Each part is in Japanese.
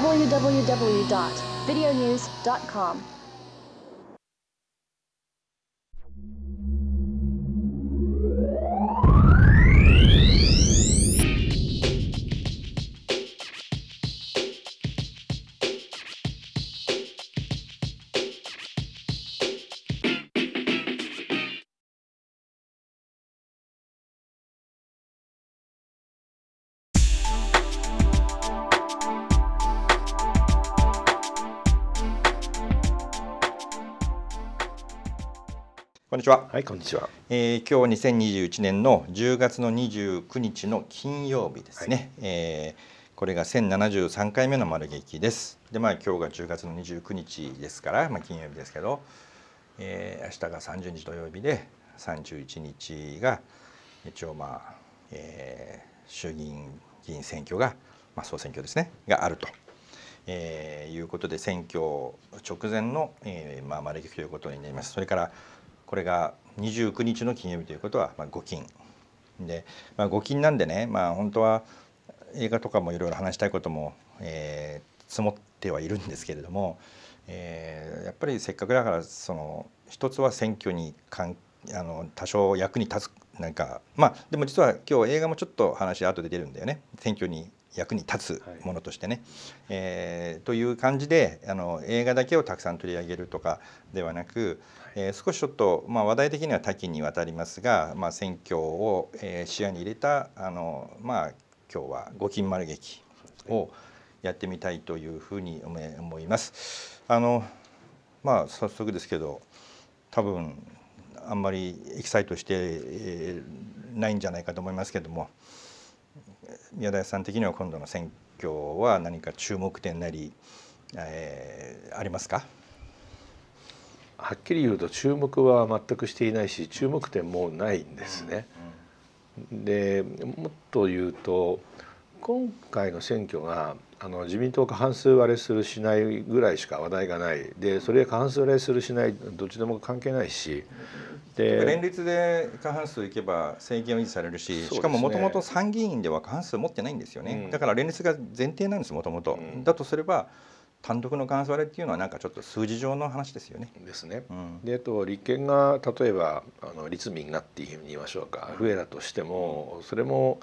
www.videonews.com. んにちは。はい、こんにちは。えー、今日2021年の10月の29日の金曜日ですね。はい、えー、これが1073回目の丸劇です。で、まあ今日が10月の29日ですから、まあ金曜日ですけど、えー、明日が30日土曜日で31日が一応まあ、えー、衆議院議員選挙がまあ総選挙ですねがあると。えー、いうことで選挙直前の、えーまあ、丸劇ということになります。それからこれが29日の金曜日ということは、まあ、5金で、まあ、5金なんでね、まあ、本当は映画とかもいろいろ話したいことも、えー、積もってはいるんですけれども、えー、やっぱりせっかくだからその一つは選挙にんあの多少役に立つなんかまあでも実は今日映画もちょっと話後で出るんだよね選挙に役に立つものとしてね、はい、えー、という感じであの映画だけをたくさん取り上げるとかではなく、えー、少しちょっと、まあ、話題的には多岐にわたりますが、まあ、選挙を、えー、視野に入れたあの、まあ、今日は五金丸劇をやってみたいというふうに思います。あのまあ、早速ですけど多分あんまりエキサイトして、えー、ないんじゃないかと思いますけども宮台さん的には今度の選挙は何か注目点なり、えー、ありますかはっきり言うと注目は全くしていないし注目点もないんですね。でもっと言うと今回の選挙があの自民党過半数割れするしないぐらいしか話題がないでそれ過半数割れするしないどっちでも関係ないしで連立で過半数いけば政権を維持されるし、ね、しかももともと参議院では過半数持ってないんですよね、うん、だから連立が前提なんですもともと。だとすれば単独のガラス割れっていうのはなんかちょっと数字上の話ですよね。ですね。うん、であと立憲が例えばあの立民がっていうふうに言いましょうか増えたとしてもそれも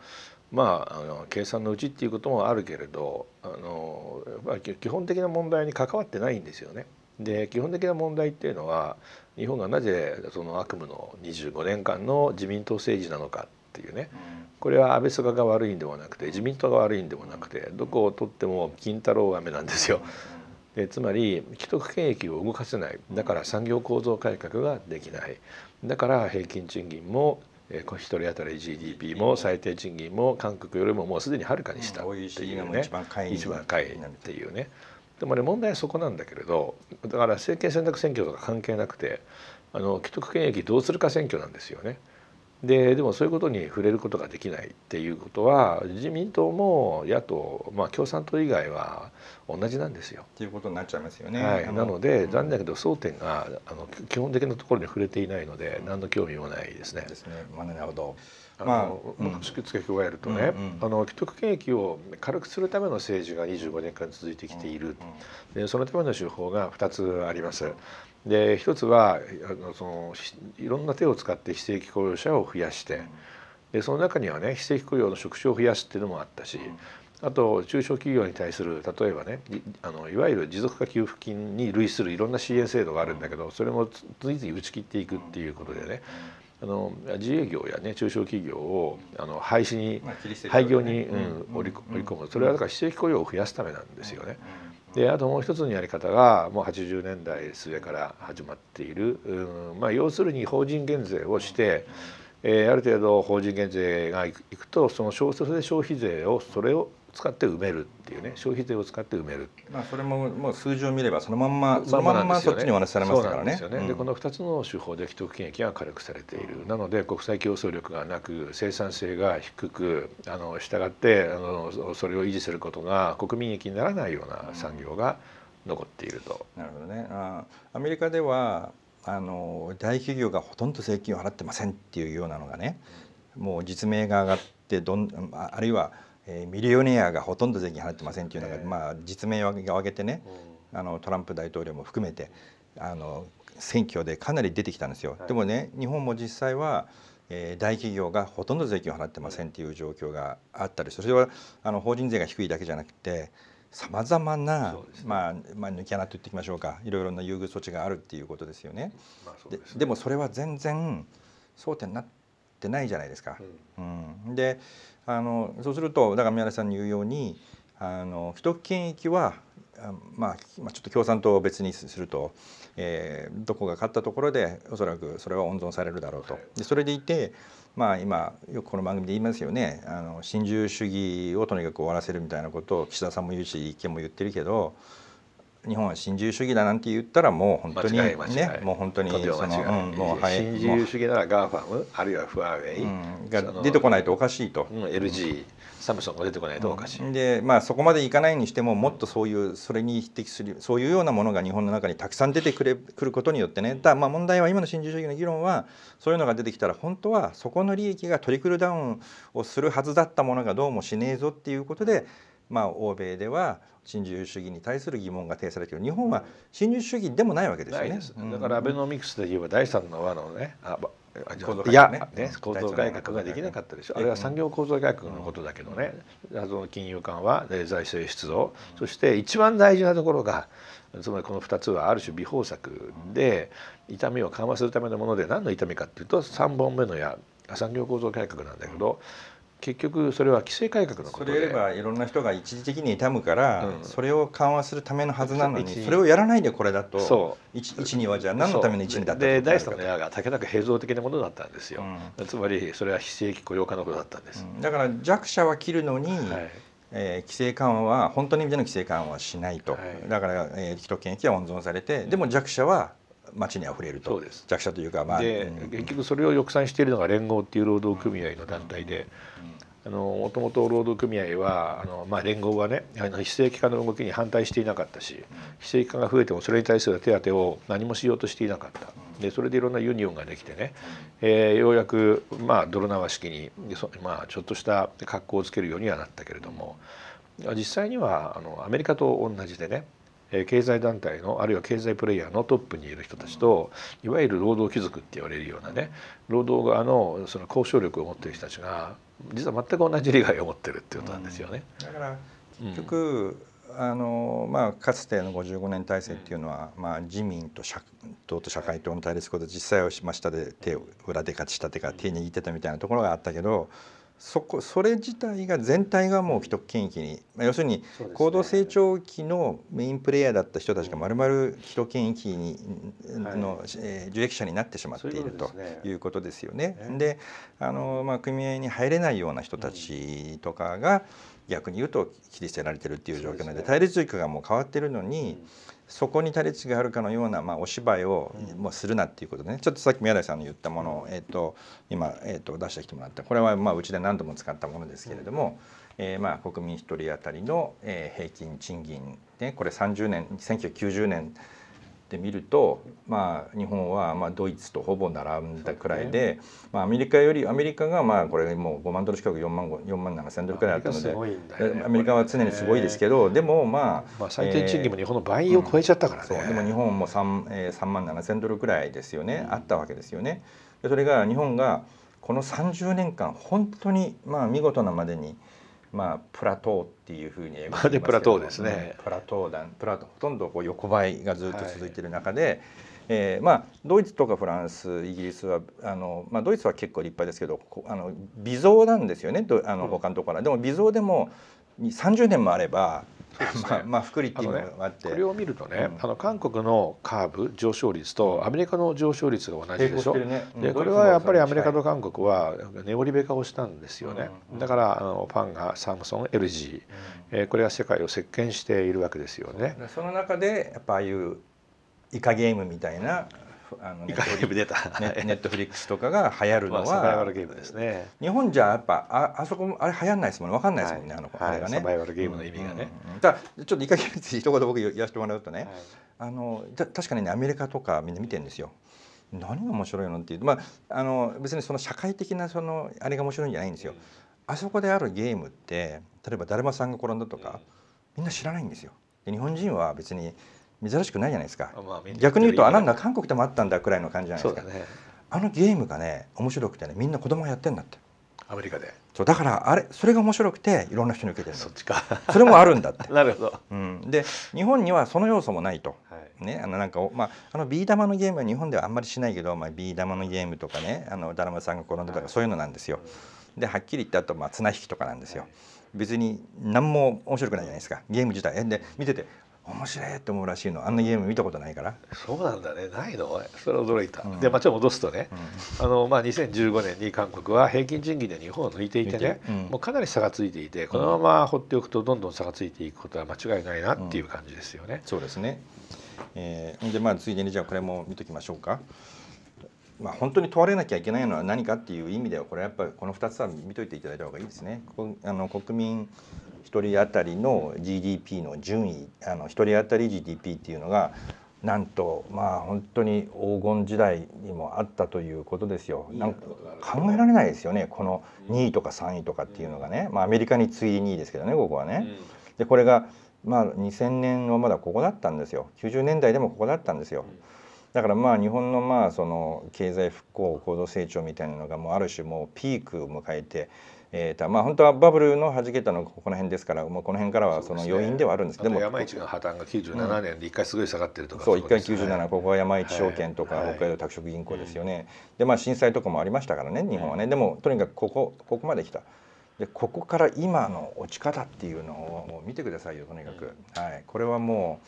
まああの計算のうちっていうこともあるけれどあの、まあ、基本的な問題に関わってないんですよね。で基本的な問題っていうのは日本がなぜその悪夢の25年間の自民党政治なのかっていうねこれは安倍菅が悪いんではなくて自民党が悪いんでもなくてどこを取っても金太郎飴なんですよ。でつまり既得権益を動かせないだから産業構造改革ができないだから平均賃金も1人当たり GDP も最低賃金も韓国よりももうすでにはるかにしたっていうね一番下位っていうね。でもね問題はそこなんだけれどだから政権選択選挙とか関係なくてあの既得権益どうするか選挙なんですよね。ででもそういうことに触れることができないっていうことは自民党も野党、まあ、共産党以外は同じなんですよ。ということになっちゃいますよね。はい、なので残念だけど争点があの基本的なところに触れていないので何の興味もないですね。ですね。まあ、なるほど。あのまあ、付け加えるとね、うんうん、あの既得権益を軽くするための政治が25年間続いてきている、うんうん、でそのための手法が2つあります。で一つはそのいろんな手を使って非正規雇用者を増やして、でその中にはね非正規雇用の職種を増やすっていうのもあったし、あと中小企業に対する例えばねあのいわゆる持続化給付金に類するいろんな支援制度があるんだけどそれも次々打ち切っていくっていうことでねあの自営業や、ね、中小企業をあの廃止に、廃業に、うん、織り込むそれはだから非正規雇用を増やすためなんですよね。うんであともう一つのやり方がもう80年代末から始まっている、うんまあ、要するに法人減税をして、えー、ある程度法人減税がいくとその少数で消費税をそれを使って埋めるっていうね消費税を使って埋める、まあ、それももう数字を見ればそのまんまそのまんまそっちにお話されますからね。で、この2つの手法で既得権益が軽くされているなので国際競争力がなく生産性が低くあの従ってあのそれを維持することが国民益にならないような産業が残っていると。うん、なるほどねあアメリカではあの大企業がほとんど税金を払ってませんっていうようなのがねもう実名が上がってどんああるいはえー、ミリオネアがほとんど税金払ってませんっていうのが、えー、まあ、実名を挙げてね、うん、あのトランプ大統領も含めてあの選挙でかなり出てきたんですよ。はい、でもね日本も実際はえー、大企業がほとんど税金を払ってませんっていう状況があったりそれはあの法人税が低いだけじゃなくてさまざまな、まあ、まあ、抜き穴と言っていきましょうかいろいろな優遇措置があるっていうことですよね。まあ、で、ね、でもそれは全然争点になってないじゃないですか。うん、うん、であのそうするとだから宮根さんに言うようにあの既得権益はまあ、ちょっと共産党を別にすると、えー、どこが勝ったところでおそらくそれは温存されるだろうと。でそれでいて、まあ、今よくこの番組で言いますよねあの新自由主義をとにかく終わらせるみたいなことを岸田さんも言うし一見も言ってるけど日本は新自由主義だなんて言ったらもう本当にねもう本当にその、うん、もう、はい、新自由主義ならガーファムあるいはファーウェイ、うん、が出てこないとおかしいと、うん、LG サムソンが出てこないとおかしい、でまあそこまでいかないにしてももっとそういうそれに匹敵するそういうようなものが日本の中にたくさん出てくれくることによってねだまあ問題は今の新自由主義の議論はそういうのが出てきたら本当はそこの利益がトリクルダウンをするはずだったものがどうもしねえぞっていうことでまあ、欧米では新自由主義に対する疑問が呈されている日本は新自由主義でもないわけですよね。だからアベノミクスで言えば第三の輪のねあ構造改革構造改革ができなかったでしょ、うあれは産業構造改革のことだけどね、うん、の金融緩和財政出動、うん、そして一番大事なところがつまりこの2つはある種微方策で痛みを緩和するためのもので何の痛みかっていうと3本目の矢産業構造改革なんだけど、うん結局それは規制改革のことでそれやればいろんな人が一時的に痛むから、うん、それを緩和するためのはずなのにそれをやらないでこれだと12はじゃあ何のための12だったで第3の矢が竹中平蔵的なものだったんですよ、うん、つまりそれは非正規雇用化のことだったんです、うん、だから弱者は切るのに、はいえー、規制緩和は本当に意味での規制緩和はしないと、はい、だから、えー、既得権益は温存されてでも弱者は街にあふれると弱者というかまあ、で、うん、結局それを抑散しているのが連合っていう労働組合の団体で。もともと労働組合はあの、まあ、連合はねあの非正規化の動きに反対していなかったし非正規化が増えてもそれに対する手当を何もしようとしていなかったでそれでいろんなユニオンができてね、えー、ようやく、まあ、泥縄式に、まあ、ちょっとした格好をつけるようにはなったけれども実際にはあのアメリカと同じでね経済団体のあるいは経済プレイヤーのトップにいる人たちといわゆる労働貴族って言われるようなね労働側のその交渉力を持ってる人たちが実は全く同じ利害を持ってるっていうことなんですよね。うん、だから結局、うん、あのまあ、かつての55年体制っていうのは、うん、まあ、自民と社党と社会党の対立こと実際をしましたで手を裏で勝ちした手が手握ってたみたいなところがあったけどそこそれ自体が全体がもう既得権益に、まあ、要するに高度成長期のメインプレイヤーだった人たちがまるまる既得権益に、の、え受益者になってしまっているということですよね。であの、まあ、組合に入れないような人たちとかが逆に言うと切り捨てられてるっていう状況なので対立軸がもう変わってるのに。そこにタレ地があるかのような、まあ、お芝居をもうするなっていうことでね、うん、ちょっとさっき宮台さんの言ったものを、えーと、今、えーと、出してきてもらったこれは、まあ、うちで何度も使ったものですけれども、うん、えー、まあ、国民一人当たりの、えー、平均賃金、ね、これ30年1990年ってみると、まあ、日本はまあドイツとほぼ並んだくらいで、ね、まあ、アメリカよりアメリカがまあこれもう5万ドル近く4万 ,4 万7千ドルくらいあったのでアメリカ、は常にすごいですけど、でもまあ、まあ、最低賃金も日本の倍を超えちゃったからね、うん、でも日本も 3,、えー、3万7千ドルくらいですよね、うん、あったわけですよね。でそれが日本がこの30年間本当にまあ見事なまでに、まあ、プラトーっていうふうに英語でプラトーですね。プラトー団プラトーほとんどこう横ばいがずっと続いている中で、はい、えー、まあ、ドイツとかフランスイギリスはあの、まあ、ドイツは結構立派ですけどあの微増なんですよねあの他のところは。でも微増でも30年もあればまあ、まあ福利っていうのがあって、ね、これを見るとね、うん、あの韓国のカーブ上昇率とアメリカの上昇率が同じでしょ、ね、でこれはやっぱりアメリカと韓国はネオリベ化をしたんですよね、うん、だからあのファンがサムソン LG、うん、えー、これが世界を席巻しているわけですよねその中でやっぱああいうイカゲームみたいなあのネットフリックスとかが流行るのは、サバイバルゲームですね日本じゃやっぱああそこあれ流行んないですもんね分かんないですもんね、あのあれがねサバイバルゲームの意味がね、じゃちょっと一一言僕言わせてもらうとね、あの確かにねアメリカとかみんな見てるんですよ何が面白いのっていう、まあ、あの別にその社会的なそのあれが面白いんじゃないんですよ、あそこであるゲームって例えば「だるまさんが転んだ」とかみんな知らないんですよ。で日本人は別に珍しくないじゃないですか、まあ、逆に言うとあなんだ韓国でもあったんだくらいの感じじゃないですか、ね、あのゲームがね面白くてねみんな子供がやってんだってアメリカでそうだからあれそれが面白くていろんな人に受けてるそっちかそれもあるんだって なるほど、うん、で日本にはその要素もないと、はい、ねあのなんか、まあ、あのビー玉のゲームは日本ではあんまりしないけど、まあ、ビー玉のゲームとかねあのダラマさんが転んだとか、そういうのなんですよ、はい、ではっきり言ったと、まあ綱引きとかなんですよ、はい別に何も面白くないじゃないですかゲーム自体で見てて面白いって思うらしいのあんなゲーム見たことないからそうなんだねないのそれ驚いた、うん、でまあちょっと戻すとね、うん、あのまあ、2015年に韓国は平均賃金で日本を抜いていてね、うん、もうかなり差がついていてこのまま放っておくとどんどん差がついていくことは間違いないなっていう感じですよね、そうですね、えー、でまあついでにじゃあこれも見ときましょうかまあ、本当に問われなきゃいけないのは何かっていう意味ではこれやっぱりこの2つは見といていただいた方がいいですね。こあの国民1人当たりの GDP の順位あの1人当たり GDP っていうのがなんとまあ本当に黄金時代にもあったということですよ。なんか考えられないですよねこの2位とか3位とかっていうのがね、まあ、アメリカに次い2位ですけどねここはね。でこれがまあ2000年はまだここだったんですよ90年代でもここだったんですよ。だからまあ日本のまあその経済復興高度成長みたいなのがもうある種もうピークを迎えてえーとまあ、本当はバブルのはじけたのがこの辺ですからもうこの辺からはその要因ではあるんですけど、ね、山一の破綻が97年で1回すごい下がってるとか、そう,、ね、そう1回97ここは山一証券とか、はい、北海道拓殖銀行ですよね、はい、でまあ震災とかもありましたからね日本はね、はい、でもとにかくここここまで来たでここから今の落ち方っていうのを見てくださいよとにかく、はい、これはもう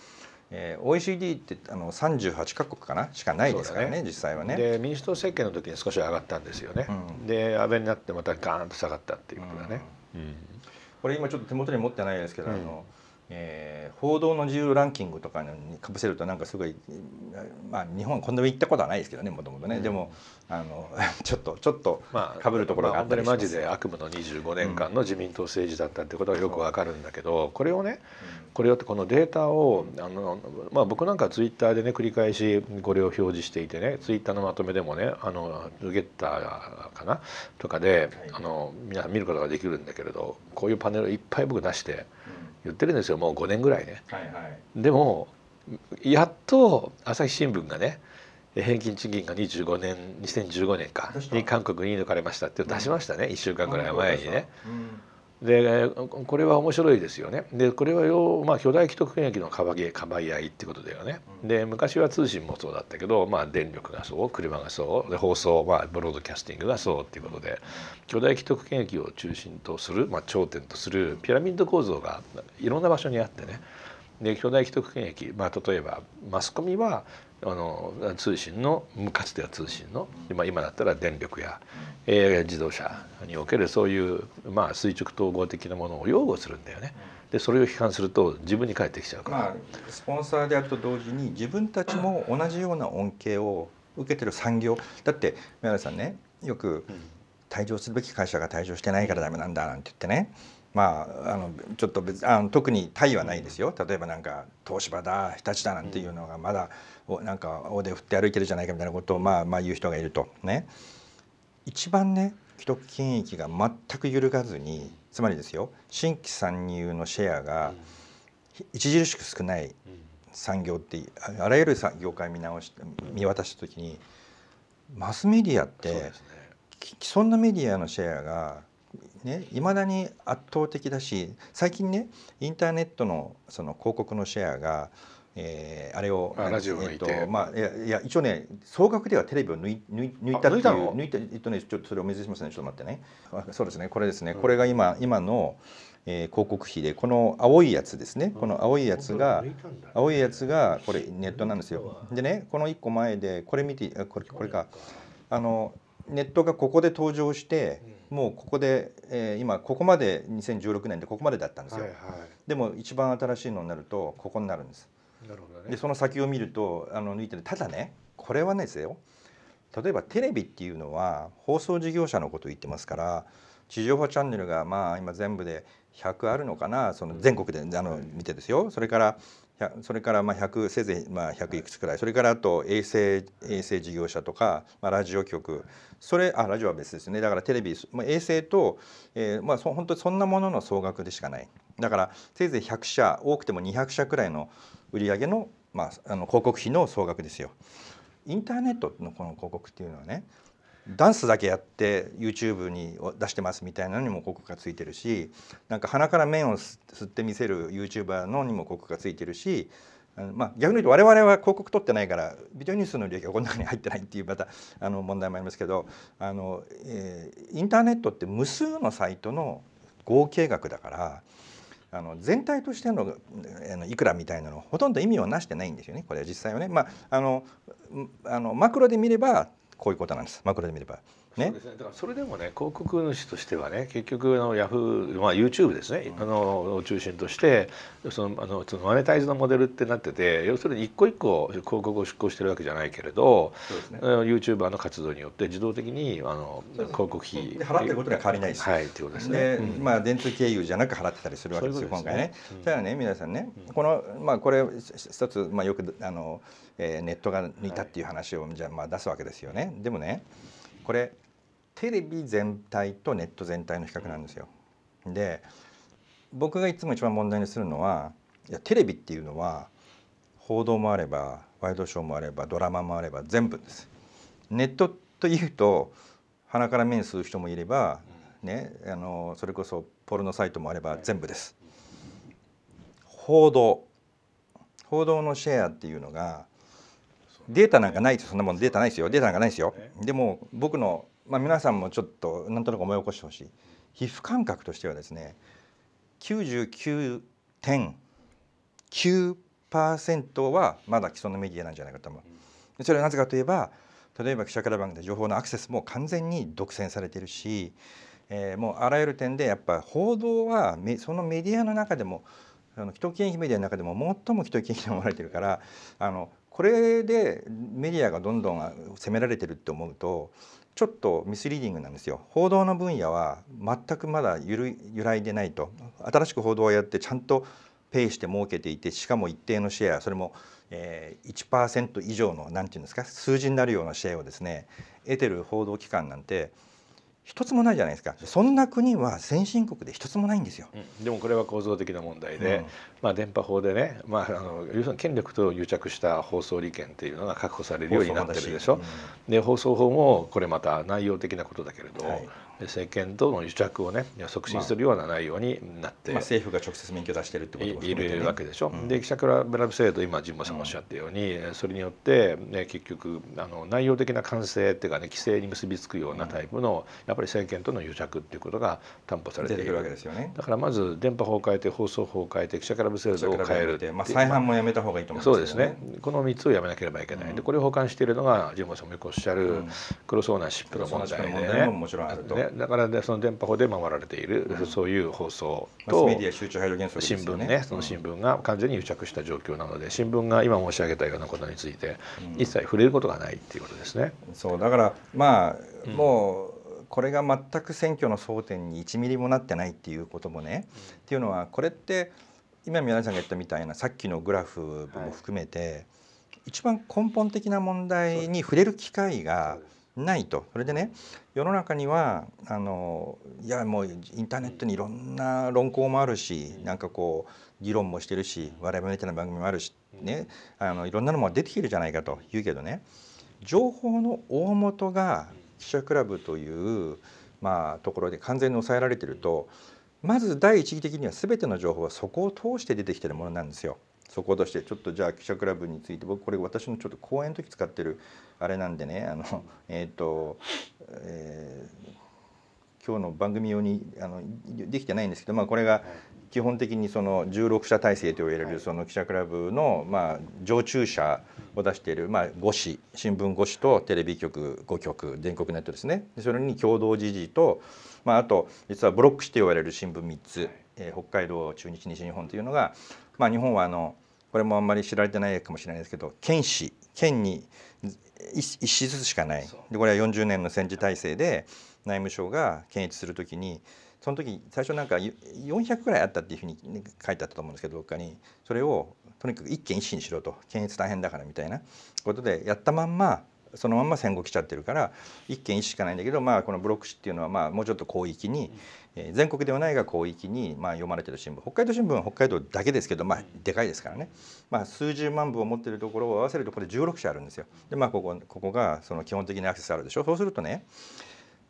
えー、OECD ってあの38か国かなしかないですからね、ね、実際はね。で民主党政権の時に少し上がったんですよね、うん、で安倍になってまたガーンと下がったっていうことだね。うん、うん、これ今ちょっと手元に持ってないですけど、あのえー、報道の自由ランキングとかにかぶせるとなんかすごい、まあ、日本はこんなに行ったことはないですけどねもともとね、うん、でもあの ちょっとちょっとかぶるところがあったりしま、まあ、本当にマジで悪夢の25年間の自民党政治だったってことがよくわかるんだけど、うん、これをねこれをってこのデータをあの、まあ、僕なんかツイッターでね繰り返しこれを表示していてねツイッターのまとめでもねあのゲッターかなとかであの皆さん見ることができるんだけれどこういうパネルいっぱい僕出して。言ってるんですよもう5年ぐらいね。はいはい、でもやっと朝日新聞がね平均賃金が25年2015年かに韓国に抜かれましたって出しましたね、うん、1週間ぐらい前にね、うん、でこれは面白いですよね。でこれは要、まあ、巨大既得権益のかばげかばい合いってことだよね。で昔は通信もそうだったけど、まあ、電力がそう車がそうで放送、まあ、ブロードキャスティングがそうっていうことで巨大既得権益を中心とする、まあ、頂点とするピラミッド構造がいろんな場所にあってねで巨大既得権益、まあ、例えばマスコミはあの通信のかつては通信の今今だったら電力や、自動車におけるそういう、まあ、垂直統合的なものを擁護するんだよね。でそれを批判すると自分に返ってきちゃうから、まあ、スポンサーであると同時に自分たちも同じような恩恵を受けてる産業だって宮根さんねよく退場するべき会社が退場してないからダメなんだなんて言ってね、まあ、あのちょっと別あの特にイはないですよ例えばなんか東芝だ日立だなんていうのがまだおなんかおで振って歩いてるじゃないかみたいなことを、まあ、まあ言う人がいるとね一番ね既得権益が全く揺るがずにつまりですよ新規参入のシェアが著しく少ない産業ってあらゆる業界見直し見渡した時にマスメディアって、ね、既存のメディアのシェアがねいまだに圧倒的だし最近ねインターネットのその広告のシェアがえー、あれをラジオえっとまあ、いやいや一応ね総額ではテレビを抜い抜い抜いたっていうちょっとそれお見せしますねちょっと待ってねそうですねこれですね、うん、これが今今の、えー、広告費でこの青いやつですねこの青いやつが、青いやつがこれネットなんですよでねこの1個前でこれ見てこれこれかあのネットがここで登場して、もうここで、えー、今ここまで2016年でここまでだったんですよ、はいはい、でも一番新しいのになるとここになるんですなるほど、ね、でその先を見るとあの抜いてるただねこれはねですよ例えばテレビっていうのは放送事業者のことを言ってますから地上波チャンネルがまあ今全部で100あるのかなその全国であの見てですよそれからそれからまあ100せいぜいまあ100いくつくらいそれからあと衛星衛星事業者とか、まあ、ラジオ局それあラジオは別ですねだからテレビ、まあ、衛星と、えー、まあそ本当そんなものの総額でしかないだからせいぜい100社多くても200社くらいの売り上げの,、まああの広告費の総額ですよ。インターネットのこの広告っていうのはねダンスだけやって YouTube に出してますみたいなのにも広告がついてるしなんか鼻から麺を吸ってみせる YouTuber のにも広告がついてるしまあ、逆に言うと我々は広告取ってないからビデオニュースの利益がこんなに入ってないっていうまたあの問題もありますけどあの、えー、インターネットって無数のサイトの合計額だからあの全体としてのいくらみたいなのほとんど意味をなしてないんですよねこれは実際はね。まあ、あのあのマクロで見ればこういうことなんですマクロで見れば。ね、ね、だからそれでもね広告主としてはね結局のヤフー、まあ、YouTube ですね、うん、あのを中心としてそのあのそのマネタイズのモデルってなってて要するに一個一個広告を出稿してるわけじゃないけれど、ね、YouTuber の活動によって自動的にあの広告費払ってることには変わりないはい、ということですねで、うん、まあ、電通経由じゃなく払ってたりするわけですよ、ね、今回ね。うん、ただね皆さんね、このまあ、これ一つ、まあ、よくあの、えー、ネットが抜いたっていう話を、じゃまあ出すわけですよね。でもねこれテレビ全体とネット全体の比較なんですよ。で僕がいつも一番問題にするのはいやテレビっていうのは報道もあればワイドショーもあればドラマもあれば全部です。ネットというと鼻から目にする人もいれば、ね、あのそれこそポルノサイトもあれば全部です。報道報道のシェアっていうのがデータなんかないですそんなもんデータないですよデータなんかないですよ。でも僕のまあ、皆さんもちょっとなんとなく思い起こしてほしい皮膚感覚としてはですね99.9%はまだ既存のメディアなんじゃないかと思う。それはなぜかといえば例えば記者から番組で情報のアクセスも完全に独占されているし、えー、もうあらゆる点でやっぱ報道はそのメディアの中でもあの既得権益メディアの中でも最も既得権益で思られてるからあのこれでメディアがどんどん責められてるって思うとちょっとミスリーディングなんですよ報道の分野は全くまだ揺らいでないと新しく報道をやってちゃんとペイして儲けていてしかも一定のシェアそれも、え1%以上の何て言うんですか数字になるようなシェアをですね得てる報道機関なんて一つもないじゃないですかそんな国は先進国で一つもないんですよ、うん、でもこれは構造的な問題で、うん、まあ、電波法でね、まあ、あの要するに権力と癒着した放送利権っていうのが確保されるようになってるでしょ、放送、うん、で放送法もこれまた内容的なことだけれど、はい、政権との癒着をね促進するような内容になって、まあまあ、政府が直接免許出してるってこと、ね、いるわけでしょ。うん、で記者クラブ制度今神保さんおっしゃったように、うん、それによって、ね、結局あの内容的な完成っていうかね規制に結びつくようなタイプの、うん、やっぱり政権との癒着っていうことが担保されているわけですよね。だからまず電波法を変えて放送法を変えて記者クラブ制度を変えるまあ、再犯もやめた方がいいと思います、ね、そうですねこの3つをやめなければいけない、でこれを保管しているのが神保さんもよくおっしゃる、クロスオーナーシップの問題で、ね、ももちろんあると。ねだからでその電波法で守られている、うん、そういう放送と、則新聞ねその新聞が完全に癒着した状況なので新聞が今申し上げたようなことについて一切触れることがないっていうことですね。うん、そうだからまあ、もうこれが全く選挙の争点に1ミリもなってないっていうこともね、っていうのはこれって今宮根さんが言ったみたいなさっきのグラフも含めて、はい、一番根本的な問題に触れる機会が、ないとそれでね世の中にはあのいやもうインターネットにいろんな論考もあるしなんかこう議論もしてるし我々みたいな番組もあるし、ね、あのいろんなのも出てきてるじゃないかと言うけどね情報の大元が記者クラブという、まあ、ところで完全に抑えられてるとまず第一義的には全ての情報はそこを通して出てきてるものなんですよ。そことしてちょっとじゃあ記者クラブについて僕これ私のちょっと講演の時使ってるあれなんでねあの えっ、ー、と、えー、今日の番組用にあのできてないんですけど、まあ、これが基本的にその16社体制と言われるその記者クラブのまあ常駐者を出しているまあ5紙新聞5紙とテレビ局5局全国ネットですねそれに共同時事とまああと実はブロックしと言われる新聞3つえ北海道中日西日本というのがまあ日本はあのこれもあんまり知られてないかもしれないですけど県市県に1子ずつしかないでこれは40年の戦時体制で内務省が検閲するときにその時最初なんか400ぐらいあったっていうふうに、書いてあったと思うんですけどどっかにそれをとにかく一件一市にしろと検閲大変だからみたいなことでやったまんまそのまま戦後来ちゃってるから一軒一市しかないんだけど、まあ、このブロック紙っていうのはまあもうちょっと広域に、えー、全国ではないが広域にまあ読まれてる新聞北海道新聞は北海道だけですけど、まあ、でかいですからね、まあ、数十万部を持ってるところを合わせるとこれ16社あるんですよ。でまあここここがその基本的にアクセスあるでしょそうするとね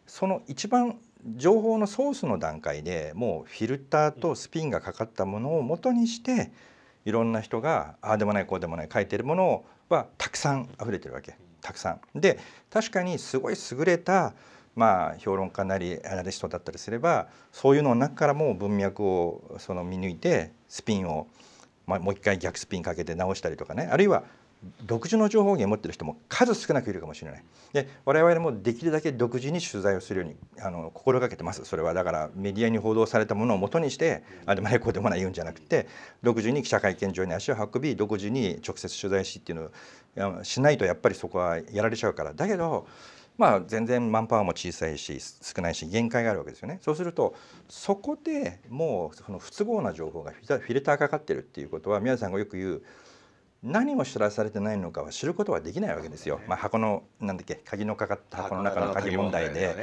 その一番情報のソースの段階でもうフィルターとスピンがかかったものをもとにしていろんな人がああでもないこうでもない書いてるものはたくさん溢れてるわけ。たくさん。で確かにすごい優れたまあ、評論家なりアナリストだったりすればそういうのの中からも文脈をその見抜いてスピンを、まあ、もう一回逆スピンかけて直したりとかねあるいは独自の情報源を持ってる人も数少なくいるかもしれないで我々もできるだけ独自に取材をするようにあの心がけてますそれはだからメディアに報道されたものをもとにしてあでもないこうでもない言うんじゃなくて独自に記者会見場に足を運び独自に直接取材しっていうのをしないとやっぱりそこはやられちゃうからだけどまあ全然マンパワーも小さいし少ないし限界があるわけですよねそうするとそこでもうその不都合な情報がフィルターかかってるっていうことは宮根さんがよく言う何も知らされてないのかは知ることはできないわけですよ。まあ、箱のなんだっけ鍵のかかった箱の中の鍵問題で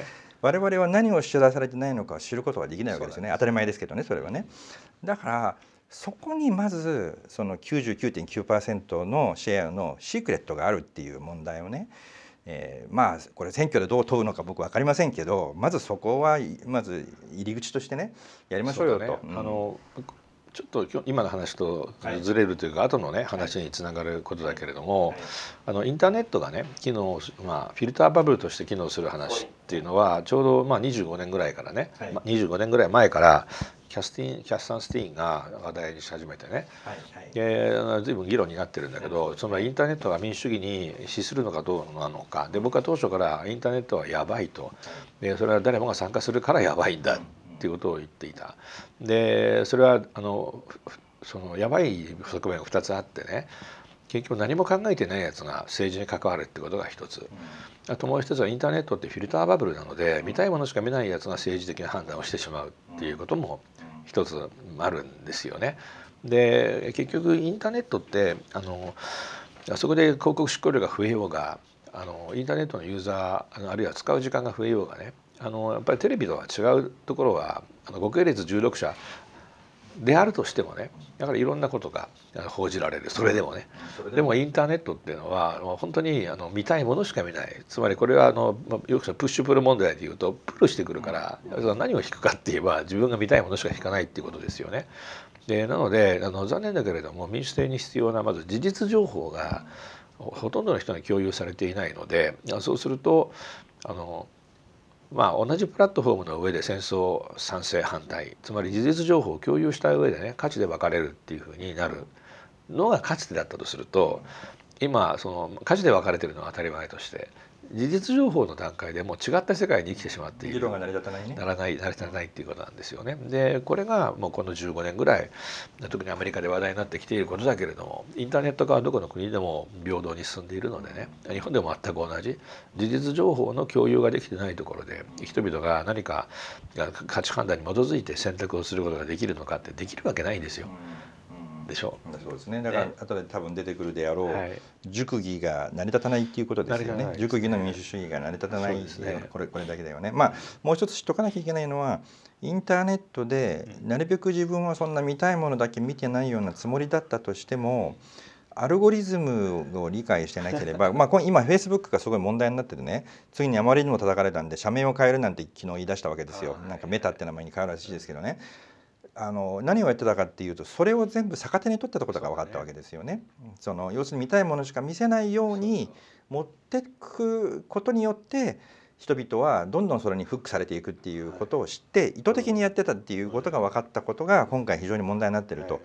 我々は何を知らされてないのか知ることはできないわけですよね当たり前ですけどねそれはね。だからそこにまずその99.9%のシェアのシークレットがあるっていう問題をね、えー、まあこれ選挙でどう問うのか僕分かりませんけどまずそこはまず入り口としてねやりましょうよと。ねうん、あのちょっと今の話とずれるというか、はい、後のね話につながることだけれども、はい、あのインターネットがね機能、まあ、フィルターバブルとして機能する話っていうのはちょうどまあ25年ぐらいからね、はい、まあ、25年ぐらい前からキャスティンキャスタン・スティーンが話題にし始めてね、はいはい、随分議論になってるんだけどそのインターネットが民主主義に資するのかどうなのかで僕は当初からインターネットはやばいとでそれは誰もが参加するからやばいんだっていうことを言っていた。でそれはあのそのやばい側面が2つあってね結局何も考えてないやつが政治に関わるってことが一つあともう一つはインターネットってフィルターバブルなので見たいものしか見ないやつが政治的な判断をしてしまうっていうことも一つあるんですよね。で結局インターネットってあのそこで広告出稿量が増えようがあのインターネットのユーザーあるいは使う時間が増えようがねあのやっぱりテレビとは違うところはあの系列16社であるとしてもねだからいろんなことが報じられるそれでもねでもインターネットっていうのは本当にあの見たいものしか見ないつまりこれはあのよくプッシュプル問題でいうとプルしてくるから何を引くかって言えば自分が見たいものしか引かないっていうことですよね。でなのであの残念だけれども民主制に必要なまず事実情報がほとんどの人に共有されていないのでそうするとあのまあ、同じプラットフォームの上で戦争賛成反対つまり事実情報を共有した上でね価値で分かれるっていうふうになるのがかつてだったとすると今その価値で分かれてるのは当たり前として事実情報の段階でもう違った世界に生きてしまっている議論が成り立たないねならない成り立たないっていうことなんですよねでこれがもうこの15年ぐらい特にアメリカで話題になってきていることだけれどもインターネット化はどこの国でも平等に進んでいるのでね日本でも全く同じ事実情報の共有ができてないところで人々が何か価値判断に基づいて選択をすることができるのかってできるわけないんですよ。うんでしょう。そうですね。だから後で多分出てくるであろう、熟議が成り立たないっていうことですよね。熟議の民主主義が成り立たない、これこれだけだよね。まあもう一つ知っとかなきゃいけないのは。インターネットでなるべく自分はそんな見たいものだけ見てないようなつもりだったとしてもアルゴリズムを理解してなければ、まあ、今フェイスブックがすごい問題になっててね次にあまりにも叩かれたんで社名を変えるなんて昨日言い出したわけですよ、なんかメタって名前に変わるらしいですけどねあの何をやってたかっていうとそれを全部逆手に取ったところが分かったわけですよね。そ、ね、の要するに見たいものしか見せないように持ってくことによって人々はどんどんそれにフックされていくっていうことを知って意図的にやってたっていうことが分かったことが今回非常に問題になってると。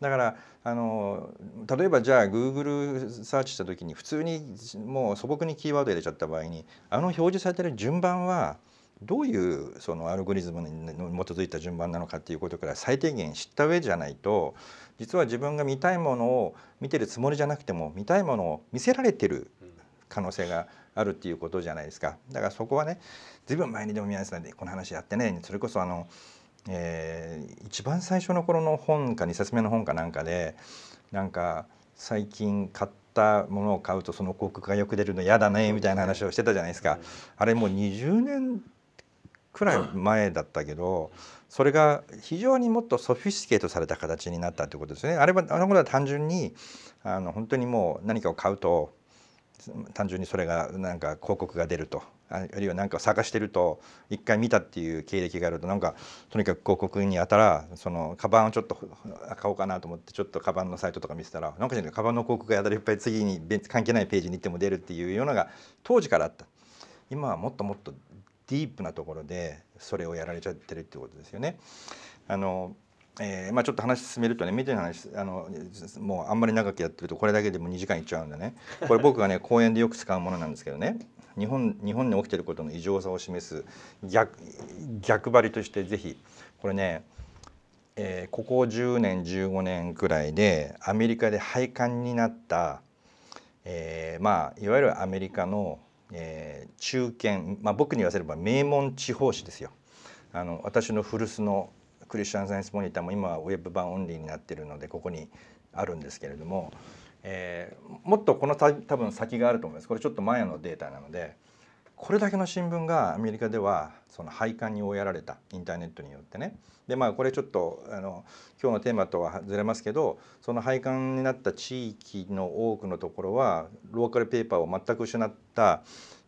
だからあの例えばじゃあ Google サーチした時に普通にもう素朴にキーワード入れちゃった場合にあの表示されてる順番はどういうそのアルゴリズムに基づいた順番なのかっていうことから最低限知った上じゃないと実は自分が見たいものを見てるつもりじゃなくても見たいものを見せられてる可能性があるっていうことじゃないですかだからそこはね随分前にでも宮根さんでこの話やってねそれこそあの、えー、一番最初の頃の本か2冊目の本かなんかでなんか最近買ってたものを買うとその広告がよく出るの嫌だねみたいな話をしてたじゃないですか、あれもう20年くらい前だったけど、それが非常にもっとソフィスケートされた形になったってことですね。あれはあのことは単純にあの本当にもう何かを買うと単純にそれがなんか広告が出るとあるいは何かを探してると一回見たっていう経歴があるとなんかとにかく広告にあたらそのカバンをちょっと買おうかなと思ってちょっとカバンのサイトとか見せたらなんかじゃカバンの広告がやたらいっぱい次に関係ないページに行っても出るっていうようなのが当時からあった。今はもっともっとディープなところでそれをやられちゃってるってことですよね。あのえーまあ、ちょっと話進めるとね見てるの話あのもうあんまり長くやってるとこれだけでも2時間いっちゃうんでねこれ僕がね講演 でよく使うものなんですけどね日本日本に起きてることの異常さを示す逆逆張りとしてぜひこれね、えー、ここ10年15年くらいでアメリカで廃刊になった、えー、まあいわゆるアメリカのえー、中堅、まあ、僕に言わせれば名門地方紙ですよあの私の古巣のクリスチャン・サイエンス・モニターも今はウェブ版オンリーになってるのでここにあるんですけれども、えー、もっとこのた多分先があると思いますこれちょっと前のデータなのでこれだけの新聞がアメリカではその廃刊に追いやられたインターネットによってねでまあこれちょっとあの今日のテーマとはずれますけどその廃刊になった地域の多くのところはローカルペーパーを全く失った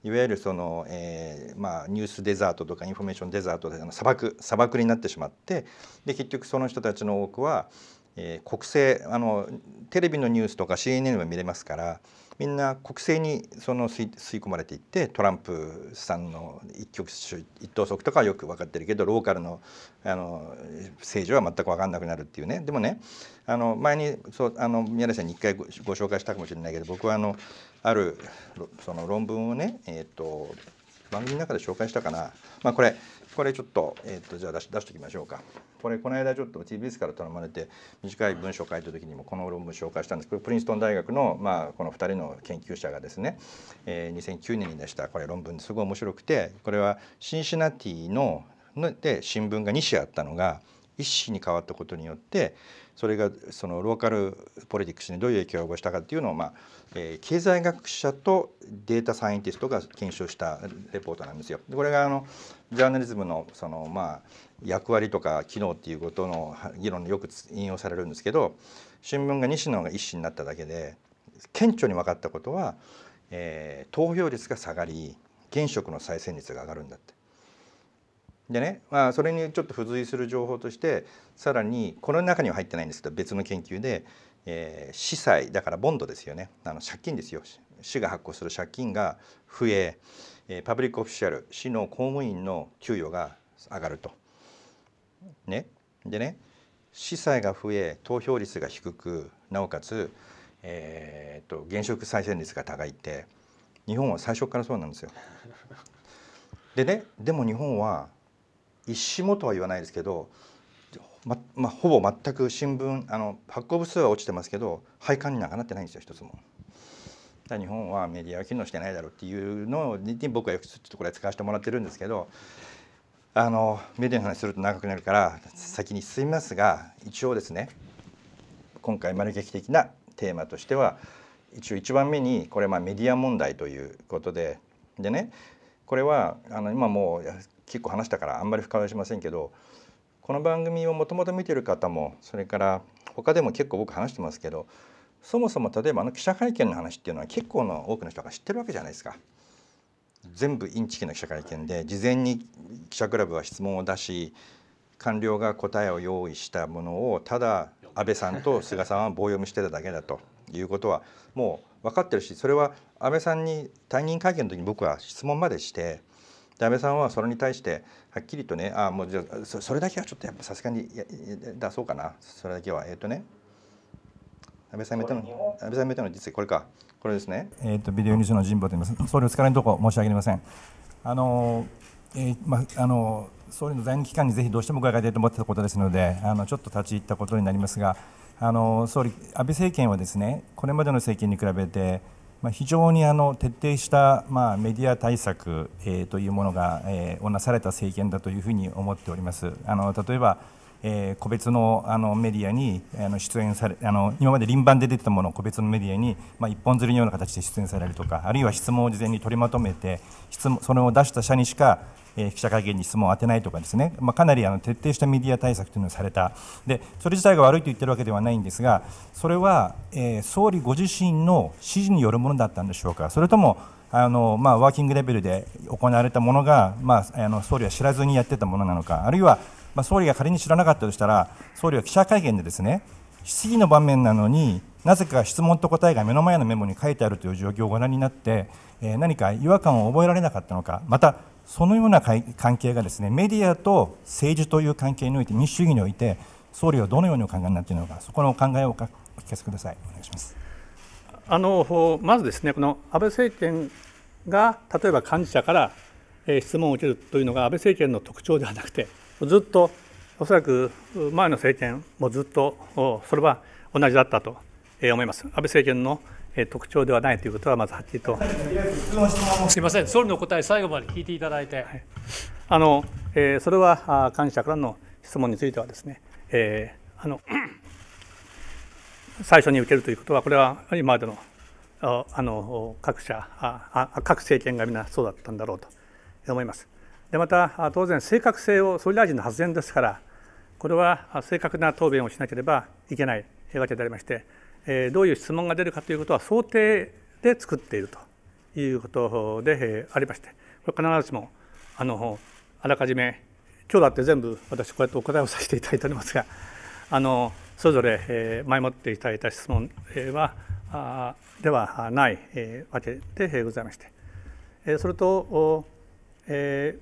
いわゆるその、えーまあ、ニュースデザートとかインフォメーションデザートで砂漠砂漠になってしまってで結局その人たちの多くは、えー、国政あのテレビのニュースとか CNN も見れますからみんな国政にその吸い込まれていってトランプさんの一極一投足とかはよく分かってるけどローカルのあの政治は全く分かんなくなるっていうねでもねあの前にそうあの宮根さんに一回ご紹介したかもしれないけど僕はあのあるその論文をね、えーと番組の中で紹介したかな、まあ、これこれちょっと,、えー、とじゃあ出し出しておきましょうかこれこの間ちょっと TBS から頼まれて短い文章を書いた時にもこの論文紹介したんですけどプリンストン大学の、まあ、この2人の研究者がですね、えー、2009年に出したこれ論文すごい面白くてこれはシンシナティので新聞が2紙あったのが1紙に変わったことによってそれがそのローカルポリティクスにどういう影響を及ぼしたかっていうのを、まあえー、経済学者とデータサイエンティストが検証したレポートなんですよ。これがあのジャーナリズムのその、まあ、役割とか機能っていうことの議論によく引用されるんですけど新聞が西野が一紙になっただけで顕著に分かったことは、えー、投票率が下がり現職の再選率が上がるんだって。でね、まあ、それにちょっと付随する情報としてさらにこの中には入ってないんですけど別の研究で、えー、司債だからボンドですよねあの借金ですよ市が発行する借金が増ええー、パブリックオフィシャル市の公務員の給与が上がると。ね、でね司祭が増え投票率が低くなおかつ、えーと現職再選率が高いって日本は最初からそうなんですよ。でねでも日本は一紙もとは言わないですけど、ままあ、ほぼ全く新聞あの発行部数は落ちてますけど廃刊になんかなってないんですよ一つも。日本はメディアは機能してないだろうっていうのに僕はよくちょっとこれ使わせてもらってるんですけどあのメディアの話すると長くなるから先に進みますが一応ですね今回マル劇的なテーマとしては一応一番目にこれまあメディア問題ということででねこれはあの今もう結構話したからあんまり深掘りしませんけどこの番組をもともと見てる方もそれから他でも結構僕話してますけどそもそも例えばあの記者会見の話っていうのは結構の多くの人が知ってるわけじゃないですか。全部インチキの記者会見で事前に記者クラブは質問を出し官僚が答えを用意したものをただ安倍さんと菅さんは棒読みしてただけだということはもう分かってるしそれは安倍さんに退任会見の時に僕は質問までしてで安倍さんはそれに対してはっきりとねあもうじゃあそれだけはちょっとやっぱさすがに出そうかなそれだけはえっ、ー、とね安倍さんめての安倍さんめての実際これかこれですねえっ、ー、とビデオニュースの神保と言います総理お疲れのとこ申し訳ありませんあのえー、まあの総理の在任期間にぜひどうしても伺いたいと思ってたことですのであのちょっと立ち入ったことになりますがあの総理安倍政権はですねこれまでの政権に比べてまあ、非常にあの徹底した、まあ、メディア対策、えというものが、えー、をなされた政権だというふうに思っております。あの例えばえー、個別のあのメディアにあの出演されあの今まで輪番で出てたものを個別のメディアに、まあ、一本釣りのような形で出演されるとかあるいは質問を事前に取りまとめて質問それを出した社にしかえ記者会見に質問を当てないとかですね、まあ、かなりあの徹底したメディア対策というのをされたでそれ自体が悪いと言ってるわけではないんですがそれは、え総理ご自身の指示によるものだったんでしょうかそれともあのまあ、ワーキングレベルで行われたものが、まあ、あの総理は知らずにやってたものなのか、あるいは、まあ、総理が仮に知らなかったとしたら、総理は記者会見でですね、質疑の場面なのになぜか質問と答えが目の前のメモに書いてあるという状況をご覧になって、え何か違和感を覚えられなかったのか、またそのような関係がですねメディアと政治という関係において民主主義において総理はどのようにお考えになっているのかそこのお考えをお聞かせくださいお願いしますあのまずですねこの安倍政権が例えば幹事者から質問を受けるというのが安倍政権の特徴ではなくてずっとおそらく前の政権もずっとそれは同じだったと思います安倍政権の特徴ではないということはまずはっきりとすみません総理の答え最後まで聞いていただいて、はい、あの、えー、それは幹事社からの質問についてはですね、えー、あの 最初に受けるということはこれは今までのあの各社あ各政権がみんなそうだったんだろうと思います。でまた当然正確性を総理大臣の発言ですからこれは正確な答弁をしなければいけないわけでありましてえどういう質問が出るかということは想定で作っているということで、えありましてこれ必ずしもあのあらかじめ今日だって全部私こうやってお答えをさせていただいておりますがあのそれぞれ、え前もっていただいた質問はあではない、えわけでございまして、えそれと、え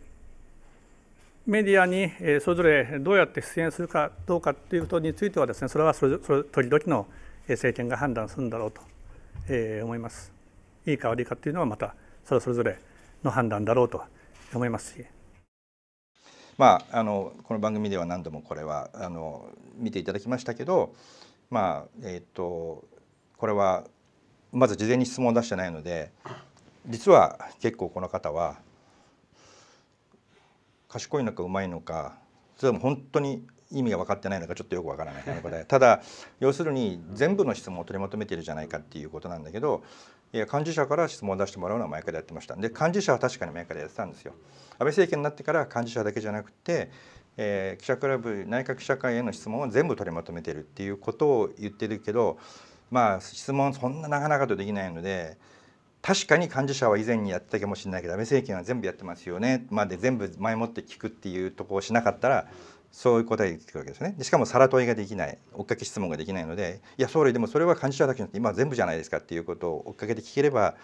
メディアにそれぞれどうやって出演するかどうかということについてはですねそれはそれぞれ時々の政権が判断するんだろうと、えー、思います。いいか悪いかというのはまたそれそれぞれの判断だろうと思いますし。まあ、あのこの番組では何度もこれはあの見ていただきましたけど、まあえっ、ー、とこれはまず事前に質問を出してないので実は結構この方は賢いのかうまいのかそれも本当に意味が分かってないのかちょっとよくわからないただ要するに全部の質問を取りまとめているじゃないかっていうことなんだけどいや幹事社から質問を出してもらうのは前からやってましたで幹事社は確かに前からやってたんですよ安倍政権になってから幹事社だけじゃなくて、えー、記者クラブ内閣記者会への質問を全部取りまとめているっていうことを言ってるけどまあ質問そんななかなかとできないので。確かに幹事社は以前にやってたかもしれないけど安倍政権は全部やってますよねまで全部前もって聞くっていうとこをしなかったらそういう答えが出てくるわけですねでしかもさら問いができない追っかけ質問ができないのでいや総理でもそれは幹事長だけじゃなくて今は全部じゃないですかっていうことを追っかけて聞ければ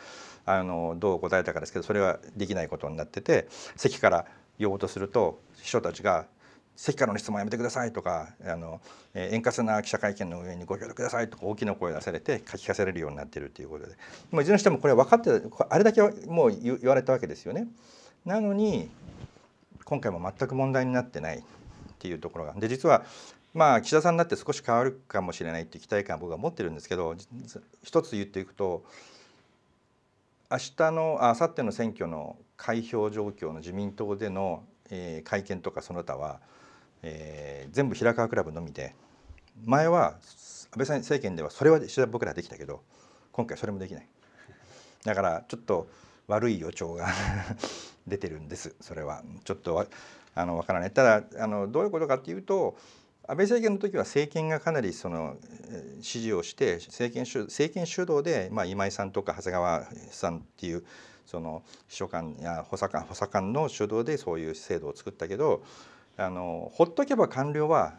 あのどう答えたかですけどそれはできないことになってて席から言おうとすると秘書たちが席からの質問やめてくださいとかあの、えー、円滑な記者会見の上にご協力くださいとか大きな声を出されて書きせられるようになっているということで、まあ、いずれにしてもこれは分かってあれだけもう言われたわけですよね。なのに今回も全く問題になってないっていうところがで実はまあ岸田さんだって少し変わるかもしれないっていう期待感僕は持ってるんですけど一つ言っていくと明日のあさっての選挙の開票状況の自民党での、えー、会見とかその他は、えー、全部平川クラブのみで前は安倍政権ではそれは僕らできたけど今回それもできないだからちょっと悪い予兆が 出てるんですそれはちょっとあの分からない。ただあのどういうことかっていうと安倍政権の時は政権がかなりその支持をして政権主政権主導で、まあ、今井さんとか長谷川さんっていうその秘書官や補佐官補佐官の主導でそういう制度を作ったけどあのほっとけば官僚は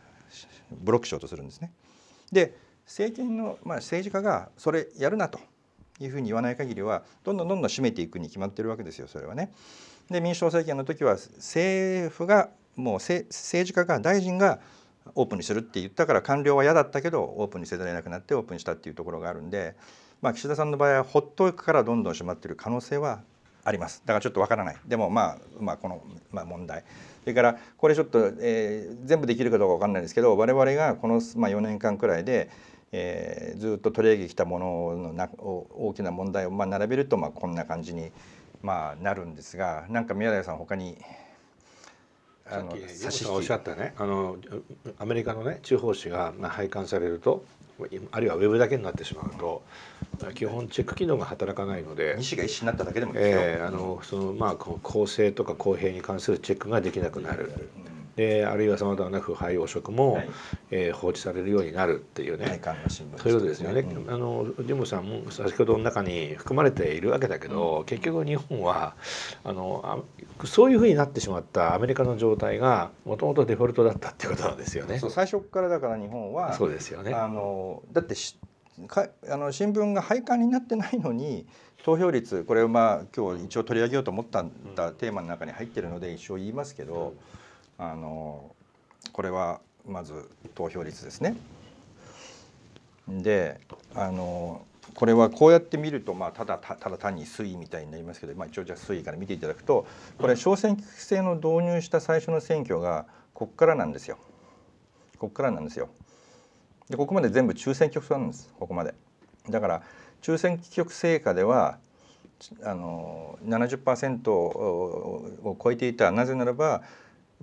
ブロックしようとするんですね。で政権の、まあ、政治家がそれやるなというふうに言わない限りはどんどんどんどん締めていくに決まってるわけですよそれはね。で民主党政権の時は政府がもう政治家が大臣がオープンにするって言ったから官僚は嫌だったけどオープンにせざるをなくなってオープンしたっていうところがあるんで、まあ、岸田さんの場合はほっとくからどんどん閉まってる可能性はありますだからちょっとわからないでもまあ、まあ、この、まあ、問題それからこれちょっと、えー、全部できるかどうかわかんないですけど我々がこの、まあ、4年間くらいで、えー、ずっと取り上げてきたもののな大きな問題を、まあ、並べると、まあ、こんな感じにまあ、なるんですがなんか宮台さん他にさっきおっしゃったねあのアメリカのね地方紙が廃刊されるとあるいはウェブだけになってしまうと基本チェック機能が働かないので西が一種になっただけでもいいですよ、えー、あのそのまあ公正とか公平に関するチェックができなくなる、であるいはさまざまな腐敗汚職も、はい、えー、放置されるようになるっていうね、はい、そういうことですよね。うん、あのジムさんも先ほどの中に含まれているわけだけど、うん、結局日本はあのあそういうふうになってしまったアメリカの状態がもともとデフォルトだったっていうことなんですよね。そう最初からだから日本はそうですよねあのだってしかあの新聞が廃刊になってないのに投票率これまあ今日一応取り上げようと思ったテーマの中に入ってるので一応言いますけど。うんあのこれはまず投票率ですね。であのこれはこうやって見ると、まあ、ただただ単に推移みたいになりますけど、まあ、一応じゃあ推移から見ていただくとこれ小選挙区制の導入した最初の選挙がここからなんですよ。ここからなんですよ。でここまで全部中選挙区なんですここまで。だから中選挙区制下ではあの70%を超えていたなぜならば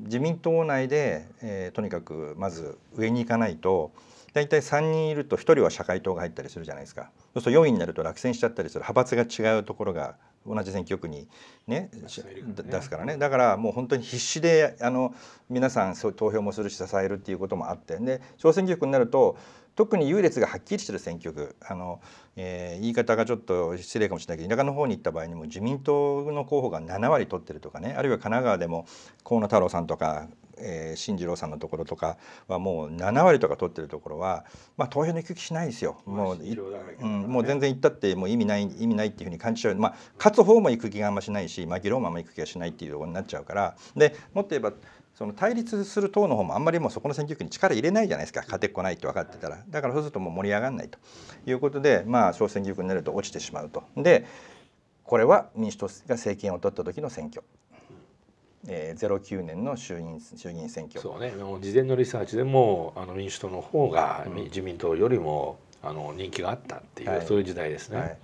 自民党内で、えー、とにかくまず上に行かないと大体3人いると1人は社会党が入ったりするじゃないですかそうすると4位になると落選しちゃったりする派閥が違うところが同じ選挙区にね、ね出すからねだからもう本当に必死であの皆さんそう投票もするし支えるっていうこともあってで小選挙区になると特に優劣がはっきりしてる選挙区あの、えー、言い方がちょっと失礼かもしれないけど田舎の方に行った場合にも自民党の候補が7割取ってるとかねあるいは神奈川でも河野太郎さんとか、えー、新次郎さんのところとかはもう7割とか取ってるところは、まあ、投票の行き来しないですよ、もう、ね、うん、もう全然行ったってもう意味ない意味ないっていうふうに感じちゃう、まあ、勝つ方も行く気があんましないし紛ろうもあんま行く気がしないっていうところになっちゃうからでもっと言えばその対立する党の方もあんまりもうそこの選挙区に力入れないじゃないですか勝てっこないって分かってたらだからそうするともう盛り上がらないということでまあ小選挙区になると落ちてしまうと。でこれは民主党が政権を取った時の選挙。えー、09年の衆院衆議院選挙そうね事前のリサーチでもあの民主党の方が、うん、自民党よりもあの人気があったっていう、はい、そういう時代ですね。はい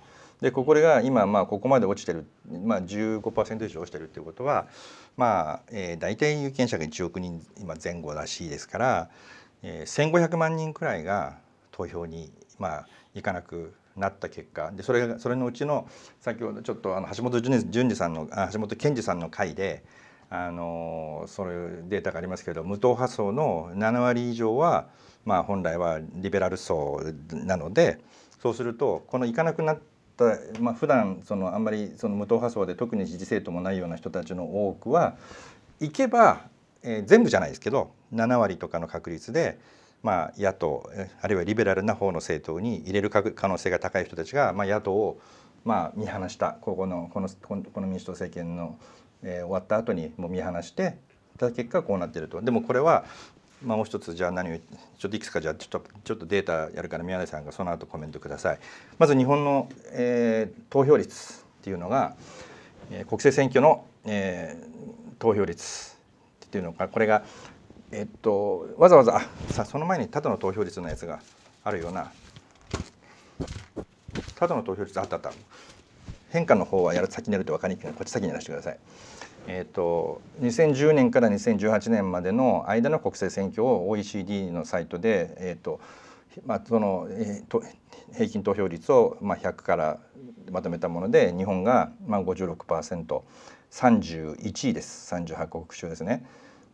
でこれが今まあここまで落ちてる、まあ15、以上落ちてるっていうことは、まあえー、大体有権者が1億人今前後らしいですから、えー、1,500万人くらいが投票に、まあ、行かなくなった結果でそれがそれのうちの先ほどちょっとあの橋本淳二さんの橋本健二さんの回で。あのそういうデータがありますけど無党派層の7割以上は、まあ、本来はリベラル層なのでそうするとこの行かなくなったた、まあ、普段そのあんまりその無党派層で特に支持政党もないような人たちの多くは行けば、えー、全部じゃないですけど7割とかの確率で、まあ、野党あるいはリベラルな方の政党に入れる可能性が高い人たちが、まあ、野党をまあ見放したここのこのこの民主党政権の、えー、終わった後にもう見放して結果こうなってるとでもこれはもう一つじゃあ何をちょっといくつかじゃあちょっとちょっとデータやるから宮根さんがその後コメントくださいまず日本の、えー、投票率っていうのが、えー、国政選挙の、えー、投票率っていうのがこれがえっとわざわざあさその前にただの投票率のやつがあるようなただの投票率あったあった変化の方はやる先にやると分かりにくいこっち先にやらせてくださいえーと、2010年から2018年までの間の国政選挙を OECD のサイトで、えーとまあ、その、えー、と平均投票率を、まあ、100からまとめたもので日本が、まあ56%、3 1位です38国中ですね。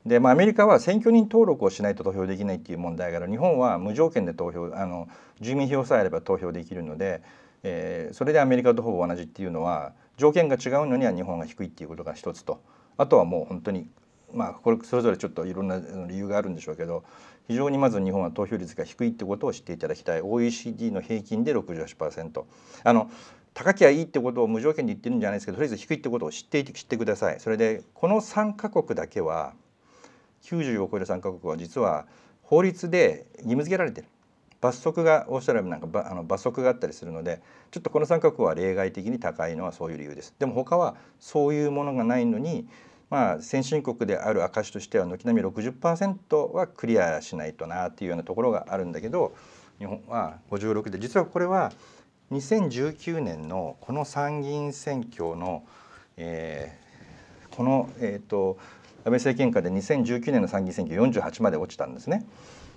でまあ、アメリカは選挙人登録をしないと投票できないっていう問題がある日本は無条件で投票あの住民票さえあれば投票できるので、えー、それでアメリカとほぼ同じっていうのは条件が違うのには日本が低いっていうことが一つとあとはもう本当にまあこれそれぞれちょっといろんな理由があるんでしょうけど非常にまず日本は投票率が低いってことを知っていただきたい OECD の平均で68%あの高きゃいいってことを無条件で言ってるんじゃないですけどとりあえず低いってことを知って知ってくださいそれでこの3カ国だけは90を超える3カ国は実は法律で義務付けられてる罰則がオーストラリアなんかあの罰則があったりするのでちょっとこの三角は例外的に高いのはそういう理由です。でも他はそういうものがないのにまあ、先進国である証としては軒並み60%はクリアしないとなっていうようなところがあるんだけど日本は56で実はこれは2019年のこの参議院選挙の、えー、この、えーと、と安倍政権下で2019年の参議院選挙48まで落ちたんですね。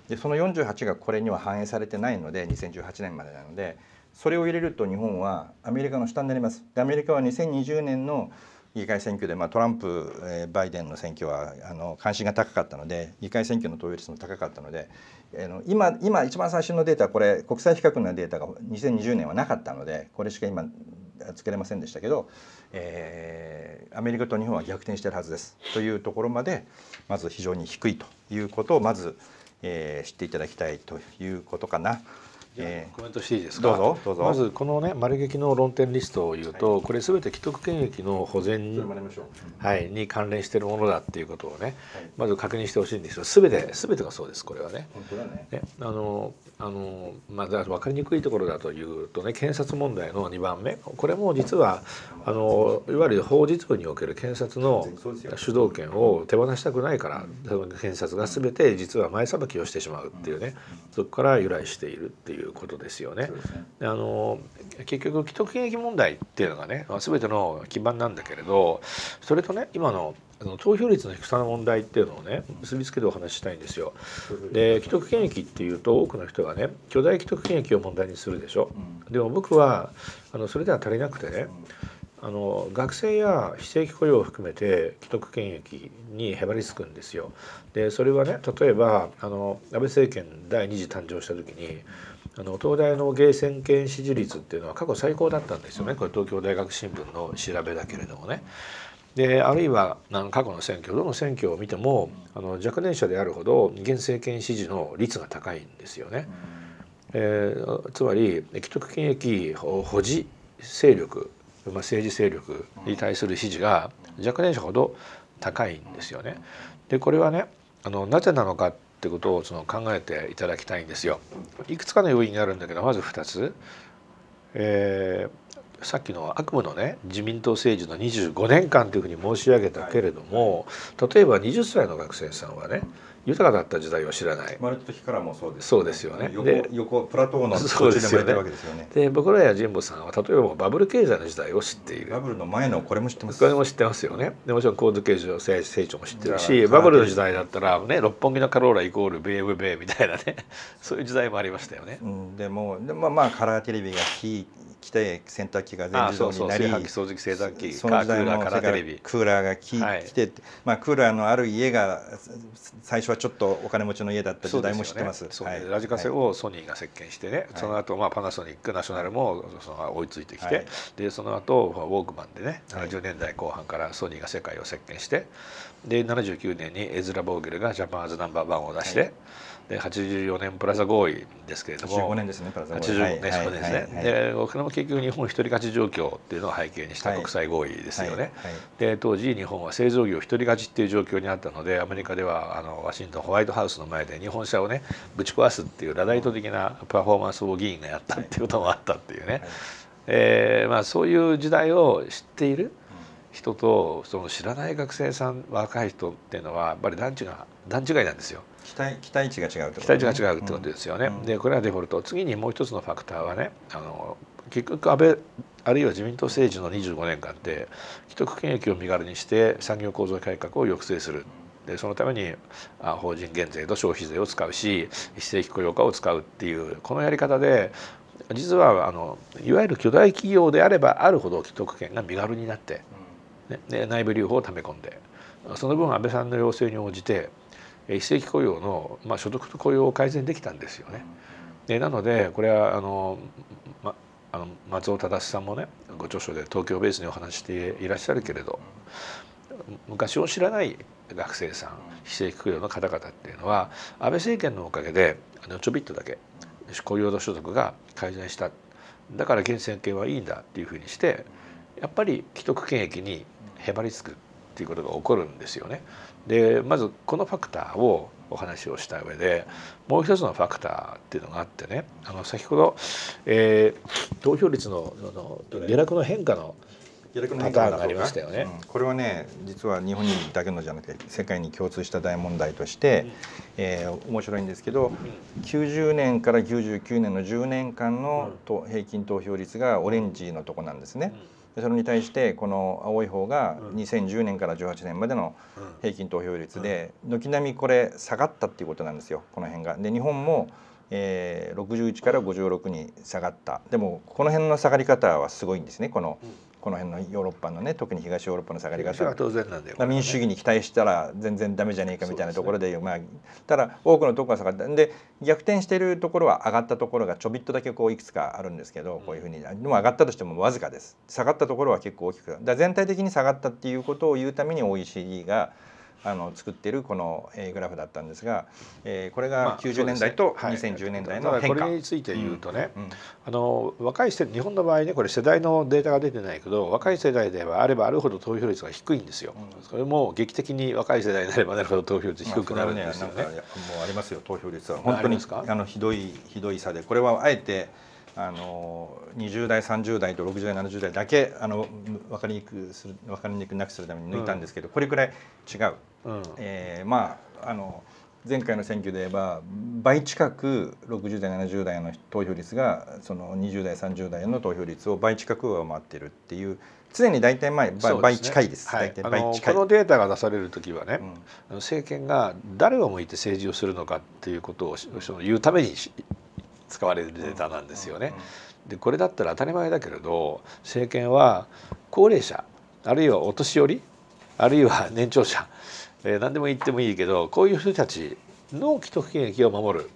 でその48がこれには反映されてないので2018年までなのでそれを入れると日本はアメリカの下になります。でアメリカは2020年の議会選挙で、まあ、トランプ、えー、バイデンの選挙はあの関心が高かったので議会選挙の投票率も高かったので、えー、の今今一番最新のデータこれ国際比較のデータが2020年はなかったのでこれしか今つけれませんでしたけど、えー、アメリカと日本は逆転してるはずですというところまでまず非常に低いということをまずえー、知っていただきたいということかな。えコメントしていいですかどうぞどうぞまずこのね丸劇の論点リストを言うと、はい、これ全て既得権益の保全はい、に関連しているものだっていうことをね、はい、まず確認してほしいんですけど全て全てがそうですこれはね。ね、ね、あのあの、まあ、分かりにくいところだというとね検察問題の2番目これも実はあのいわゆる法実部における検察の主導権を手放したくないから、検察が全て実は前さばきをしてしまうっていうね、そこから由来しているっていう。いうことですよね。ねあの結局既得権益問題っていうのがね全ての基盤なんだけれどそれとね今のあの投票率の低さの問題っていうのをね結びつけてお話ししたいんですよ。で既得権益っていうと多くの人がね巨大既得権益を問題にするでしょ。でも僕はあのそれでは足りなくてねあの学生や非正規雇用を含めて既得権益にへばりつくんですよ。でそれはね例えばあの安倍政権第2次誕生した時にあの東大のゲーセン権支持率っていうのは過去最高だったんですよねこれ東京大学新聞の調べだけれどもね。であるいはあの過去の選挙どの選挙を見てもあの若年者であるほど現政権支持の率が高いんですよね。えー、つまり既得権益保持勢力、まあ、政治勢力に対する支持が若年者ほど高いんですよね。でこれはねあのなぜなのかっってことをその考えていただきたいんですよ。いくつかの要因があるんだけどまず2つ、えー、さっきの悪夢のね自民党政治の25年間というふうに申し上げたけれども、例えば20歳の学生さんはね豊かだった時代を知らない生まれた時からもそうです、ね、そうですよね横横プラトーの土 地で生まれたわけですよねで、ね、僕らや神保さんは例えばバブル経済の時代を知っているバブルの前のこれも知ってますこれも知ってますよねでもちろん高度経済成長も知ってるしバブルの時代だったらね六本木のカローライコールベーブベーみたいなね そういう時代もありましたよね、うん、でもでまあまあカラーテレビが火来て洗濯機が全自動になり掃除機洗濯機その時代ビクーラーが来、はい、て、まあ、クーラーのある家が最初はちょっとお金持ちの家だった時代も知ってます、ねはい、ラジカセをソニーが席巻してね、はい、その後まあパナソニックナショナルもその追いついてきて、はい、でその後ウォークマンでね70年代後半からソニーが世界を席巻してで79年にエズラ・ボーゲルがジャパンアズナンバーワンを出して。で84年プラザ合意ですけれども85年ですねプラザ合意85年、そうですね、でこれも結局日本一人勝ち状況っていうのを背景にした国際合意ですよね、で当時日本は製造業一人勝ちっていう状況にあったのでアメリカではあのワシントンホワイトハウスの前で日本車をねぶち壊すっていうラダイト的なパフォーマンスを議員がやったっていうこともあったっていうね、はえー、まあ、そういう時代を知っている。人とその知らない学生さん若い人っていうのはやっぱり段違い段違いなんですよ期待期待値が違うってこと、ね、期待値が違うってことですよね、うん、でこれはデフォルト次にもう一つのファクターはねあの結局安倍あるいは自民党政治の25年間って既得権益を身軽にして産業構造改革を抑制するでそのために法人減税と消費税を使うし非正規雇用化を使うっていうこのやり方で実はあのいわゆる巨大企業であればあるほど既得権が身軽になってね、内部留保をため込んでその分安倍さんの要請に応じて非正規雇用の、まあ、所得と雇用を改善できたんですよね。でなのでこれはあの、ま、あの松尾忠さんもねご著書で東京ベースにお話していらっしゃるけれど昔を知らない学生さん非正規雇用の方々っていうのは安倍政権のおかげであのちょびっとだけ雇用の所得が改善しただから現政権はいいんだっていうふうにしてやっぱり既得権益にへばりつくっていうことが起こるんですよね。でまずこのファクターをお話をした上でもう一つのファクターっていうのがあってねあの先ほど、えー、投票率のの下落の変化のパターンがありましたよね、うん、これはね実は日本だけのじゃなくて世界に共通した大問題として、えー、面白いんですけど、90年から99年の10年間のと、平均投票率がオレンジのとこなんですね。うんそれに対してこの青い方が2010年から18年までの平均投票率で軒並みこれ下がったっていうことなんですよこの辺が。で日本もえー、61から56に下がったでもこの辺の下がり方はすごいんですねこのこの辺のヨーロッパのね特に東ヨーロッパの下がり方当然なんだよ、ね、民主主義に期待したら全然ダメじゃねえかみたいなところで、ね、まあただ多くのところが下がったんで逆転してるところは上がったところがちょびっとだけこういくつかあるんですけど、こういうふうにでも上がったとしてもわずかです下がったところは結構大きくだ全体的に下がったっていうことを言うために OECD があの作ってるこの、えー、グラフだったんですが、えー、これが90年代と2010年代の変化、まあねはい、これについて言うとね、うんうん、あの若い世代日本の場合ねこれ世代のデータが出てないけど若い世代ではあればあるほど投票率が低いんですよ、うん、それも劇的に若い世代になればなるほど投票率低くなるんですよね。まあ、ねもうありますよ投票率は本当にああのひどいひどい差でこれはあえてあの20代30代と60代70代だけあの分かりにくする分かりにくなくするために抜いたんですけど、うん、これくらい違う、うん、えー、まああの前回の選挙で言えば倍近く60代70代の投票率がその20代30代の投票率を倍近く上回ってるっていう常に大体前倍,、倍近いです、はい、大体倍近いこのデータが出される時はね、うん、政権が誰を向いて政治をするのかっていうことを言うために使われるデータなんですよね。でこれだったら当たり前だけれど政権は高齢者あるいはお年寄りあるいは年長者、えー、何でも言ってもいいけどこういう人たちの既得権益を守る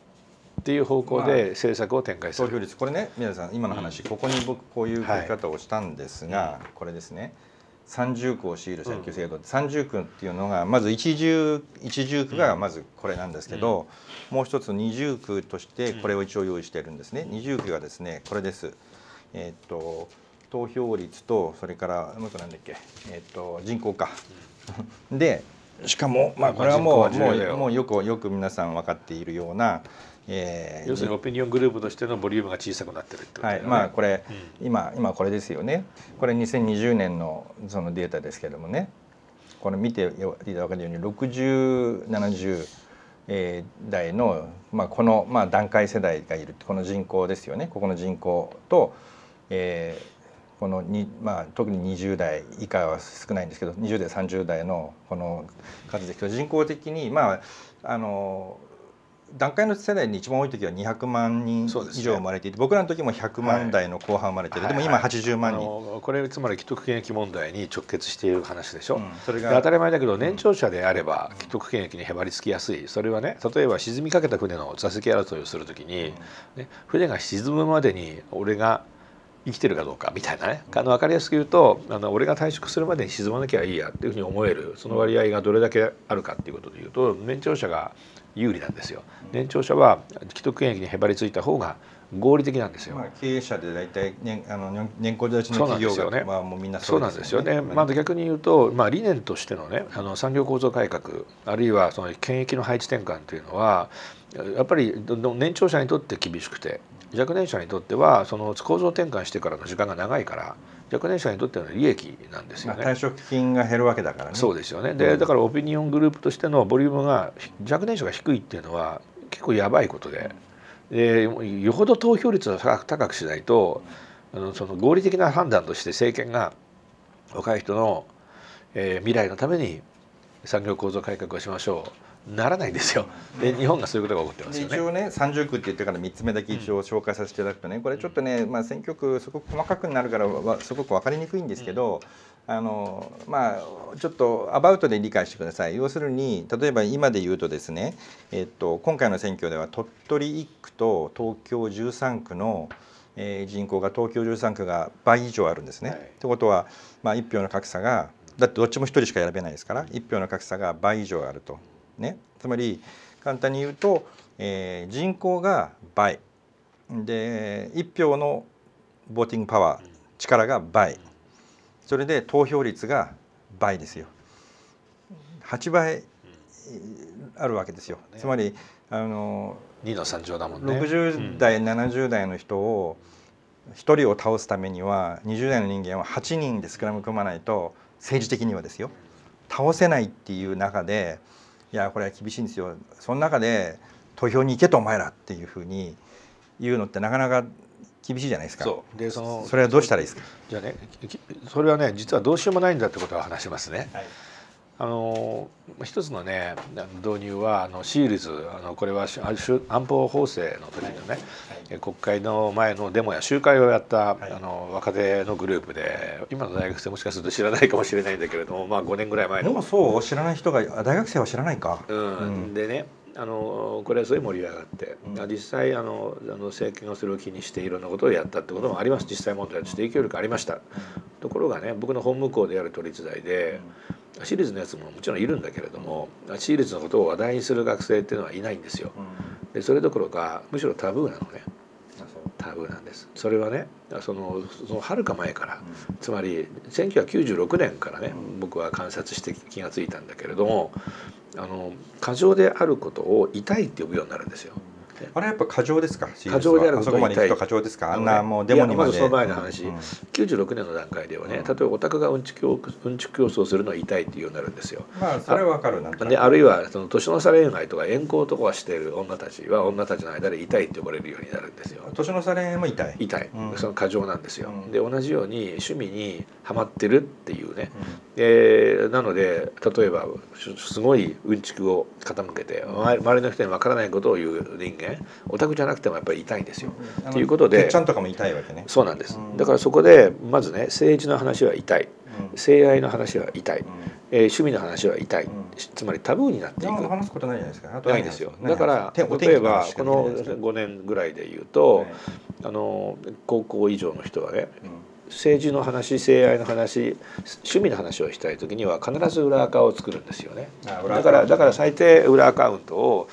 っていう方向で政策を展開する、まあ、投票率これね宮根さん今の話、うん、ここに僕こういう書き方をしたんですが、はい、これですね。三重苦を強いる選挙制度、うん、三重苦っていうのがまず一重一重苦がまずこれなんですけど、うん、もう一つ二重苦としてこれを一応用意してるんですね、うん、二重苦がですねこれです、えっ、ー、と投票率とそれからうまくなんだっけ、えっ、ー、と人口かでしかも、まあ、これはもうもうもうよくよく皆さん分かっているような、えー、要するにオピニオングループとしてのボリュームが小さくなってるってこと、ね、はいまあこれ、うん、今今これですよねこれ2020年のそのデータですけどもねこれ見ていただかるように6070え代の、まあ、この、まあ、段階世代がいるこの人口ですよねここの人口と、えー、このに、まあ、特に20代以下は少ないんですけど20代30代のこの数ですけど人口的にまああの段階の世代に一番多い時は200万人以上生まれていて、ね、僕らの時も100万台の後半生まれてる、はい、でも今80万人、はいはい、これつまり既得権益問題に直結している話でしょ、うん、それが当たり前だけど年長者であれば、既得権益にへばりつきやすいそれはね例えば沈みかけた船の座席争いをする時に、うん、ね、船が沈むまでに俺が生きてるかどうかみたいなねあの分かりやすく言うとあの俺が退職するまでに沈まなきゃいいやっていうふうに思えるその割合がどれだけあるかっていうことで言うと年長者が有利なんですよ年長者は既得権益にへばりついた方が合理的なんですよ。まあ、経営者で大体年あの年功序列の企業が、ね、まあもうみんなそうなんですよね。よねまあ逆に言うと、まあ理念としてのね、あの産業構造改革あるいはその権益の配置転換というのは、やっぱり年長者にとって厳しくて若年者にとってはその構造転換してからの時間が長いから若年者にとっての利益なんですよね。退職金が減るわけだからね。そうですよね。で、だからオピニオングループとしてのボリュームが若年者が低いっていうのは結構やばいことで、でよほど投票率を高くしないと、あのその合理的な判断として政権が若い人の、えー、未来のために産業構造改革をしましょう。ならないですよ。で日本がそういうことが起こってますよね。一応ね30区って言ってから3つ目だけ一応紹介させていただくとねこれちょっとね、まあ、選挙区すごく細かくなるからすごく分かりにくいんですけど、うん、あのまあちょっとアバウトで理解してください。要するに例えば今で言うとですね、えっと、今回の選挙では鳥取1区と東京13区のえー、人口が東京13区が倍以上あるんですね。はい、ってことは、まあ、1票の格差がだってどっちも1人しか選べないですから1票の格差が倍以上あるとね、つまり簡単に言うと、えー、人口が倍で1票のボーティングパワー力が倍それで投票率が倍ですよ8倍あるわけですよ、つまりあの2の3乗だもんね60代、70代の人を1人を倒すためには20代の人間は8人でスクラム組まないと政治的にはですよ倒せないっていう中でいやこれは厳しいんですよその中で投票に行けとお前らっていうふうに言うのってなかなか厳しいじゃないですかそうでそのそれはどうしたらいいですかじゃあねそれはね実はどうしようもないんだってことは話しますね、はい、あの一つのね導入はあのシールズあのこれは安保法制の時のね、はい、国会の前のデモや集会をやった、はい、あの若手のグループで今の大学生もしかすると知らないかもしれないんだけれども、まあ、5年ぐらい前の。もそう知らない人が大学生は知らないか。うん、うん、でねあのこれはすごい盛り上がって、うん、実際あのあの政権をそれを気にしていろんなことをやったってこともあります実際問題として影響力ありました、うん、ところがね僕の本向こうである都立大で、うん、私立のやつももちろんいるんだけれども私立のことを話題にする学生っていうのはいないんですよ、でそれどころかむしろタブーなのねタブーなんですそれはねそのそのはるか前から、つまり1996年からね、僕は観察して気が付いたんだけれども、うんあの過剰であることを痛いって呼ぶようになるんですよ。あれやっぱ過剰ですか過剰であることに対過剰ですかあんなもうデモにまずその前の話、九十六年の段階ではね、例えばオタクがうんちくうんち競争するのは痛いっていうようになるんですよ。まあそれはわかるであるいはその年の差恋愛とか遠行とかしている女たちは女たちの間で痛いって呼ばれるようになるんですよ。年の差恋愛も痛い痛い、その過剰なんですよ。で同じように趣味にハマってるっていうね、うえなので例えばすごいうんちくを傾けて周りの人にわからないことを言う人間ねオタクじゃなくてもやっぱり痛いんですよ。と、いうことでちゃんとかも痛いわけねそうなんです、だからそこでまずね政治の話は痛い、性愛の話は痛い、えー、趣味の話は痛い、つまりタブーになっていく話すことないじゃないですかないですよだから例えばこの五年ぐらいで言うと、あの高校以上の人はね、政治の話性愛の話趣味の話をしたいときには必ず裏アカを作るんですよねだからだから最低裏アカウントを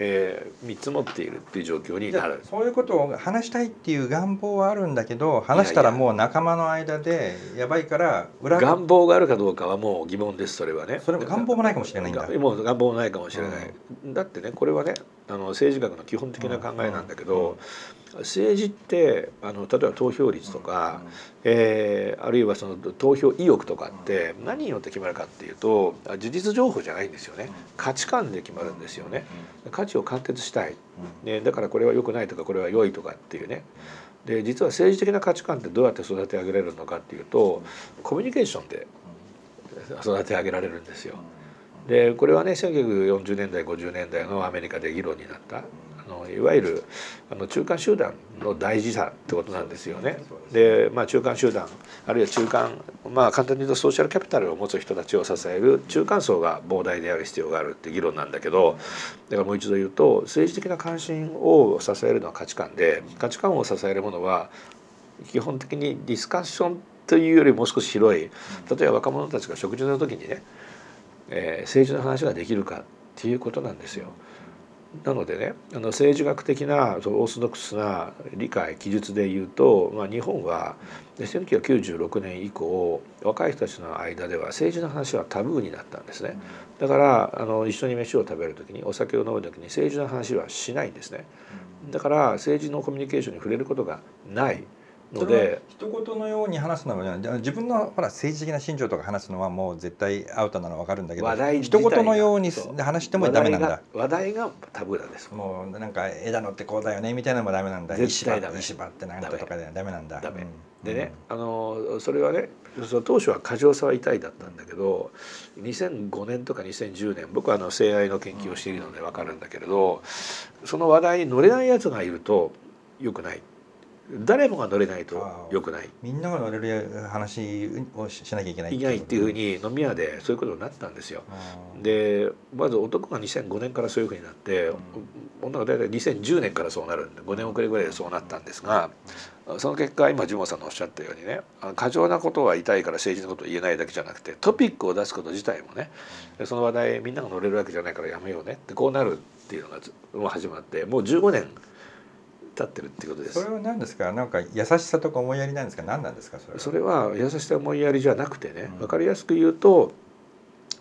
えー、見積もっているっていう状況になるそういうことを話したいっていう願望はあるんだけど話したらもう仲間の間でやばいから裏願望があるかどうかはもう疑問ですそれはねそれも願望もないかもしれないんだもう願望もないかもしれない、うん、だってねこれはねあの政治学の基本的な考えなんだけど、うんうん政治ってあの例えば投票率とか、えー、あるいはその投票意欲とかって何によって決まるかっていうと事実情報じゃないんですよね価値観で決まるんですよね価値を貫徹したい、ね、だからこれは良くないとかこれは良いとかっていうねで実は政治的な価値観ってどうやって育て上げられるのかっていうとコミュニケーションで育て上げられるんですよ。でこれはね1940年代50年代のアメリカで議論になったのいわゆるあの中間集団の大事さってことなんですよね。で、まあ、中間集団あるいは中間、まあ、簡単に言うとソーシャルキャピタルを持つ人たちを支える中間層が膨大である必要があるって議論なんだけどだからもう一度言うと政治的な関心を支えるのは価値観で価値観を支えるものは基本的にディスカッションというよりもう少し広い例えば若者たちが食事の時にね、えー、政治の話ができるかっていうことなんですよ。なのでねあの政治学的なそのオーソドックスな理解記述で言うと、まあ、日本は1996年以降若い人たちの間では政治の話はタブーになったんですねだからあの一緒に飯を食べる時にお酒を飲む時に政治の話はしないんですねだから政治のコミュニケーションに触れることがないので一言のように話すのは自分のほら政治的な信条とか話すのはもう絶対アウトなの分かるんだけど一言のように話してもダメなんだ話題がタブーなんですもうなんか枝野ってこうだよねみたいなのもダメなんだ石破ってなんとかでダメなんだ、うん、でね、あのそれはねその当初は過剰さは痛いだったんだけど2005年とか2010年僕はあの性愛の研究をしているので分かるんだけれど、うん、その話題に乗れないやつがいるとよくない。誰もが乗れないとよくないみんなが乗れる話をしなきゃいけないいないっていうふうに飲み屋でそういうことになったんですよ。でまず男が2005年からそういうふうになって、うん、女が大体2010年からそうなるんで5年遅れぐらいでそうなったんですが、うん、その結果今ジュモさんのおっしゃったようにね過剰なことは痛いから政治のこと言えないだけじゃなくてトピックを出すこと自体もねその話題みんなが乗れるわけじゃないからやめようねってこうなるっていうのが始まってもう15年立ってるってことです。それは何ですか、なんか優しさとか思いやりなんですか、何なんですかそれは。それは優しさ思いやりじゃなくてね、わ、うん、かりやすく言うと、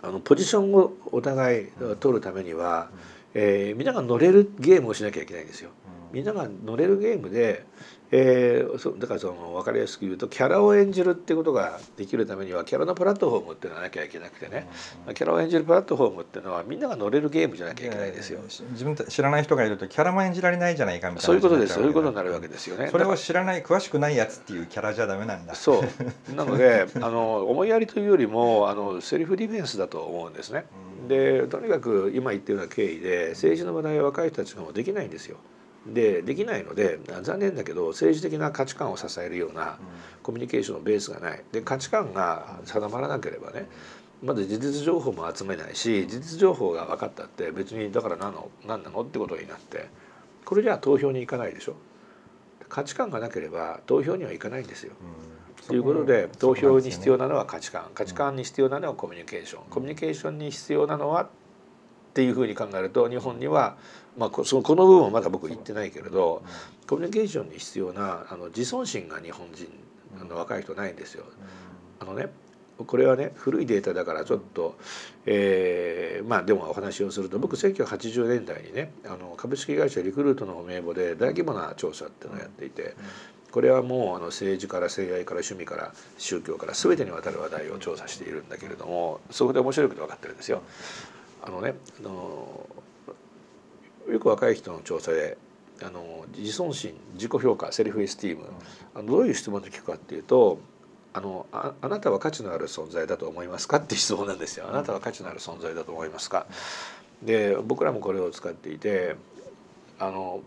あのポジションをお互い取るためには、うん、えー、みんなが乗れるゲームをしなきゃいけないんですよ。みんなが乗れるゲームでえー、だからその分かりやすく言うとキャラを演じるってことができるためにはキャラのプラットフォームっていうのはなきゃいけなくてね、うん、キャラを演じるプラットフォームっていうのはみんなが乗れるゲームじゃなきゃいけないですよ。自分知らない人がいるとキャラも演じられないじゃないかみたいなそういうことですそういうことになるわけですよね。それを知らない詳しくないやつっていうキャラじゃダメなんだ。そうなので あの思いやりというよりもあのセリフディフェンスだと思うんですね。うん、でとにかく今言ってるような経緯で政治の話題は若い人たちがもできないんですよ。うんでできないので残念だけど政治的な価値観を支えるようなコミュニケーションのベースがないで価値観が定まらなければねまず事実情報も集めないし事実情報が分かったって別にだから何の何なのってことになってこれじゃあ投票に行かないでしょ価値観がなければ投票には行かないんですよ。うん、ということで投票に必要なのは価値観、ね、価値観に必要なのはコミュニケーション、うん、コミュニケーションに必要なのはっていうふうに考えると日本にはまあ、そのこの部分はまだ僕言ってないけれどコミュニケーションに必要なあの自尊心が日本人あの若い人ないんですよ。あのねこれはね古いデータだからちょっと、えー、まあでもお話をすると僕1980年代にねあの株式会社リクルートの名簿で大規模な調査っていうのをやっていてこれはもうあの政治から性愛から趣味から宗教から全てにわたる話題を調査しているんだけれどもそこで面白いこと分かってるんですよ。あのねあのーよく若い人の調査であの自尊心自己評価セルフエスティームあのどういう質問で聞くかっていうとあのあ「あなたは価値のある存在だと思いますか?」って質問なんですよ。あなたは価値のある存在だと思いますかで僕らもこれを使っていてあの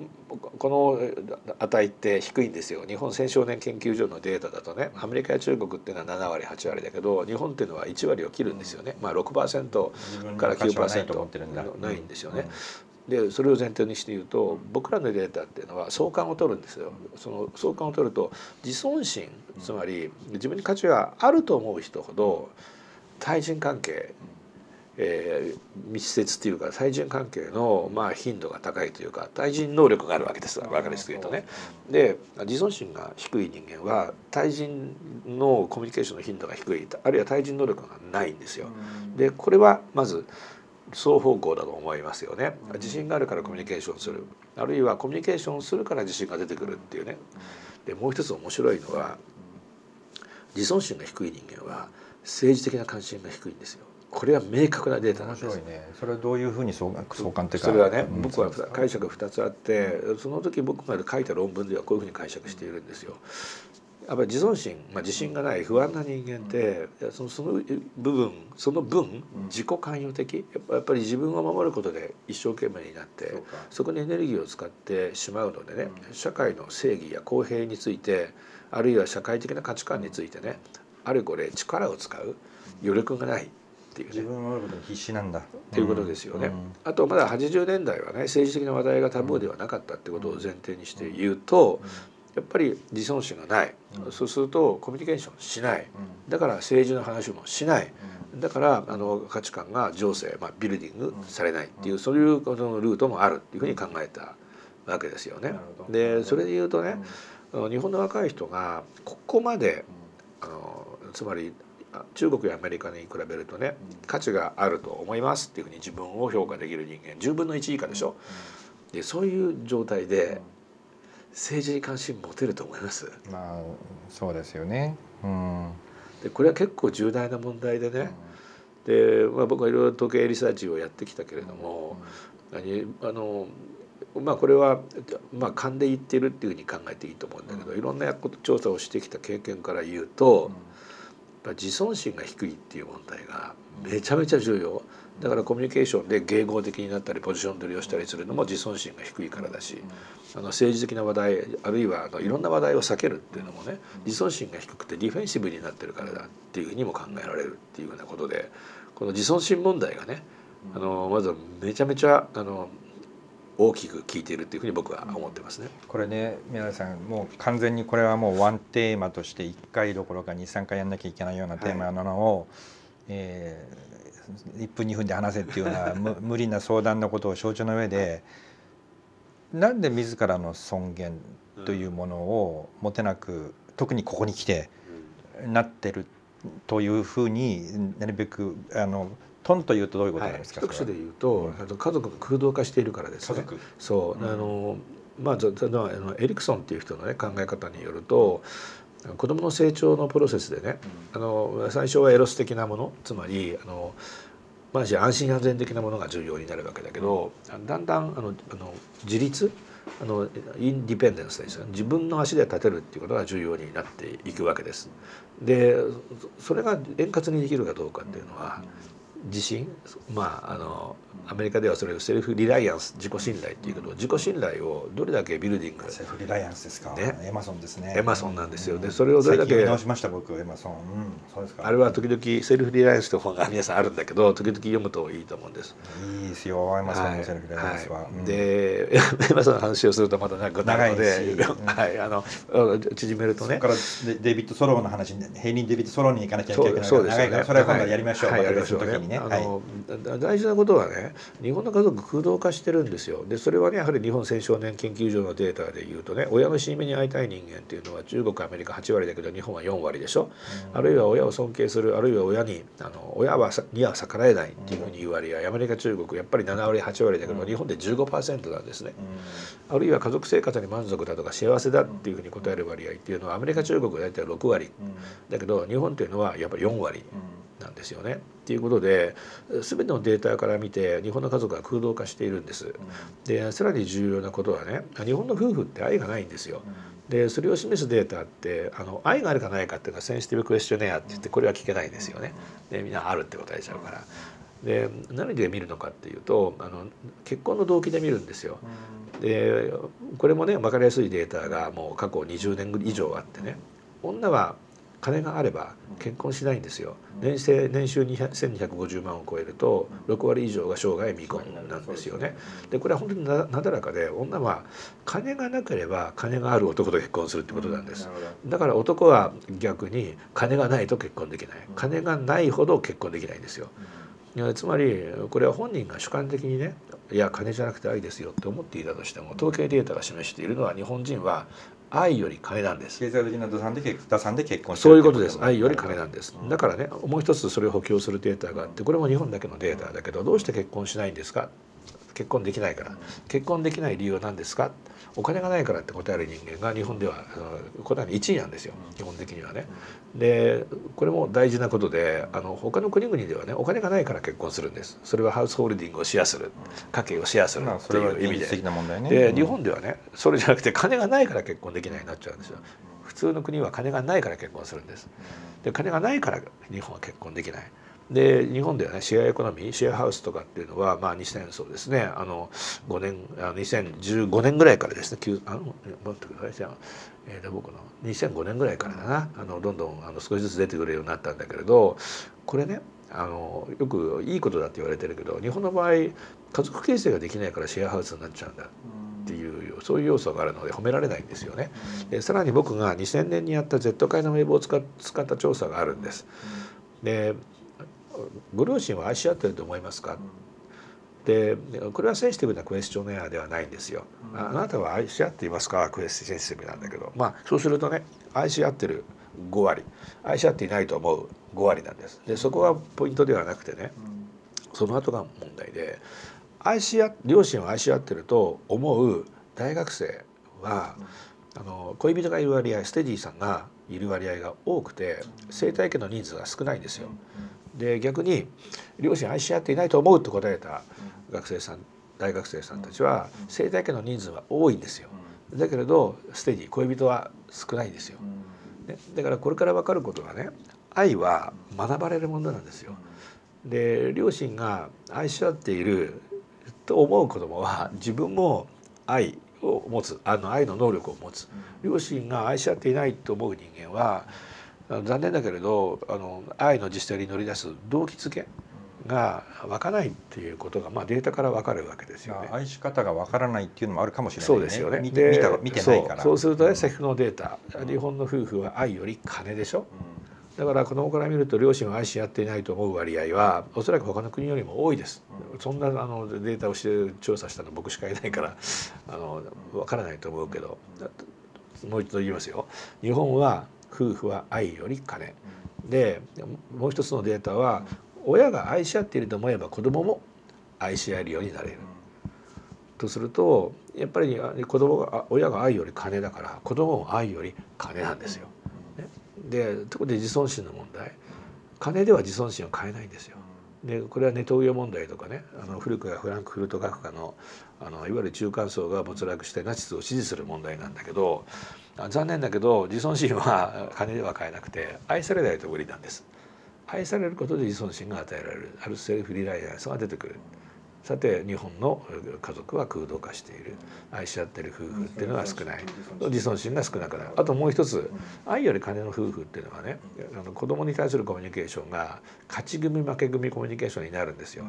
この値って低いんですよ日本青少年研究所のデータだとねアメリカや中国っていうのは7割8割だけど日本っていうのは1割を切るんですよね、まあ6%から9%ないんですよね、でそれを前提にして言うと僕らのデータっていうのは相関を取るんですよその相関を取ると自尊心つまり自分に価値があると思う人ほど対人関係えー、密接というか対人関係の、まあ、頻度が高いというか対人能力があるわけです分かりやすく言うとね。で自尊心が低い人間は対人のコミュニケーションの頻度が低いあるいは対人能力がないんですよ。でこれはまず双方向だと思いますよね自信があるからコミュニケーションするあるいはコミュニケーションするから自信が出てくるっていうねでもう一つ面白いのは自尊心が低い人間は政治的な関心が低いんですよこれは明確なデータなんです、ね、それはどういうふうに相関ってそれはね、僕は解釈二つあってその時僕が書いた論文ではこういうふうに解釈しているんですよ。やっぱり自尊心、まあ、自信がない不安な人間って、そのその部分その分自己関与的やっぱり自分を守ることで一生懸命になってそこにエネルギーを使ってしまうのでね、社会の正義や公平についてあるいは社会的な価値観についてねあれこれ力を使う余力がないっていうね。自分をことに必死なんだっていうことですよね。うんうん、あとまだ80年代はね政治的な話題がタブーではなかったってことを前提にして言うと、うんやっぱり自尊心がない、うん、そうするとコミュニケーションしない、うん、だから政治の話もしない、うん、だからあの価値観が情勢、まあ、ビルディングされないっていう、そういうこのルートもあるっていうふうに考えたわけですよね。でそれで言うとね、日本の若い人がここまで、あのつまり中国やアメリカに比べるとね価値があると思いますっていうふうに自分を評価できる人間10分の1以下でしょ。でそういう状態で政治に関心持てると思います。まあそうですよね。うん、でこれは結構重大な問題でね、うん、で、まあ、僕はいろいろ時計リサーチをやってきたけれども、うん、あのまあ、これは、まあ、勘で言ってるっていうふうに考えていいと思うんだけど、いろんな調査をしてきた経験から言うと、うん、自尊心が低いっていう問題がめちゃめちゃ重要。だからコミュニケーションで迎合的になったりポジション取りをしたりするのも自尊心が低いからだし、あの政治的な話題あるいはあのいろんな話題を避けるっていうのもね自尊心が低くてディフェンシブになってるからだっていうふうにも考えられるっていうようなことでこの自尊心問題がねあのまずめちゃめちゃあの大きく効いているというふうに僕は思ってますね。これね宮田さんもう完全にこれはもうワンテーマとして1回どころか23回やんなきゃいけないようなテーマなのを、はい、えー、1分2分で話せっていうような無 理な相談のことを象徴の上で。なんで自らの尊厳というものを持てなく特にここに来てなってるというふうになるべくあのトンというとどういうことなんですか、はい、一で言うと、うん、家族が空洞化しているからですね。そう、うん、あのまあ、エリクソンっていう人の、ね、考え方によると子どもの成長のプロセスでね、うん、あの最初はエロス的なものつまりあのまあ、安心安全的なものが重要になるわけだけどだんだんあのあの自立あのインディペンデンスですよ自分の足で立てるっていうことが重要になっていくわけです。でそれが円滑にできるかどうかっていうのは自信まああのアメリカではそれをセルフリライアンス自己信頼っていうけど自己信頼をどれだけビルディングセルフリライアンスですかねエマソンですねエマソンなんですよね、それをどれだけ直しました僕エマソン、うん、そうですかあれは時々セルフリライアンスという本が皆さんあるんだけど時々読むといいと思うんですいいですよエマソンのセルフリライアンスは、はいはいうん、で エマソンの話をするとまた長くなるので、はいあの縮めるとねからデデビッド・ソローの話に平人デビッド・ソローに行かなきゃいけないから長いからそれは今度やりましょう、はい、やりましょうねね、あの、はい、大事なことはね日本の家族空洞化してるんですよでそれはねやはり日本青少年研究所のデータでいうとね親の死に目に会いたい人間っていうのは中国アメリカ8割だけど日本は4割でしょ、うん、あるいは親を尊敬するあるいは親にあの親はには逆らえないっていうふうに言う割合、うん、アメリカ中国やっぱり7割8割だけど、うん、日本で15%なんですね、あるいは家族生活に満足だとか幸せだっていうふうに答える割合っていうのはアメリカ中国は大体6割、だけど日本っていうのはやっぱり4割。なんですよね。っていうことで全てのデータから見て日本の家族は空洞化しているんです。でさらに重要なことはね日本の夫婦って愛がないんですよ。でそれを示すデータってあの愛があるかないかっていうのはセンシティブクエスチョネアって言ってこれは聞けないんですよね。でみんなあるって答えちゃうから。で何で見るのかっていうとあの結婚の動機で見るんですよ。でこれもね分かりやすいデータがもう過去20年以上あってね女は金があれば結婚しないんですよ年生年収1250万を超えると6割以上が生涯未婚なんですよね。でこれは本当になだらかで女は金がなければ金がある男と結婚するってことなんです。だから男は逆に金がないと結婚できない金がないほど結婚できないんですよ。つまりこれは本人が主観的にねいや金じゃなくて愛ですよって思っていたとしても統計データが示しているのは日本人は愛より金なんです経済的な打算で打算で結婚そういうことです愛より金なんです、だからねもう一つそれを補強するデータがあってこれも日本だけのデータだけどどうして結婚しないんですか結婚できないから結婚できない理由は何ですかお金がないからって答える人間が日本では答えの1位なんですよ基本的にはね。でこれも大事なことであの他の国々ではねお金がないから結婚するんですそれはハウスホールディングをシェアする家計をシェアするっていう意味で,、で日本ではねそれじゃなくて金がないから結婚できないになっちゃうんですよ。普通の国は金がないから結婚するんです。で金がないから日本は結婚できない。で日本ではねシェアエコノミーシェアハウスとかっていうのは、まあ、2000そうですねあの5年あ2015年ぐらいからですねあの待ってください、えー、僕の2005年ぐらいからだなあのどんどんあの少しずつ出てくるようになったんだけれどこれねあのよくいいことだって言われてるけど日本の場合家族形成ができないからシェアハウスになっちゃうんだっていうそういう要素があるので褒められないんですよね。でさらに僕が2000年にやった Z 界の名簿を使った調査があるんです。でご両親は愛し合ってると思いますか?」でこれはセンシティブなクエスチョネアではないんですよ。あなたは愛し合っていますかクエスセンシティブなんだけど、まあ、そうするとね愛し合ってる5割愛し合っていないと思う5割なんです。でそこがポイントではなくてねその後が問題で愛し合両親を愛し合ってると思う大学生は、あの恋人がいる割合ステディさんがいる割合が多くて生態系の人数が少ないんですよ。で逆に両親愛し合っていないと思うと答えた学生さん大学生さんたちは生態系の人数は多いんですよだけれどすでに恋人は少ないんですよ、ね、だからこれから分かることがね愛は学ばれるものなんですよで両親が愛し合っていると思う子供は自分も愛を持つあの愛の能力を持つ両親が愛し合っていないと思う人間は残念だけれどあの愛の実践に乗り出す動機付けが湧かないっていうことが、まあ、データから分かるわけですよね。愛し方が分からないっていうのもあるかもしれない、ね、そうですよね。見て見てないからそうするとね、うん、先ほのデータ、日本の夫婦は愛より金でしょ。うん、だから子供から見ると両親を愛し合っていないと思う割合はおそらく他の国よりも多いです、うん、そんなあのデータをして調査したの僕しかいないからあの分からないと思うけどもう一度言いますよ日本は夫婦は愛より金でもう一つのデータは親が愛し合っていると思えば子供も愛し合えるようになれる。とするとやっぱり子供が親が愛より金だから子供も愛より金なんですよ。ね、で特に自尊心の問題金では自尊心を変えないんですよ。でこれはネトウヨ問題とかねあの古くはフランクフルト学科のあのいわゆる中間層が没落してナチスを支持する問題なんだけど残念だけど自尊心は金では買えなくて愛されないと無理なんです愛されることで自尊心が与えられるあるセルフリライアンスが出てくるさて日本の家族は空洞化している愛し合っている夫婦っていうのが少ない自尊心が少なくなるあともう一つ愛より金の夫婦っていうのはねあの子供に対するコミュニケーションが勝ち組負け組コミュニケーションになるんですよ。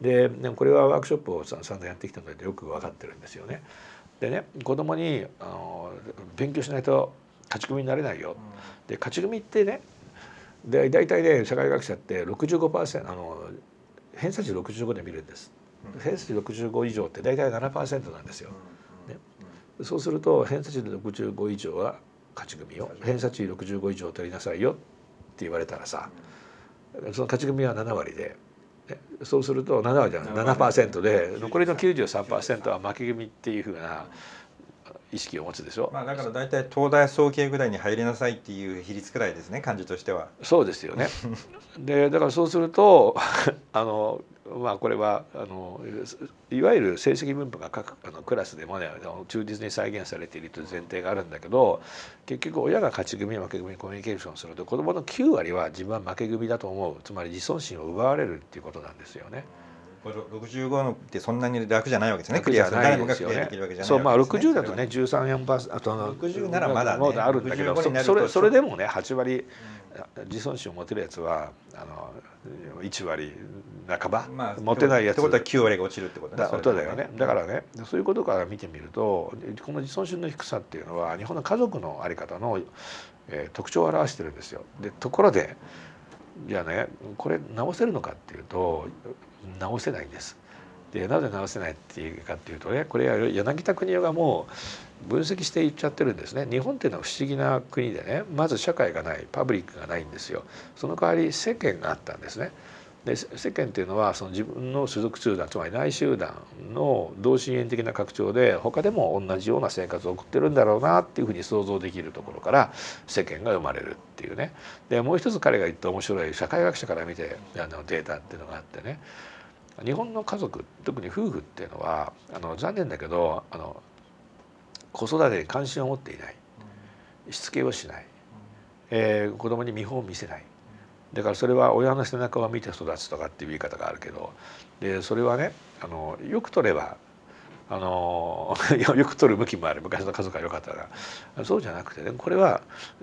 でこれはワークショップを散々やってきたのでよく分かってるんですよね。でね子供にあの勉強しないと勝ち組になれないよ、うん、で勝ち組ってねで大体ね社会学者って65%あの偏差値65で見るんです、うん、偏差値65以上って大体7%なんですよ、ね、そうすると偏差値65以上は勝ち組よ偏差値65以上取りなさいよって言われたらさ、その勝ち組は7割でそうすると7割じゃない7%で残りの93%は負け組っていうふうな意識を持つでしょ、まあ、だから大体東大総計ぐらいに入りなさいっていう比率くらいですね感じとしてはそうですよねでだからそうすると あのまあ、これはあのいわゆる成績分布が各あのクラスでもね忠実に再現されているという前提があるんだけど結局親が勝ち組負け組コミュニケーションすると子どもの9割は自分は負け組だと思うつまり自尊心を奪われるっていうことなんですよね。65のってそんなに楽じゃないわけですね。クリアないですよね。そうまあ60だとね13、4%あとの60ならまだ、ね、まだあるんだけど、それそれでもね8割自尊心を持てるやつはあの1割半ば、まあ、持てないやつってことは9割が落ちるってことだ,、ね、だよねだからねそういうことから見てみるとこの自尊心の低さっていうのは日本の家族の在り方の、えー、特徴を表してるんですよ。でところでじゃあねこれ直せるのかっていうと直せないんです。でなぜ直せないっていうかっていうとねこれは柳田国夫がもう分析していっちゃってるんですね日本っていうのは不思議な国でねまず社会がないパブリックがないんですよその代わり世間があったんですねで世間っていうのはその自分の所属集団つまり内集団の同心円的な拡張で他でも同じような生活を送ってるんだろうなっていうふうに想像できるところから世間が生まれるっていうねでもう一つ彼が言った面白い社会学者から見てあのデータっていうのがあってね日本の家族特に夫婦っていうのはあの残念だけどあの子育てに関心を持っていないしつけをしない、えー、子供に見本を見せないだからそれは親の背中を見て育つとかっていう言い方があるけどでそれはねあのよく取ればあの よく取る向きもある昔の家族が良かったらそうじゃなくてねこれは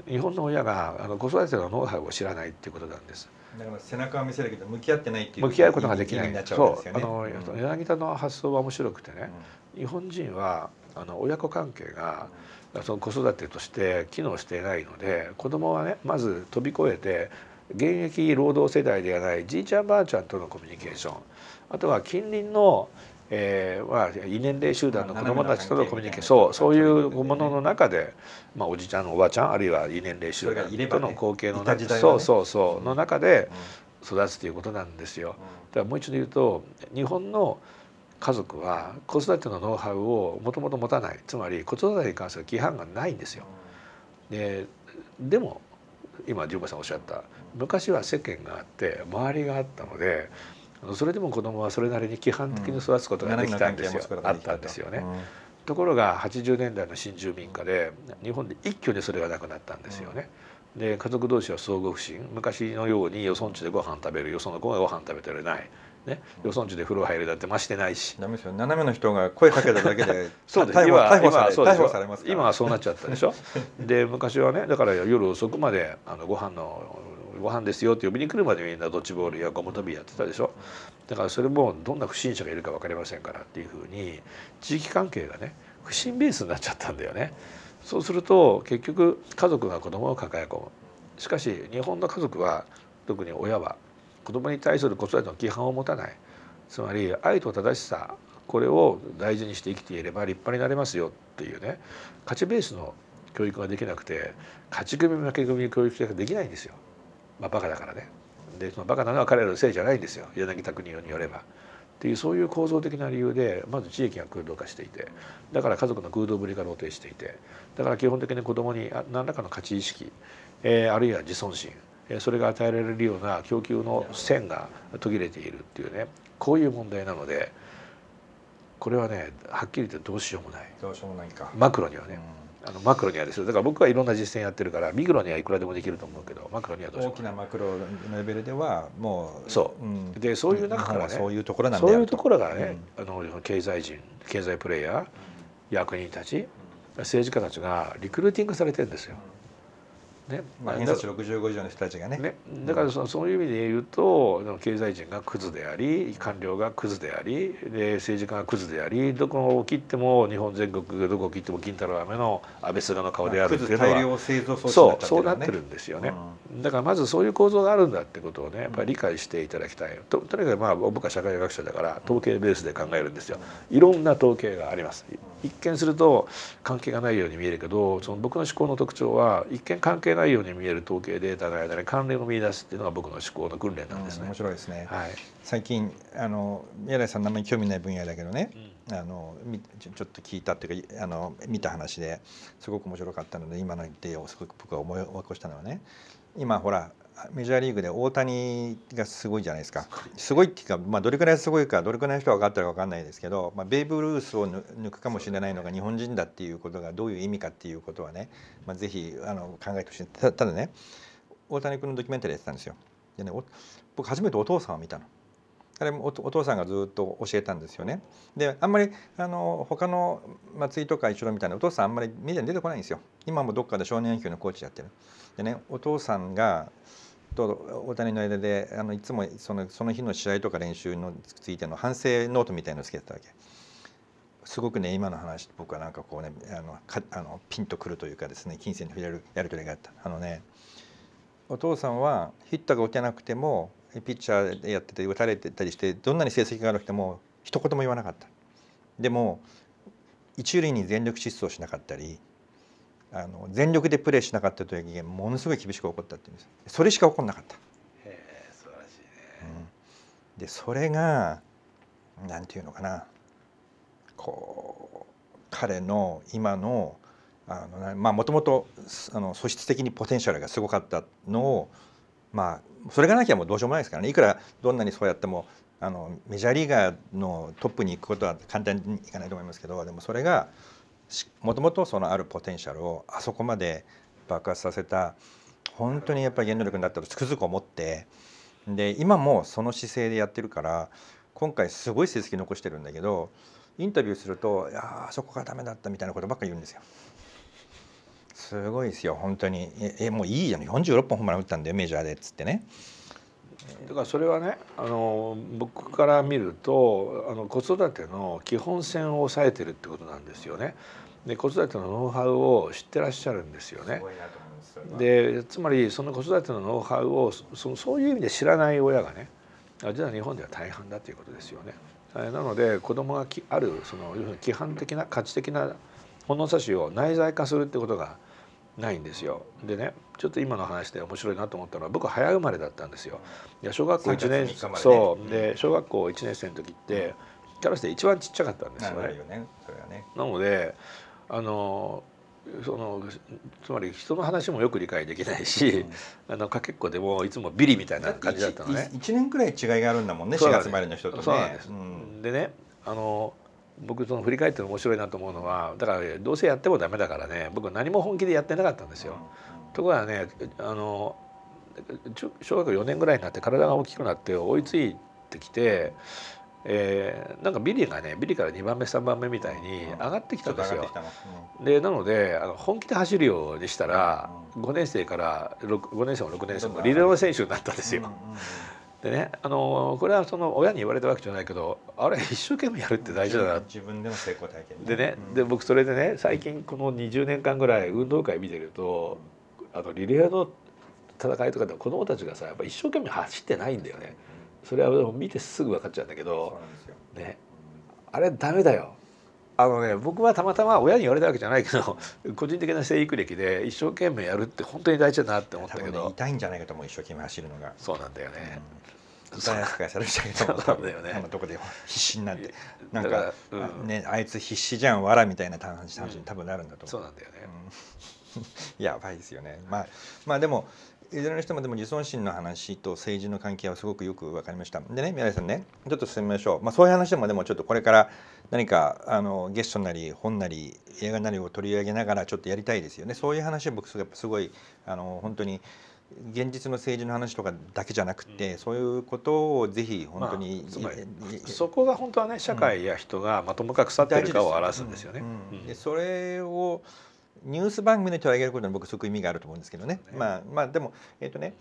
日本の親があの子育てのノウハウを知らないっていうことなんです。だから背中は見せるけど向き合ってないっていう向き合うことができない、そうあの、う柳田の発想は面白くてね、うん、日本人はあの親子関係が、うん、その子育てとして機能していないので子供はねまず飛び越えて現役労働世代ではないじいちゃんばあちゃんとのコミュニケーションあとは近隣の、えーまあ、異年齢集団の子どもたちとのコミュニケーション、ね、そういうものの中で、まあ、おじちゃんおばちゃんあるいは異年齢集団との光景の中そ、うそうそうの中で育つということなんですよ。だからもう一度言うと日本の家族は子育てのノウハウをもともと持たないつまり子育てに関する規範がないんですよ。ででも今十五さんおっしゃった昔は世間があって周りがあったのでそれでも子供はそれなりに規範的に育つことができたんですよ、うん、あったんですよね。うん、ところが80年代の新住民化で日本で一挙にそれがなくなったんですよね。うん、で家族同士は相互不信昔のようによそんちでご飯食べるよその子がご飯食べてるないね、よそんちで風呂入るだってましてないし。ダメですよ。斜めの人が声かけただけで。そうです。今逮捕され、逮捕されます今はそうなっちゃったでしょ。で、昔はね、だから夜遅くまで、あのご飯のご飯ですよって呼びに来るまでみんなドッジボールやゴム跳びやってたでしょだからそれもどんな不審者がいるか分かりませんからっていうふうに地域関係がね不審ベースになっちゃったんだよねそうすると結局家族が子供を抱え込むしかし日本の家族は特に親は子供に対する子育ての規範を持たないつまり愛と正しさこれを大事にして生きていれば立派になれますよっていうね価値ベースの教育ができなくて勝ち組負け組の教育ができないんですよ。まあ、バカだからねで、そのバカなのは彼らのせいじゃないんですよ柳田国によれば。っていうそういう構造的な理由でまず地域が空洞化していてだから家族の空洞ぶりが露呈していてだから基本的に子どもに何らかの価値意識、えー、あるいは自尊心、えー、それが与えられるような供給の線が途切れているっていうねこういう問題なのでこれはねはっきり言ってどうしようもないどうしようもないかマクロにはね。うんあのマクロにはですよだから僕はいろんな実践やってるからミクロにはいくらでもできると思うけどマクロにはどうしよう大きなマクロのレベルではもうそう、うん、でそういう中からねそういうところなんそういうところがね、うん、あの経済人経済プレーヤー役人たち政治家たちがリクルーティングされてるんですよ。ねまあ、偏差値65以上の人たちがね、ね、だからそのそういう意味で言うと経済人がクズであり官僚がクズでありで政治家がクズでありどこを切っても日本全国どこを切っても金太郎飴の安倍菅の顔であるっていうのは、まあ、そうそうなってるんですよね、うん、だからまずそういう構造があるんだってことをねやっぱり理解していただきたいととにかくまあ僕は社会学者だから統計ベースで考えるんですよいろんな統計があります一見すると関係がないように見えるけどその僕の思考の特徴は一見関係ないないように見える統計データの間に関連を見出すっていうのが僕の思考の訓練なんですね。うん、面白いですね、はい、最近あの宮台さんあんまり興味ない分野だけどね、うん、あのみちょちょっと聞いたっていうかあの見た話ですごく面白かったので今の言ってすごく僕が思い起こしたのはね今ほらメジャーリーグで大谷がすごいじゃないですかすごいっていうか、まあ、どれくらいすごいかどれくらいの人が分かったか分かんないですけど、まあ、ベーブ・ルースを抜くかもしれないのが日本人だっていうことがどういう意味かっていうことはね、まあ、ぜひあの考えてほしいただね大谷君のドキュメンタリーやってたんですよ。でね僕初めてお父さんを見たの。あれもお父さんがずっと教えたんですよね。であんまりあの他の松井とか一郎みたいなお父さんあんまりメディアに出てこないんですよ。今もどっかで少年野球のコーチやってる。でねお父さんがと大谷の間であのいつもそのその日の試合とか練習のついての反省ノートみたいのをつけてたわけすごくね今の話僕はなんかこうねあのかあのピンとくるというかですね金銭に触れるやり取りがあったあのねお父さんはヒットが打てなくてもピッチャーでやってて打たれてたりしてどんなに成績が悪くても一言も言わなかったでも一塁に全力疾走しなかったりあの全力でプレーしなかったという意見ものすごい厳しく起こったっていうんですそれしか起こんなかったへえ素晴らしいね、うん、でそれがなんていうのかなこう彼の今のあのまあもともと素質的にポテンシャルがすごかったのをまあそれがなきゃもうどうしようもないですからねいくらどんなにそうやってもあのメジャーリーガーのトップに行くことは簡単にいかないと思いますけどでもそれがもともとそのあるポテンシャルをあそこまで爆発させた本当にやっぱり原動力になったとつくづく思ってで今もその姿勢でやってるから今回すごい成績残してるんだけどインタビューすると「いやあそこがダメだった」みたいなことばっか言うんですよ。すごいですよ本当にえもういいじゃん46本ホームラン打ったんだよメジャーでっつってね。だからそれはねあの僕から見るとあの子育ての基本線を抑えてるってことなんですよね。で子育てのノウハウを知ってらっしゃるんですよね。でつまりその子育てのノウハウをそそういう意味で知らない親がね実は日本では大半だということですよね。なので子供があるそのに規範的な価値的な本能差しを内在化するってことがないんですよ。でねちょっと今の話で面白いなと思ったのは僕早生まれだったんですよ。いや小学校1年、ね、そうで小学校1年生の時って、うん、キャラして一番ちっちゃかったんですよね。な、ねね、のであのそのつまり人の話もよく理解できないし、うん、あのかけっこでもいつもビリみたいな感じだったのね 1, 1, 年くらい違いがあるんだもんね4月生まれの人とね。そうなんです、うん、でねあの僕その振り返って面白いなと思うのはだからどうせやってもダメだからね僕何も本気でやってなかったんですよ。うん、ところがねあの小学4年ぐらいになって体が大きくなって追いついてきてえー、なんかビリがねビリから2番目3番目みたいに上がってきたんですよ。うん、でなのであの本気で走るようにしたら、うん、5年生から5年生も6年生もリレーの選手になったんですよ。うん、でねあのこれはその親に言われたわけじゃないけどあれ一生懸命やるって大事だな自分でも成功体験、ね、でねで僕それでね最近この20年間ぐらい運動会見てるとあのリレーの戦いとかでも子どもたちがさやっぱ一生懸命走ってないんだよね。それはでも見てすぐ分かっちゃうんだけど、ね、あれダメだよあのね僕はたまたま親に言われたわけじゃないけど 個人的な生育歴で一生懸命やるって本当に大事だなって思ったけど、痛いんじゃないかと思う一生懸命走るのがそうなんだよね、うん、痛い扱されちゃうけど、ね、どこで必死になってなんか、うん、ね、あいつ必死じゃんわらみたいな感じに多分なるんだと思う、うん、そうなんだよね、やばいですよねまあまあでもいずれにしてもでも自尊心の話と政治の関係はすごくよく分かりましたでね宮台さんねちょっと進めましょう、まあ、そういう話でもでもちょっとこれから何かあのゲストなり本なり映画なりを取り上げながらちょっとやりたいですよねそういう話は僕すごいあの本当に現実の政治の話とかだけじゃなくて、うん、そういうことをぜひ本当に、まあ、そこが本当はね社会や人がまともか腐ってるかを表すんですよね。それをニュース番組の人を上げることに僕すごく意味があると思うんですけどね。ねまあまあでもえっ、ー、とね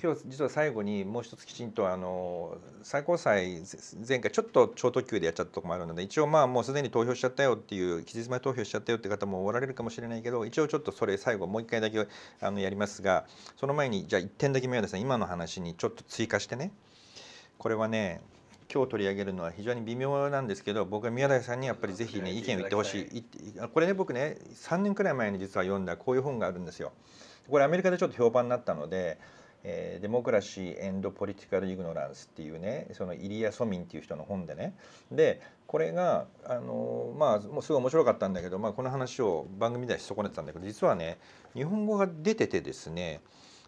今日実は最後にもう一つきちんとあの最高裁前回ちょっと超特急でやっちゃったとこもあるので一応まあもうすでに投票しちゃったよっていう期日前投票しちゃったよって方もおられるかもしれないけど一応ちょっとそれ最後もう一回だけあのやりますがその前にじゃあ1点だけ目はですね今の話にちょっと追加してねこれはね今日取り上げるのは非常に微妙なんですけど僕は宮台さんにやっぱりぜひね意見を言ってほしいこれね僕ね3年くらい前に実は読んだこういう本があるんですよ。これアメリカでちょっと評判になったので「えー、デモクラシー・エンド・ポリティカル・イグノランス」っていうねそのイリア・ソミンっていう人の本でねでこれがあのまあもうすごい面白かったんだけど、まあ、この話を番組では損ねてたんだけど実はね日本語が出ててですね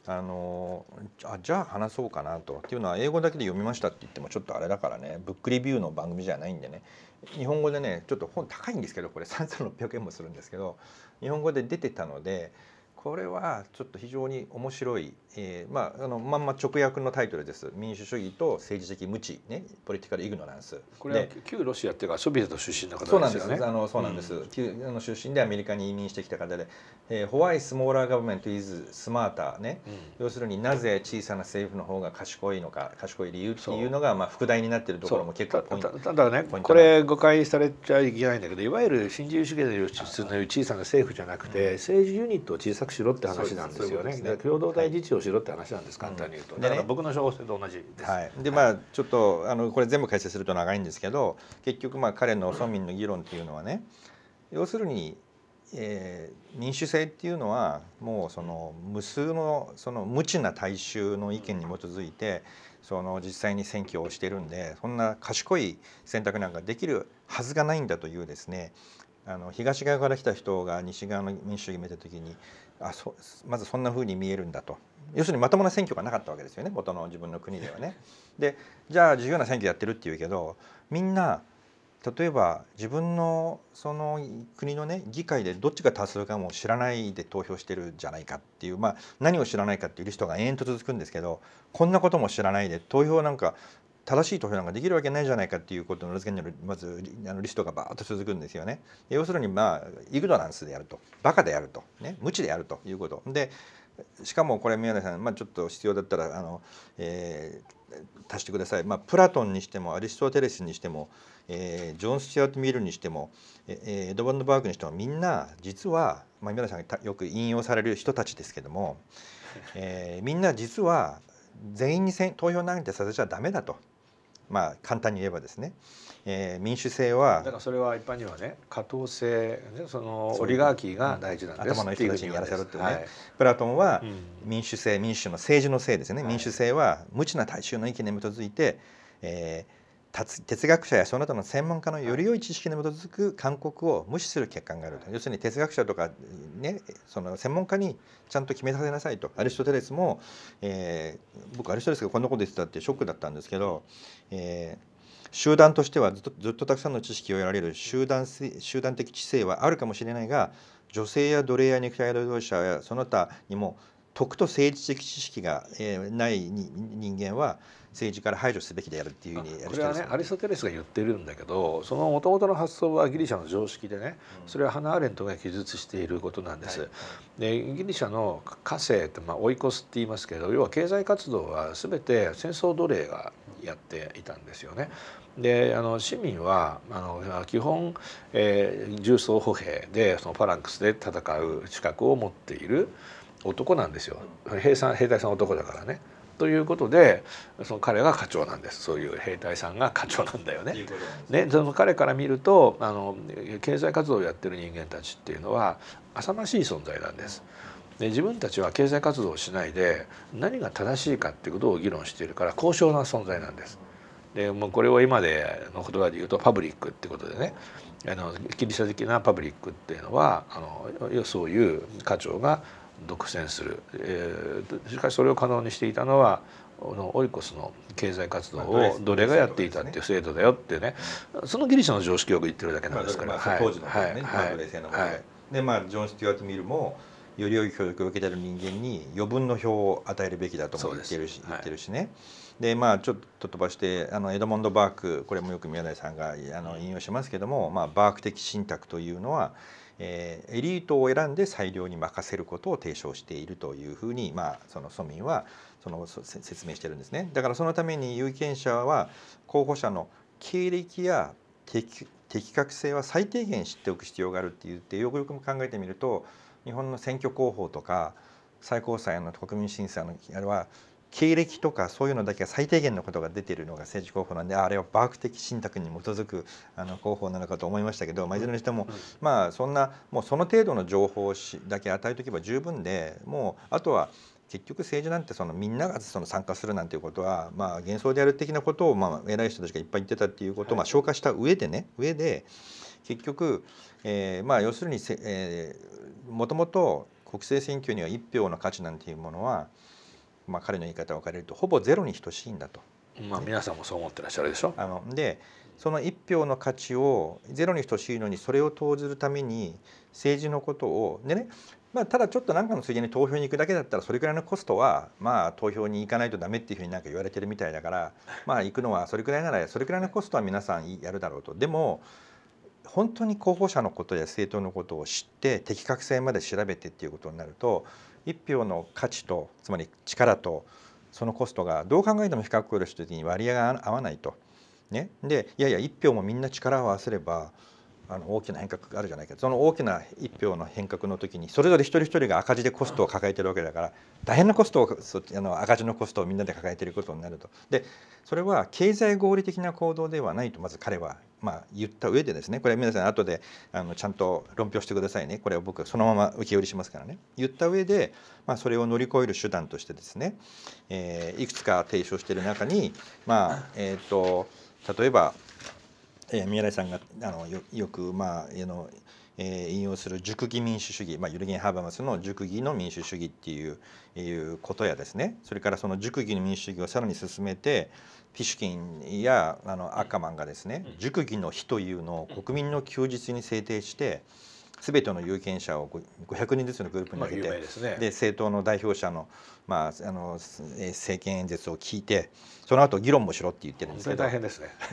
あのあじゃあ話そうかなとっていうのは英語だけで読みましたって言ってもちょっとあれだからねブックレビューの番組じゃないんでね日本語でねちょっと本高いんですけどこれ3600円もするんですけど日本語で出てたのでこれはちょっと非常に面白い、えー、まあ、あのまんま直訳のタイトルです民主主義と政治的無知、ね、ポリティカル・イグノランスこれは旧ロシアっていうかソビエト出身の方、そうなんですあのそうなんです、旧あの出身でアメリカに移民してきた方で「えー、ホワイ・スモーラー・ガブメント・イズ・スマーターね」うん、要するになぜ小さな政府の方が賢いのか賢い理由っていうのがまあ副題になってるところも結構ポイントただねこれ誤解されちゃいけないんだけどいわゆる新自由主義の小さな政府じゃなくて、うん、政治ユニットを小さくしろって話なんですよね。で共同体自治をしろって話なんです、簡単に言うと。だから僕の小方箋と同じです。はい、でまあちょっとあのこれ全部解説すると長いんですけど結局まあ彼の庶民の議論っていうのはね要するに、えー、民主制っていうのはもうその無数のその無知な大衆の意見に基づいてその実際に選挙をしてるんでそんな賢い選択なんかできるはずがないんだというですねあの東側から来た人が西側の民主主義見た時にあそまずそんな風に見えるんだと要するにまともな選挙がなかったわけですよね元の自分の国ではね。でじゃあ自由な選挙やってるっていうけどみんな例えば自分のその国のね議会でどっちが多数かも知らないで投票してるじゃないかっていうまあ何を知らないかっていうリストが延々と続くんですけどこんなことも知らないで投票なんか正しい投票なんかできるわけないじゃないかっていうことの裏付けによるまずあのリストがバーッと続くんですよね。要するにまあイグノランスでやるとバカでやると、ね、無知でやるということでしかもこれ宮根さん、まあ、ちょっと必要だったらあの、えー、足してください、まあ、プラトンにしてもアリストテレスにしても、えー、ジョン・スチュアート・ミールにしても、えー、エドバンド・バークにしてもみんな実は、まあ、宮根さんがよく引用される人たちですけども、えー、みんな実は全員に投票なんてさせちゃダメだと。まあ簡単に言えばですね、えー、民主制はだからそれは一般にはね過当性、そのオリガーキーが大事なんです、うん、頭の人たちにやらせるってね、はい、プラトンは民主制、民主の政治のせいですね、はい、民主制は無知な大衆の意見に基づいて、え哲学者やその他の専門家のより良い知識に基づく勧告を無視する欠陥があると要するに哲学者とか、ね、その専門家にちゃんと決めさせなさいとアリストテレスも、えー、僕アリストテレスがこんなこと言ってたってショックだったんですけど、えー、集団としてはずっとずっとたくさんの知識を得られる集団集団的知性はあるかもしれないが女性や奴隷や肉体労働者やその他にも徳と政治的知識が、えー、ない人間は政治から排除すべきであるっていうふうにこれはねアリストテレスが言ってるんだけどそのもともとの発想はギリシャの常識でねそれはハナ・アーレントが記述していることなんです。はい、でギリシャの火星ってまあ追い越すって言いますけど要は経済活動は全て戦争奴隷がやっていたんですよね。であの市民はあの基本、えー、重装歩兵でそのファランクスで戦う資格を持っている男なんですよ兵さん兵隊さん男だからね。ということでその彼が課長なんですそういう兵隊さんが課長なんだよね。ねその彼から見るとあの経済活動をやってる人間たちっていうのは浅ましい存在なんです。で自分たちは経済活動をしないで何が正しいかっていうことを議論しているから高尚な存在なんです。でもうこれを今での言葉で言うとパブリックってことでねあのキリシャ的なパブリックっていうのはあのそういう課長が独占する、えー、しかしそれを可能にしていたのはのオリコスの経済活動を奴隷がやっていたっていう制度だよってねそのギリシャの常識を言ってるだけなんですから、まあ、当時のね、はい、奴隷制のもで、はい、でまあジョン・ステュアート・ミルもより良い教育を受けてる人間に余分の票を与えるべきだとも言ってるし,、言ってるしね。はいでまあちょっと飛ばしてあのエドモンド・バークこれもよく宮台さんがあの引用しますけども、まあ、バーク的信託というのはえー、エリートを選んで裁量に任せることを提唱しているというふうに、まあ、その庶民はその説明してるんですね。だからそのために有権者は候補者の経歴や適格性は最低限知っておく必要があるって言ってよくよく考えてみると日本の選挙広報とか最高裁の国民審査のあれは経歴とかそういうのだけが最低限のことが出てるのが政治候補なんであれはバーク的信託に基づくあの候補なのかと思いましたけど、まあ、いずれにしても、まあ、そんなもうその程度の情報だけ与えとけば十分でもうあとは結局政治なんてそのみんながその参加するなんていうことは、まあ、幻想である的なことを、まあ、偉い人たちがいっぱい言ってたっていうことを、まあ、消化した上でね上で結局、えーまあ、要するにせ、えー、もともと国政選挙には1票の価値なんていうものはまあ、彼の言い方を借りるとほぼゼロに等しいんだと。まあ、皆さんもそう思ってらっしゃるでしょ。あのでその一票の価値をゼロに等しいのにそれを投じるために政治のことをでね、まあ、ただちょっと何かのついでに投票に行くだけだったらそれくらいのコストはまあ投票に行かないとダメっていうふうになんか言われてるみたいだからまあ行くのはそれくらいならそれくらいのコストは皆さんやるだろうと。でも本当に候補者のことや政党のことを知って適格性まで調べてっていうことになると一票の価値とつまり力とそのコストがどう考えても比較考慮した時に割合が合わないと。ね、でいやいや一票もみんな力を合わせればあの大きな変革があるじゃないけどその大きな一票の変革の時にそれぞれ一人一人が赤字でコストを抱えてるわけだから大変なコストをそあの赤字のコストをみんなで抱えてることになると。でそれは経済合理的な行動ではないとまず彼はまあ言った上でですねこれは皆さん後であのちゃんと論評してくださいねこれは僕そのまま浮け負りしますからね言った上で、まあ、それを乗り越える手段としてですね、えー、いくつか提唱している中にまあえっ、ー、と例えばえー、宮台さんがあのよよく、まああのえー、引用する熟議民主主義、まあ、ユルゲン・ハーバーマスの熟議の民主主義っていういうことやですねそれからその熟議の民主主義をさらに進めてピシュキンやあのアッカマンがですね熟議の日というのを国民の休日に制定して、うん全ての有権者を500人ずつのグループに分けて、まあね、で政党の代表者の,、まあ、あの政権演説を聞いてその後議論もしろって言ってるんですけど、ね、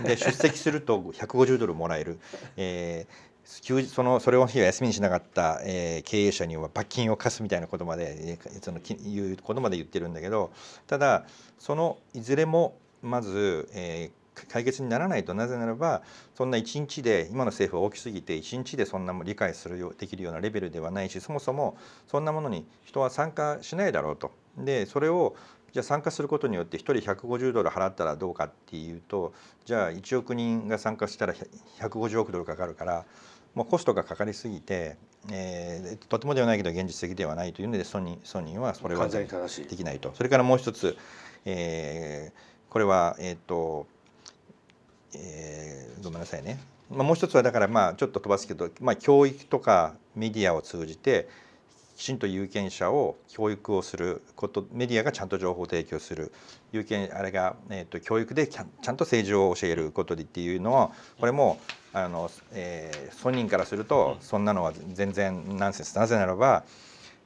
で出席すると150ドルもらえる。えー休そのそれを日は休みにしなかった、えー、経営者には罰金を課すみたいなことまで、えー、そのいうことまで言ってるんだけどただそのいずれもまず、えー、解決にならないとなぜならばそんな1日で今の政府は大きすぎて1日でそんな理解するよできるようなレベルではないしそもそもそんなものに人は参加しないだろうと。でそれをじゃあ参加することによって1人150ドル払ったらどうかっていうとじゃあ1億人が参加したら150億ドルかかるからもうコストがかかりすぎて、えー、とてもではないけど現実的ではないというのでソニーソニーはそれはできないとそれからもう一つ、えー、これは、えーとえー、ごめんなさいね、まあ、もう一つはだからまあちょっと飛ばすけど、まあ、教育とかメディアを通じてきちんと有権者を教育をすることメディアがちゃんと情報を提供する有権あれが、えーと、教育でちゃんと政治を教えることでっていうのをこれもあの、えー、本人からするとそんなのは全然ナンセンスなぜならば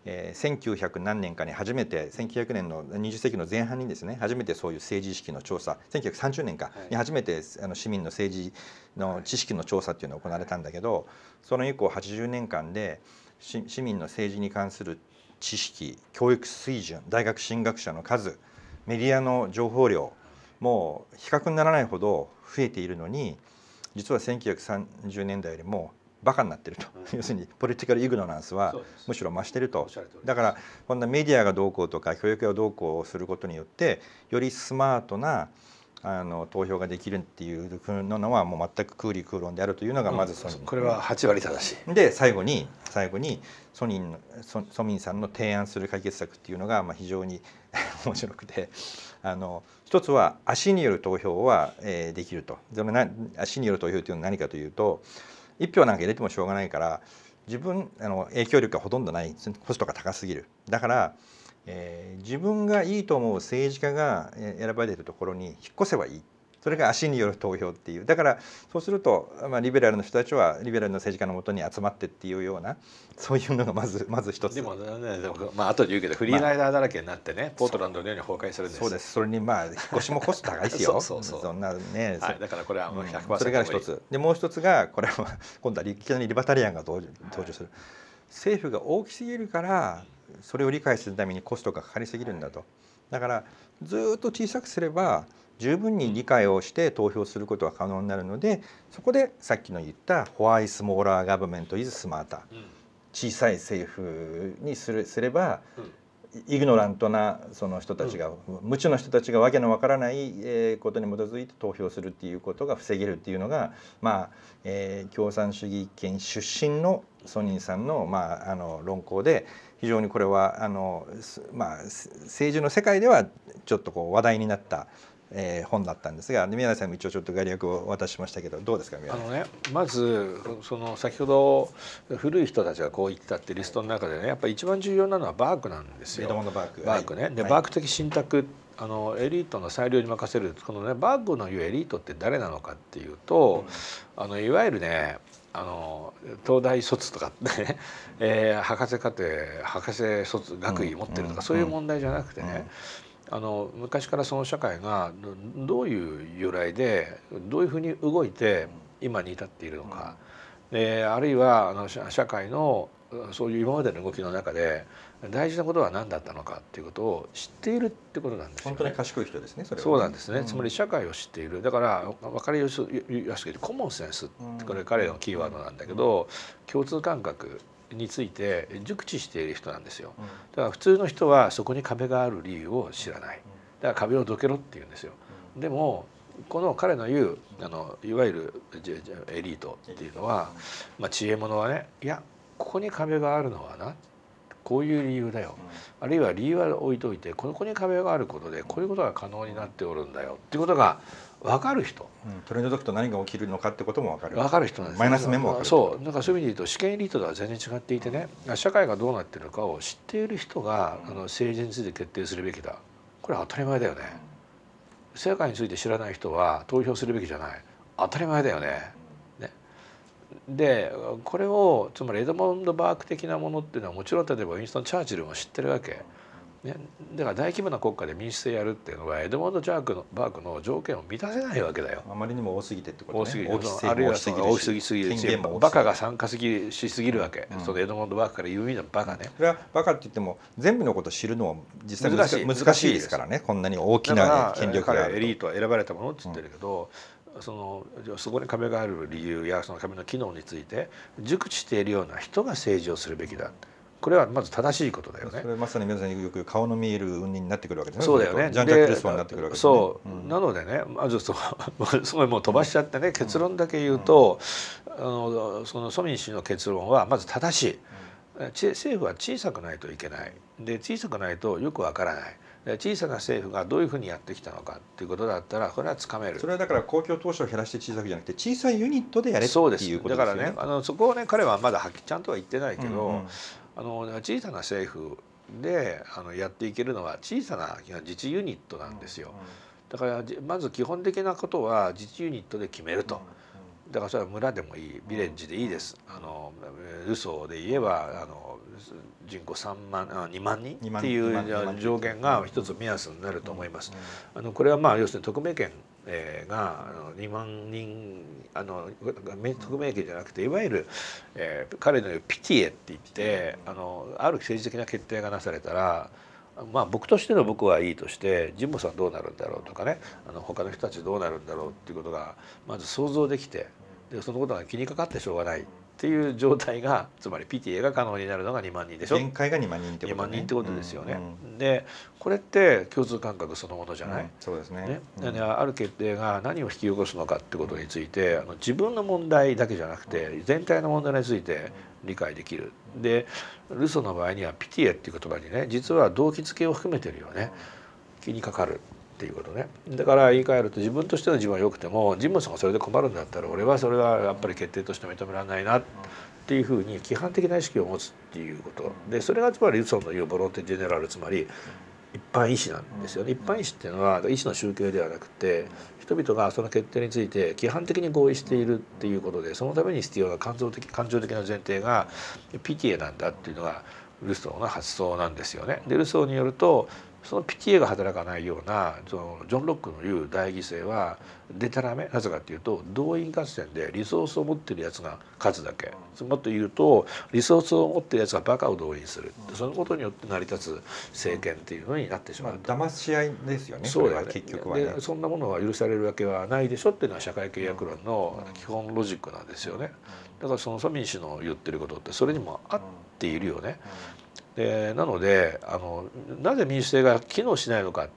え1900何年かに初めて1900年の20世紀の前半にですね初めてそういう政治意識の調査1930年かに初めてあの市民の政治の知識の調査っていうのが行われたんだけどその以降80年間で市民の政治に関する知識教育水準大学進学者の数メディアの情報量もう比較にならないほど増えているのに実は1930年代よりもバカになってると、要するにポリティカルイグノランスはむしろ増してるとだからこんなメディアがどうこうとか教育がどうこうすることによってよりスマートなあの投票ができるっていうのはもう全く空理空論であるというのがまずソニー、うん、これは8割正しいで最後に最後にソニーのソソミンさんの提案する解決策っていうのがまあ非常に 面白くてあの一つは足による投票は、えー、できるとでも足による投票ていうのは何かというと1票なんか入れてもしょうがないから自分あの影響力がほとんどないコストが高すぎるだから、えー、自分がいいと思う政治家が選ばれてるところに引っ越せばいいそれが足による投票っていうだからそうすると、まあ、リベラルの人たちはリベラルの政治家のもとに集まってっていうようなそういうのがまずまず一つでも、ね、でもまあ後で言うけどフリーライダーだらけになってね、まあ、ポートランドのように崩壊するんですそうですそれにまあ引っ越しもコスト高いですよ そうそうそんなね、はい、だからこれはもう100%、うん、それが一つでもう一つがこれは今度は立憲のリバタリアンが登場する、はい、政府が大きすぎるからそれを理解するためにコストがかかりすぎるんだと。だからずっと小さくすれば十分に理解をして投票することが可能になるのでそこでさっきの言った「ホワイスモーラーガブメントイズスマーター」小さい政府にするすれば、イグノラントなその人たちが、無知の人たちがわけのわからないことに基づいて投票するっていうことが防げるっていうのが、まあえー、共産主義権出身のソニーさんの,、まあ、あの論考で非常にこれはあの、まあ、政治の世界ではちょっとこう話題になったえー、本だったんですが宮根さんも一応ちょっと概略を渡しましたけどどうですか宮さん。あのねまずその先ほど古い人たちがこう言ったってリストの中でねやっぱり一番重要なのはバークなんですよ。バークバークね、で、はい、バーク的信託あのエリートの裁量に任せるこのねバークの言うエリートって誰なのかっていうと、うん、あのいわゆるねあの東大卒とかね、えー、博士課程博士卒学位持ってるとか、うん、そういう問題じゃなくてね、あの昔からその社会がどういう由来でどういうふうに動いて今に至っているのか、うん、であるいはあの社会のそういう今までの動きの中で大事なことは何だったのかっていうことを知っているってことなんですよ、ね、本当に賢い人ですねそれそうなんですね、うん、つまり社会を知っているだから分かりやすく言うとコモンセンスってこれ彼のキーワードなんだけど、うん、共通感覚について熟知している人なんですよ、だから普通の人はそこに壁がある理由を知らないだから壁をどけろって言うんですよ、でもこの彼の言うあのいわゆるエリートっていうのは、まあ、知恵者はねいやここに壁があるのはなこういう理由だよ、あるいは理由は置いといてここに壁があることでこういうことが可能になっておるんだよっていうことが分かる人、うん、取り除くと何が起きるのかってことも分かる分かる人なんです、ね、マイナス面も分かるそうなんかそういう意味で言うと試験エリートとは全然違っていてね社会がどうなってるかを知っている人が、あの政治について決定するべきだこれは当たり前だよね世界について知らない人は投票するべきじゃない当たり前だよね。ねでこれをつまりエドモンド・バーク的なものっていうのはもちろん例えばウィンストン・チャーチルも知ってるわけ。ね、だから大規模な国家で民主制やるっていうのはエドモンド・ジャークのバークの条件を満たせないわけだよ。あまりにも多すぎてってこと、ね、多すぎるあるいは大きすぎすぎるしバカが参加すぎしすぎるわけ、うん、そのエドモンド・バークから言う意味のバカね。それはバカって言っても全部のことを知るのは実際難しい難しいですからねこんなに大きな、ね、権力がエリートは選ばれたものって言ってるけど。うんそのそこに壁がある理由やその壁の機能について熟知しているような人が政治をするべきだっこれはまず正しいことだよね。それまさに皆さんよく顔の見える運になってくるわけですね。そうだよね。ジャンジャック・ルソーになってくるわけですね。そう、うん、なのでねまずそうすごいもう飛ばしちゃってね結論だけ言うと、うん、あのそのソミン氏の結論はまず正しい。政府は小さくないといけないで小さくないとよくわからない小さな政府がどういうふうにやってきたのかっていうことだったらこれはつかめるそれはだから公共投資を減らして小さくじゃなくて小さいユニットでやれっていうことですよねだからねあのそこをね彼はまだはっきちゃんとは言ってないけど、うんうんあの小さな政府であのやっていけるのは小さな自治ユニットなんですよ。だからまず基本的なことは自治ユニットで決めると。だからそれは村でもいいビレッジでいいです。あのルソーで言えばあの人口三万あ2万人っていう上限が一つ目安になると思います。あのこれはまあ要するに匿名権えが2万人あの匿名権じゃなくていわゆる、えー、彼の言うピティエって言ってあのある政治的な決定がなされたらまあ、僕としての僕はいいとして神保さんどうなるんだろうとかねあの他の人たちどうなるんだろうっていうことがまず想像できてでそのことが気にかかってしょうがないっていう状態がつまり PTA が可能になるのが2万人でしょ限界が2万人ってこと、ね、万人ってことですよね、うんうん、でこれって共通感覚そのものじゃない、うん、そうですねね、うん、ある決定が何を引き起こすのかってことについて、あの自分の問題だけじゃなくて全体の問題について理解できるでルソの場合には PTA っていう言葉にね実は動機付けを含めてるよね気にかかるっていうことねだから言い換えると自分としての自分は良くても人物がそれで困るんだったら俺はそれはやっぱり決定として認められないなっていうふうに規範的な意識を持つっていうことでそれがつまりルソンの言うボロンテ・ジェネラルつまり一般意師なんですよね一般意師っていうのは医師の集計ではなくて人々がその決定について規範的に合意しているっていうことでそのために必要な感情的感情的な前提が PTA なんだっていうのがルソーの発想なんですよね。でルソーによるとその PTA が働かないようなそのジョン・ロックの言う大犠牲はでたらめなぜかっていうと動員合戦でリソースを持ってるやつが勝つだけもっと言うとリソースを持ってるやつがバカを動員するそのことによって成り立つ政権っていうのになってしまう、まあ、騙し合いですよねそう結局は、ね、そんなものは許されるわけはないでしょっていうのは社会契約論の基本ロジックなんですよねだからそのソミン氏の言ってることってそれにも合っているよね。でなのであのなぜ民主制が機能しないのかっ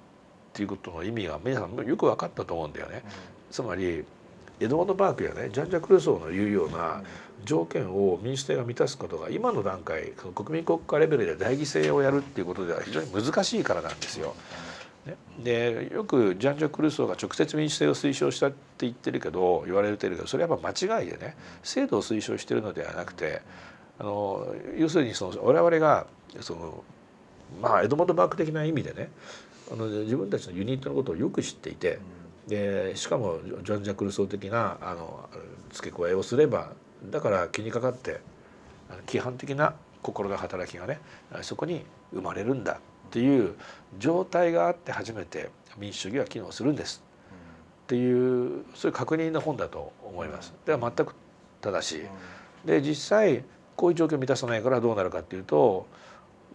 ていうことの意味が皆さんよく分かったと思うんだよね。つまりエドワード・バークやねジャン・ジャック・ルソーの言うような条件を民主制が満たすことが今の段階国民国家レベルで代議制をやるっていうことでは非常に難しいからなんですよ。ね、でよくジャン・ジャック・ルソーが直接民主制を推奨したって言ってるけど言われてるけどそれはやっぱ間違いでね制度を推奨してるのではなくてあの要するにその我々がそのまあ江戸本ンーク的な意味でねあの自分たちのユニットのことをよく知っていて、でしかもジョン・ジャクルソー的なあの付け加えをすればだから気にかかって規範的な心の働きがねそこに生まれるんだっていう状態があって初めて民主主義は機能するんですっていうそういう確認の本だと思います。では全く正しいで実際こういう状況を満たさないからどうなるかっていうと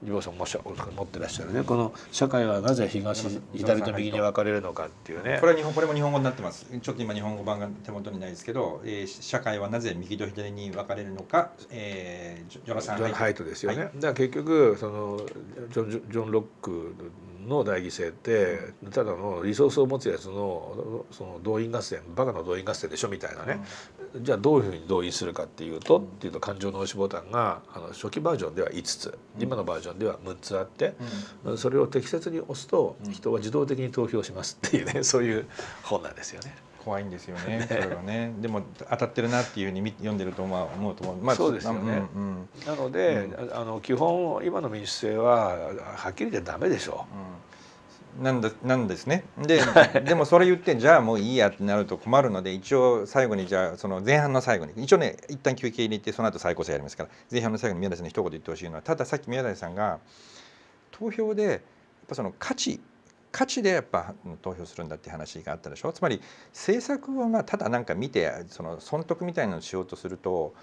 二坊さんもし持ってらっしゃるねこの社会はなぜ東左と右に分かれるのかっていうねこれは日本これも日本語になってますちょっと今日本語版が手元にないですけど、えー、社会はなぜ右と左に分かれるのか、えー、ジョナサン・ハイトですよね、はい、だから結局そのジョン・ジョンロックの大犠牲ってただのリソースを持つやつのその動員合戦バカの動員合戦でしょみたいなね、うん、じゃあどういうふうに動員するかっていうと、うん、っていうと感情の押しボタンがあの初期バージョンでは5つ今のバージョンでは6つあって、それを適切に押すと人は自動的に投票しますっていうねそういう本なんですよね。怖いんですよね それはねでも当たってるなっていうふうに読んでるとまあ思うと思う、まあ、そうですよね、うん、なので、うん、あの基本今の民主制ははっきり言ってダメでしょう、うん、なんだなんですねででもそれ言ってじゃあもういいやってなると困るので一応最後にじゃあその前半の最後に一応ね一旦休憩入れてその後最高裁やりますから前半の最後に宮台さんに一言言ってほしいのはたださっき宮台さんが投票でやっぱその価値価値でやっぱ投票するんだって話があったでしょつまり政策をまただなんか見てその損得みたいなのをしようとすると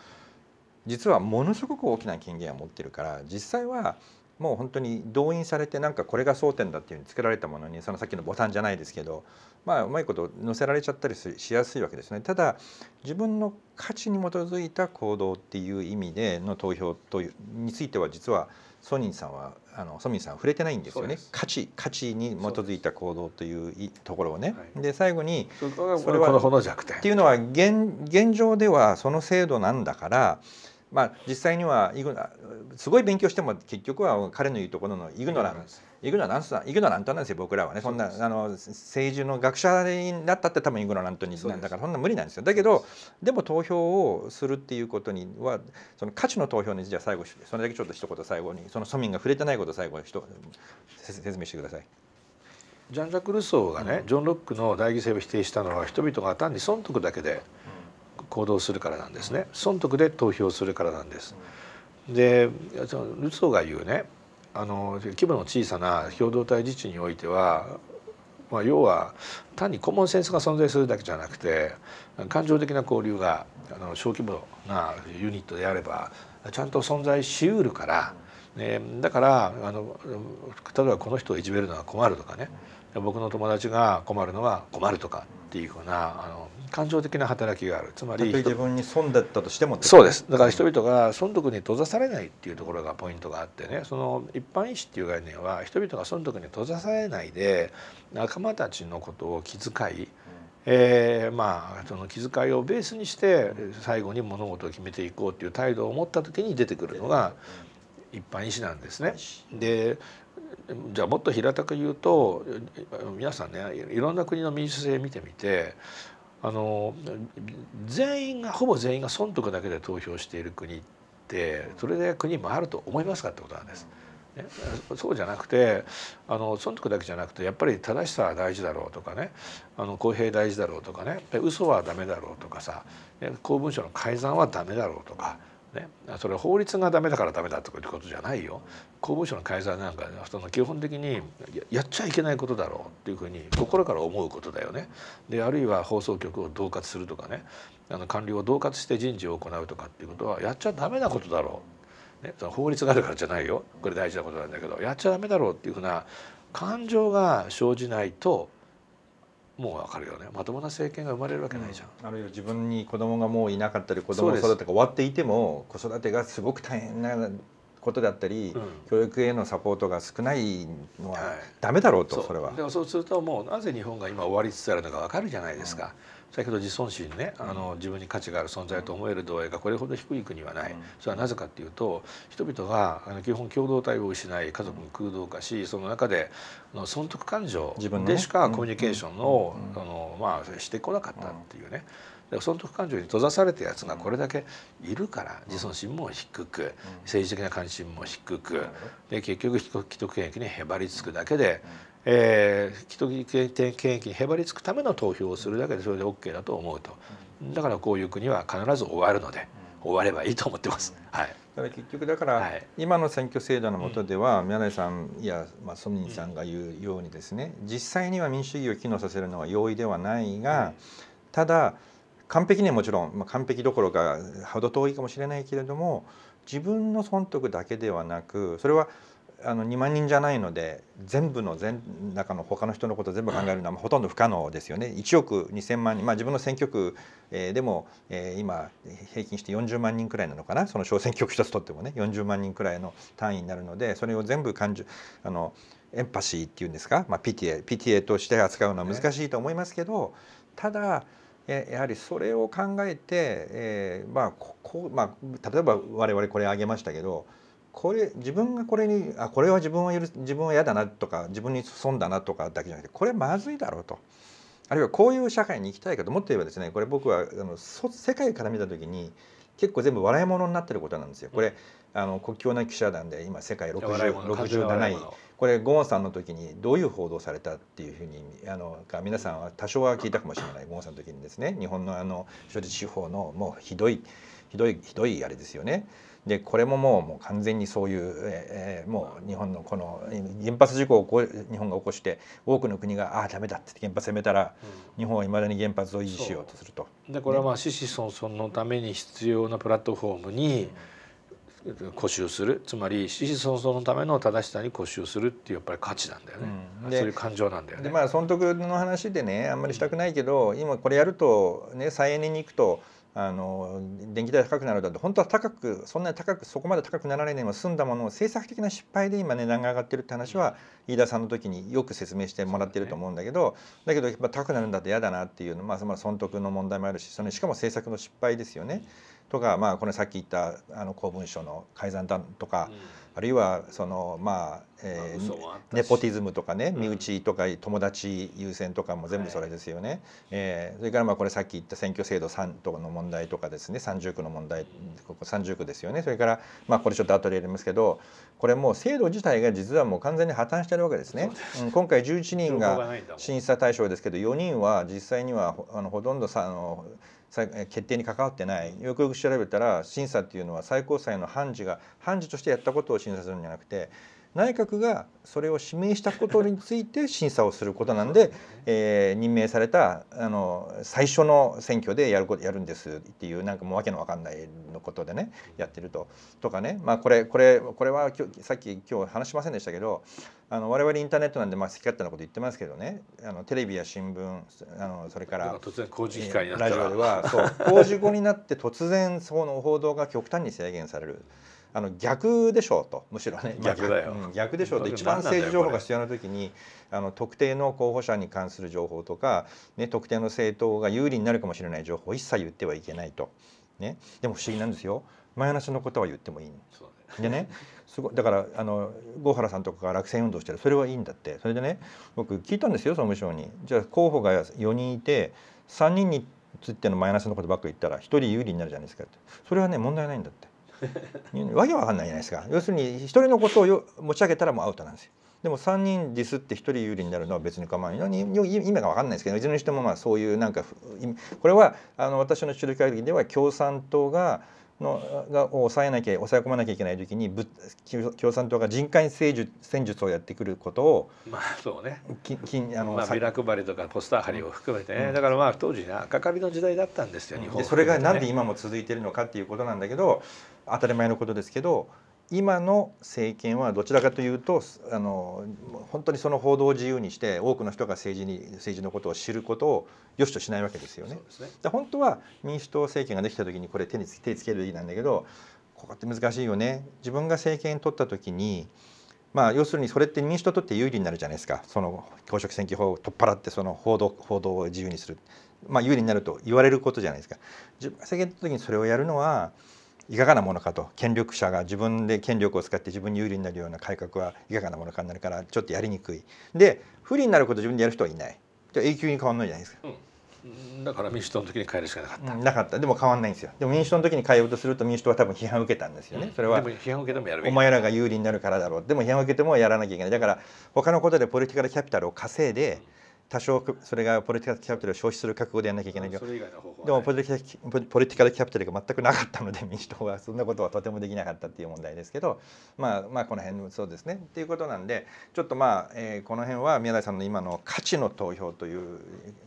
実はものすごく大きな権限を持ってるから実際はもう本当に動員されてなんかこれが争点だっていうふうに作られたものにそのさっきのボタンじゃないですけどまあうまいこと載せられちゃったりしやすいわけですねただ自分の価値に基づいた行動っていう意味での投票というについては実はソニーさんはあのソミンさん触れてないんですよね価値価値に基づいた行動というところをね、はい、で最後にこれはこの弱点っていうのは現現状ではその制度なんだからまあ実際にはいすごい勉強しても結局は彼の言うところのイグノランスイグノランスイグノラントなんですよ僕らはねそんなあの政治の学者になったって多分イグノラントにだからそんな無理なんですよだけどでも投票をするっていうことにはその価値の投票にじゃあ最後それだけちょっと一言最後にその庶民が触れてないことを最後に説明してください。ジャン・ジャック・ルソーがね、うん、ジョン・ロックの大犠牲を否定したのは人々が単に損得だけで行動するからなんですね損得で投票するからなんです。でルソーが言うねあの規模の小さな共同体自治においては、まあ、要は単にコモンセンスが存在するだけじゃなくて感情的な交流があの小規模なユニットであればちゃんと存在しうるから、ね、だからあの例えばこの人をいじめるのは困るとかね僕の友達が困るのは困るとかっていうふうなあの感情的な働きがあるつまり自分に損だったとしてもそうですだから人々が損得に閉ざされないっていうところがポイントがあってねその一般意思っていう概念は人々が損得に閉ざされないで仲間たちのことを気遣い、えー、まあその気遣いをベースにして最後に物事を決めていこうっていう態度を持った時に出てくるのが一般意思なんですね。でじゃあもっと平たく言うと皆さんねいろんな国の民主制見てみてあの全員がほぼ全員が損得だけで投票している国ってそれで国回ると思いますかってことなんです。ね、そうじゃなくてあの損得だけじゃなくてやっぱり正しさは大事だろうとかねあの公平大事だろうとかね嘘はダメだろうとかさ公文書の改ざんはダメだろうとか。ね、それは法律がダメだからダメだとかいうことじゃないよ公文書の改ざんなんかその基本的にやっちゃいけないことだろうっていうふうに心から思うことだよねであるいは放送局を統括するとかねあの官僚を統括して人事を行うとかっていうことはやっちゃダメなことだろう、ね、その法律があるからじゃないよこれ大事なことなんだけどやっちゃダメだろうっていうふうな感情が生じないともうわかるよねまともな政権が生まれるわけないじゃん、うん、あるいは自分に子供がもういなかったり子供育てが終わっていても子育てがすごく大変なことだったり、うん、教育へのサポートが少ないのはダメだろうと、はい、それはでもそうするともうなぜ日本が今終わりつつあるのかわかるじゃないですか、うん先ほど自尊心ねあの自分に価値がある存在と思える度合いがこれほど低い国はない、それはなぜかっていうと人々があの基本共同体を失い家族も空洞化しその中での損得感情でしかコミュニケーションを、あのまあ、してこなかったっていうね。損得感情に閉ざされたやつがこれだけいるから自尊心も低く政治的な関心も低くで結局既得権益にへばりつくだけでえー、既得権益にへばりつくための投票をするだけでそれで OK だと思うとだからこういう国は必ず終わるので終わればいいと思ってます。はい、だから結局だから、今の選挙制度の下では、宮根さんや、まあ、ソニーさんが言うようにですね、実際には民主主義を機能させるのは容易ではないが、ただ完璧にはもちろん、まあ、完璧どころか程遠いかもしれないけれども自分の損得だけではなくそれはあの2万人じゃないので全部の全中の他の人のこと全部考えるのはほとんど不可能ですよね1億2,000万人、まあ、自分の選挙区、えでも、え今平均して40万人くらいなのかなその小選挙区一つとってもね40万人くらいの単位になるのでそれを全部感じあのエンパシーっていうんですか、まあ、PTA, PTA として扱うのは難しいと思いますけど、ただやはりそれを考えて、えーまあここまあ、例えば我々これ挙げましたけどこれ自分がこれにあこれは自分は許自分は嫌だなとか自分に損だなとかだけじゃなくてこれまずいだろうとあるいはこういう社会に行きたいかと思っていればですねこれ僕はあの世界から見た時に結構全部笑い物になってることなんですよ。これ、あの国境なき記者団で今世界 60, 67位これゴーンさんの時にどういう報道されたっていうふうにあの皆さんは多少は聞いたかもしれないゴーンさんの時にですね日本のあの所持手法のもうひどいひどいひどいあれですよね。でこれももうもう完全にそういう、えー、もう日本のこの原発事故を日本が起こして多くの国がああダメだって原発攻めたら、日本はいまだに原発を維持しようとすると。でこれはまあ、ね、子子孫孫のために必要なプラットフォームに、うん固執するつまり子子孫孫のための正しさに固執するっていうやっぱり価値なんだよね、うん、そういう感情なんだよね。でまあ損得の話でねあんまりしたくないけど、うん、今これやるとね再エネに行くとあの電気代高くなるだって本当は高くそんなに高くそこまで高くなられないも済んだものを政策的な失敗で今値段が上がってるって話は飯田さんの時によく説明してもらってると思うんだけど、だけどやっぱ高くなるんだって嫌だなっていうのまあその損得の問題もあるしそのしかも政策の失敗ですよね。うんとか、まあ、このさっき言ったあの公文書の改ざんだとか、うん、あるいはその、まあえー、ネポティズムとかね身内とか友達優先とかも全部それですよね、はい、えー、それからまあこれさっき言った選挙制度3との問題とかですね30区の問題ここ30区ですよねそれから、まあ、これちょっと後でやりますけどこれもう制度自体が実はもう完全に破綻してるわけですね。うん、今回11人が審査対象ですけど4人は実際にはあのほとんどさあの決定に関わってないよくよく調べたら審査っていうのは最高裁の判事が判事としてやったことを審査するんじゃなくて内閣がそれを指名したことについて審査をすることなんで、えー、任命されたあの最初の選挙でやるやるんですっていうなんかもう訳の分かんないのことでねやってるととかね、まあ、これこれこれはさっき今日話しませんでしたけどあの我々インターネットなんでまあ好き勝手なこと言ってますけどねあのテレビや新聞あのそれから突然工事機会になったラジオでは工事後になって突然その報道が極端に制限される。あの逆でしょうとむしろね逆だよ、うん、逆でしょうと一番政治情報が必要な時にあの特定の候補者に関する情報とか、ね、特定の政党が有利になるかもしれない情報を一切言ってはいけないと、ね、でも不思議なんですよマイナスのことは言ってもいい、でねすごだからあの郷原さんとかが落選運動してるそれはいいんだってそれでね僕聞いたんですよ総務省にじゃあ候補が4人いて3人についてのマイナスのことばっか言ったら1人有利になるじゃないですかってそれはね問題ないんだって。わけわかんないじゃないですか要するに一人のことをよ持ち上げたらもうアウトなんですよでも3人ディスって一人有利になるのは別に構わない意味がわかんないですけどいずれにしてもまあそういうなんかこれはあの私の知る限りでは共産党がのが抑えなきゃ抑え込まなきゃいけない時に共産党が人海戦術戦術をやってくることをまあそうねきあの、まあ、ビラ配りとかポスター貼りを含めてね、うん、だからまあ当時赤かりの時代だったんですよ、うん、日本、ね、それがなんで今も続いてるのかっていうことなんだけど当たり前のことですけど今の政権はどちらかというとあの本当にその報道を自由にして多くの人が政治に政治のことを知ることを良しとしないわけですよね。で、ね、本当は民主党政権ができた時にこれ手に手つけるべきなんだけどここって難しいよね。自分が政権取った時にまあ、要するにそれって民主党とって有利になるじゃないですかその公職選挙法を取っ払ってその報道報道を自由にする、まあ、有利になると言われることじゃないですか。政権の時にそれをやるのはいかがなものかと権力者が自分で権力を使って自分に有利になるような改革はいかがなものかになるからちょっとやりにくいで不利になること自分でやる人はいないじゃ永久に変わんないじゃないですか、うん、だから民主党の時に変えるしかなかった、うん、なかったでも変わんないんですよでも民主党の時に変えようとすると民主党は多分批判を受けたんですよね、うん、それは批判を受けてもやるお前らが有利になるからだろうでも批判を受けてもやらなきゃいけないだから他のことでポリティカルキャピタルを稼いで、うん多少それがポリティカルキャピタルを消費する覚悟でやらなきゃいけないけど、でもポリティカルキャピタルが全くなかったので民主党はそんなことはとてもできなかったっていう問題ですけど、まあ、まあこの辺そうですねっていうことなんでちょっとまあ、えー、この辺は宮台さんの今の価値の投票という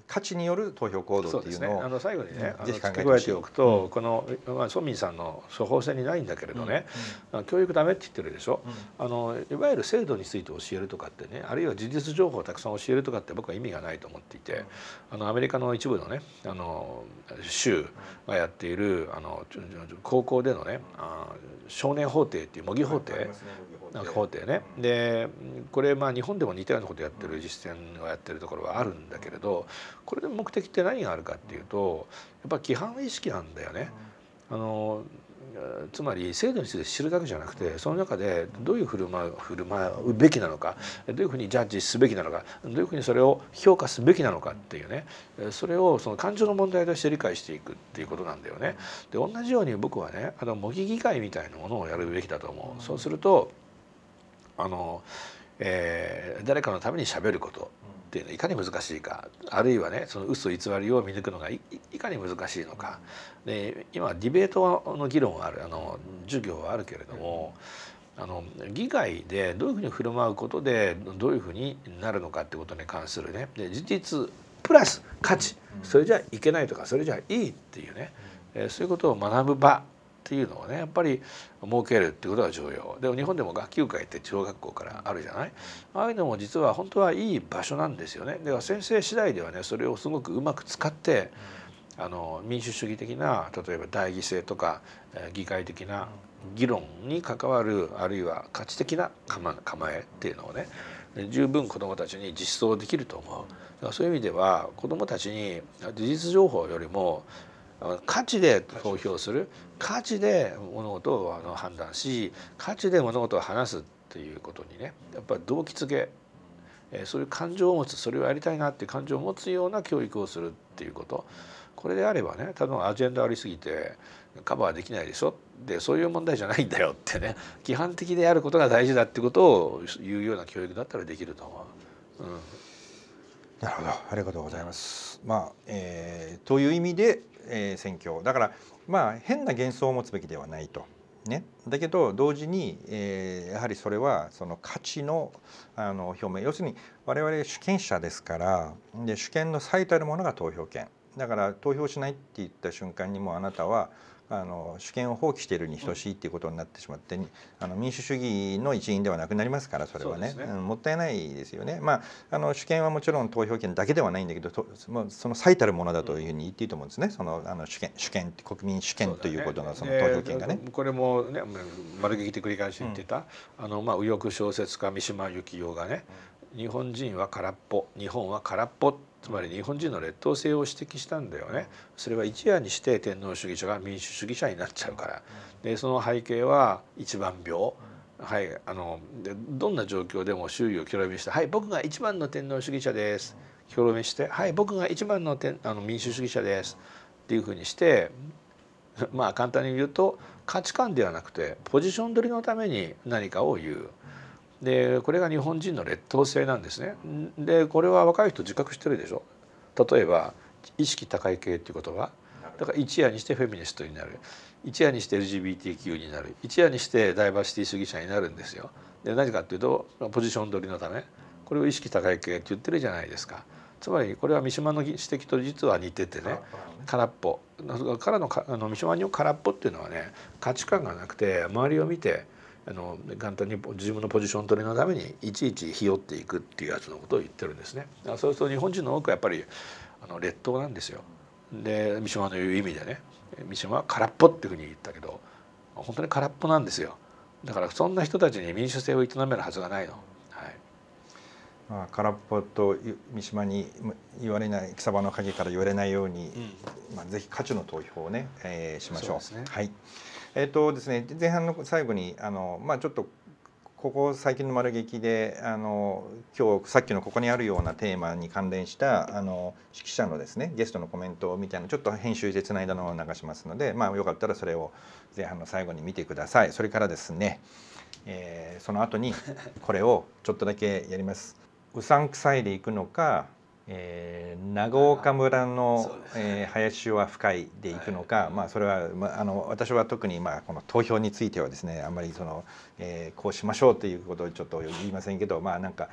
価値による投票行動っていうのを、ね、あの最後にね、ぜひ考えておくと、うん、この、まあ、庶民さんの処方箋にないんだけれどね、うん、教育だめって言ってるでしょ、あのいわゆる制度について教えるとかってねあるいは事実情報をたくさん教えるとかって僕は意味味がないと思っていてあのアメリカの一部のねあの州がやっているあの高校でのねあ少年法廷っていう模擬法廷法廷ねでこれまあ日本でも似たようなことやってる実践をやってるところはあるんだけれどこれで目的って何があるかっていうとやっぱ規範意識なんだよね。あのつまり制度について知るだけじゃなくてその中でどういう振る舞う振る舞うべきなのかどういうふうにジャッジすべきなのかどういうふうにそれを評価すべきなのかっていうねそれをその感情の問題として理解していくっていうことなんだよね。で同じように僕はねあの模擬議会みたいなものをやるべきだと思う。そうするとあのえー、誰かのためにしゃべることっていうのはいかに難しいかあるいはねその嘘偽りを見抜くのがいかに難しいのかで今ディベートの議論はあるあの授業はあるけれども、あの議会でどういうふうに振る舞うことでどういうふうになるのかってことに関するねで事実プラス価値それじゃいけないとかそれじゃいいっていうね、えそういうことを学ぶ場っていうのをねやっぱり設けるっていうことが重要でも日本でも学級会って小学校からあるじゃないああいうのも実は本当はいい場所なんですよねでは先生次第ではねそれをすごくうまく使って、あの民主主義的な例えば代議制とか、議会的な議論に関わるあるいは価値的な構えっていうのをね十分子どもたちに実装できると思う、そういう意味では子どもたちに事実情報よりも価値で投票する価値で物事をあの判断し価値で物事を話すっていうことにねやっぱり動機付けそういう感情を持つそれをやりたいなっていう感情を持つような教育をするっていうことこれであればね多分アジェンダありすぎてカバーできないでしょでそういう問題じゃないんだよってね規範的であることが大事だってことを言うような教育だったらできると思う。うんなるほどありがとうございます。まあえー、という意味で、えー、選挙だからまあ変な幻想を持つべきではないと。ね、だけど同時に、えー、やはりそれはその価値のあの表明要するに我々主権者ですからで主権の最たるものが投票権だから投票しないって言った瞬間にもうあなたはあの主権を放棄しているに等しいっていうことになってしまって、あの民主主義の一員ではなくなりますからそれはね、ね、うん、もったいないですよね。まああの主権はもちろん投票権だけではないんだけどとその最たるものだというふうに言っていいと思うんですねそのあの主権主権国民主権ということのその投票権がね。ねこれもね丸劇で繰り返し言ってた、うん、あのまあ右翼小説家三島由紀夫がね、うん、日本人は空っぽ日本は空っぽつまり日本人の劣等性を指摘したんだよねそれは一夜にして天皇主義者が民主主義者になっちゃうからでその背景は一番病はい、あのどんな状況でも周囲を興めして「はい僕が一番の天皇主義者です」興めして「はい僕が一番の天あの民主主義者です」っていうふうにしてまあ簡単に言うと価値観ではなくてポジション取りのために何かを言う。でこれが日本人の劣等性なんですね。でこれは若い人自覚してるでしょ例えば意識高い系っていう言葉だから一夜にしてフェミニストになる一夜にして LGBTQ になる一夜にしてダイバーシティ主義者になるんですよ。で何かっていうとポジション取りのためこれを意識高い系って言ってるじゃないですか。つまりこれは三島の指摘と実は似ててね空っぽからのあの三島に空っぽっていうのはね価値観がなくて周りを見てあの簡単に自分のポジション取りのためにいちいちひよっていくっていうやつのことを言ってるんですね。そうすると日本人の多くはやっぱりあの劣等なんですよ。で三島の言う意味でね三島は空っぽっていうふうに言ったけど本当に空っぽなんですよ。だからそんな人たちに民主制を営めるはずがないの。はいまあ、空っぽと三島に言われない貴様の陰から言われないように、うん、まあ、ぜひ価値の投票をね、えー、しましょう。うね、はいえっとですね、前半の最後にあの、まあ、ちょっとここ最近の丸劇であの今日さっきのここにあるようなテーマに関連したあの指揮者のですねゲストのコメントみたいなちょっと編集でつないだのを流しますので、まあ、よかったらそれを前半の最後に見てくださいそれからですね、えー、その後にこれをちょっとだけやります。うさんくさいでいくのかえー、長岡村の、えー、林は深いでいくのか、はい、まあ、それは、まあ、あの私は特に、まあ、この投票についてはですねあんまりその、えー、こうしましょうということをちょっと言いませんけどまあなんか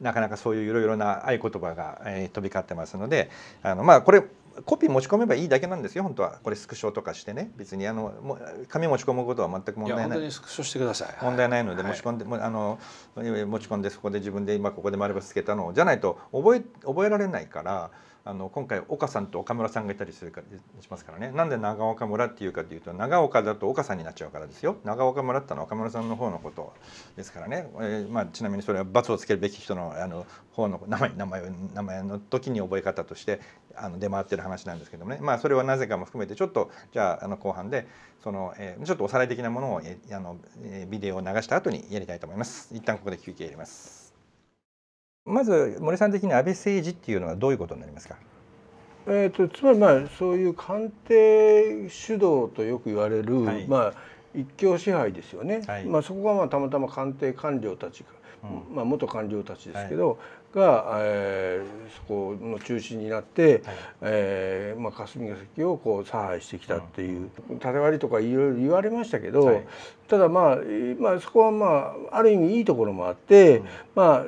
なかなかそういういろいろな合言葉が、えー、飛び交ってますのであの、まあ、これコピー持ち込めばいいだけなんですよ本当はこれスクショとかしてね別にあのも紙持ち込むことは全く問題ないスクショしてください問題ないので、持ち込んで、あの持ち込んでそこで自分で今ここで丸バツつけたのじゃないと覚え覚えられないから。あの今回岡さんと岡村さんがいたりするかしますからねなんで長岡村っていうかっていうと長岡だと岡さんになっちゃうからですよ長岡村ってのは岡村さんの方のことですからね、えー、まあ、ちなみにそれは罰をつけるべき人のあの方の名前名前名前の時に覚え方としてあの出回ってる話なんですけどもね、まあ、それはなぜかも含めてちょっとじゃああの後半でその、えー、ちょっとおさらい的なものを、えー、あのビデオを流した後にやりたいと思います。一旦ここで休憩入れます。まず森さん的に安倍政治っていうのはどういうことになりますかえーと、つまりまあそういう官邸主導とよく言われる、はい、まあ、一強支配ですよね、はい、まあ、そこがまあたまたま官邸官僚たちが、うん、まあ、元官僚たちですけど、が、えー、そこの中心になって、はい、えー、まあ、霞が関をこう差配してきたっていう縦割りとかいろいろ言われましたけど、はい、ただ、まあ、まあそこは、まあ、ある意味いいところもあって、うん、まあ、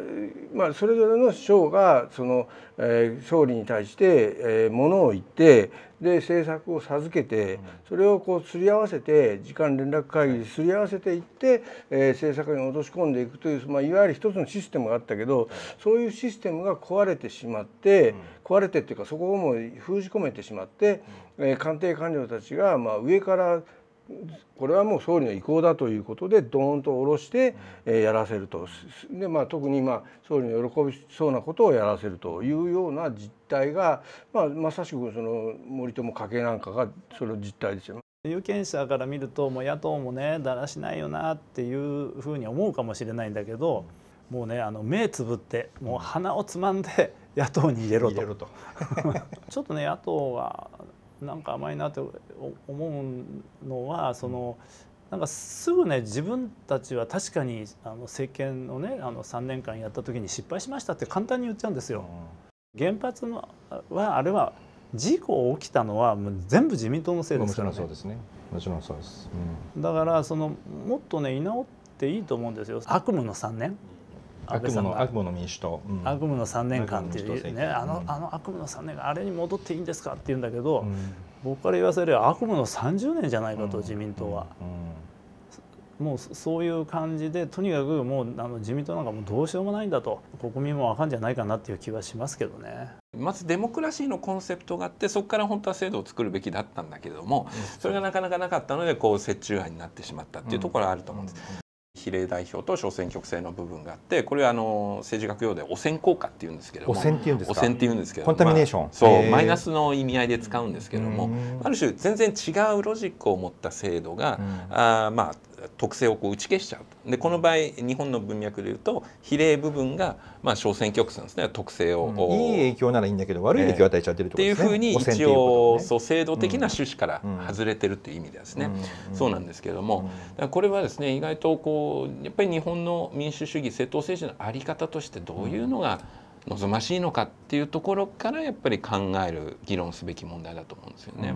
まあ、それぞれの省がそのえ総理に対して、えものを言ってで政策を授けてそれをこうすり合わせて時間連絡会議ですり合わせていって、え政策に落とし込んでいくという、まあ、いわゆる一つのシステムがあったけどそういうシステムが壊れてしまって、壊れてっていうかそこをもう封じ込めてしまって、え官邸官僚たちが、まあ、上からこれはもう総理の意向だということでどーンと下ろして、えやらせるとで、まあ、特にあ総理の喜びそうなことをやらせるというような実態が、まあ、まさしくその森友家計なんかがその実態ですよ。有権者から見るともう野党もねだらしないよなっていうふうに思うかもしれないんだけどもうねあの目つぶってもう鼻をつまんで野党に入れろと。ろと ちょっとね野党はなんか甘いなって思うのはそのなんかすぐね自分たちは確かにあの政権をねあの3年間やった時に失敗しましたって簡単に言っちゃうんですよ。原発のはあれは事故起きたのはもう全部自民党のせいですから、ね、もちろんそうですうん、だからそのもっとね居直っていいと思うんですよ。悪夢の3年。悪夢の悪夢の民主党、うん、悪夢の3年間っていうねあの,、あの悪夢の3年間あれに戻っていいんですかって言うんだけど、うん、僕から言わせれば悪夢の30年じゃないかと、自民党は、うん、もうそういう感じでとにかくもうあの自民党なんかもうどうしようもないんだと国民もあかんじゃないかなっていう気はしますけどね。まずデモクラシーのコンセプトがあってそこから本当は制度を作るべきだったんだけれどもそれがなかなかなかったのでこう折衷案になってしまったっていうところはあると思うんです。比例代表と小選挙区制の部分があってこれはあの政治学用で汚染効果っていうんですけども汚染っていうんですか汚染っていうんですけどコンタミネーション、まあ、そうマイナスの意味合いで使うんですけどもある種全然違うロジックを持った制度があまあ特性をこう打ち消しちゃうでこの場合日本の文脈でいうと比例部分が、まあ、小選挙区なんですね特性を、うん、いい影響ならいいんだけど悪い影響を与えちゃってるってことですね、えー、っていうふうに一応、ね、そう制度的な趣旨から外れてるっていう意味ですね、うん、そうなんですけれども、うん、これはですね意外とこうやっぱり日本の民主主義政党政治の在り方としてどういうのが、望ましいのかっていうところからやっぱり考える議論すべき問題だと思うんですよね。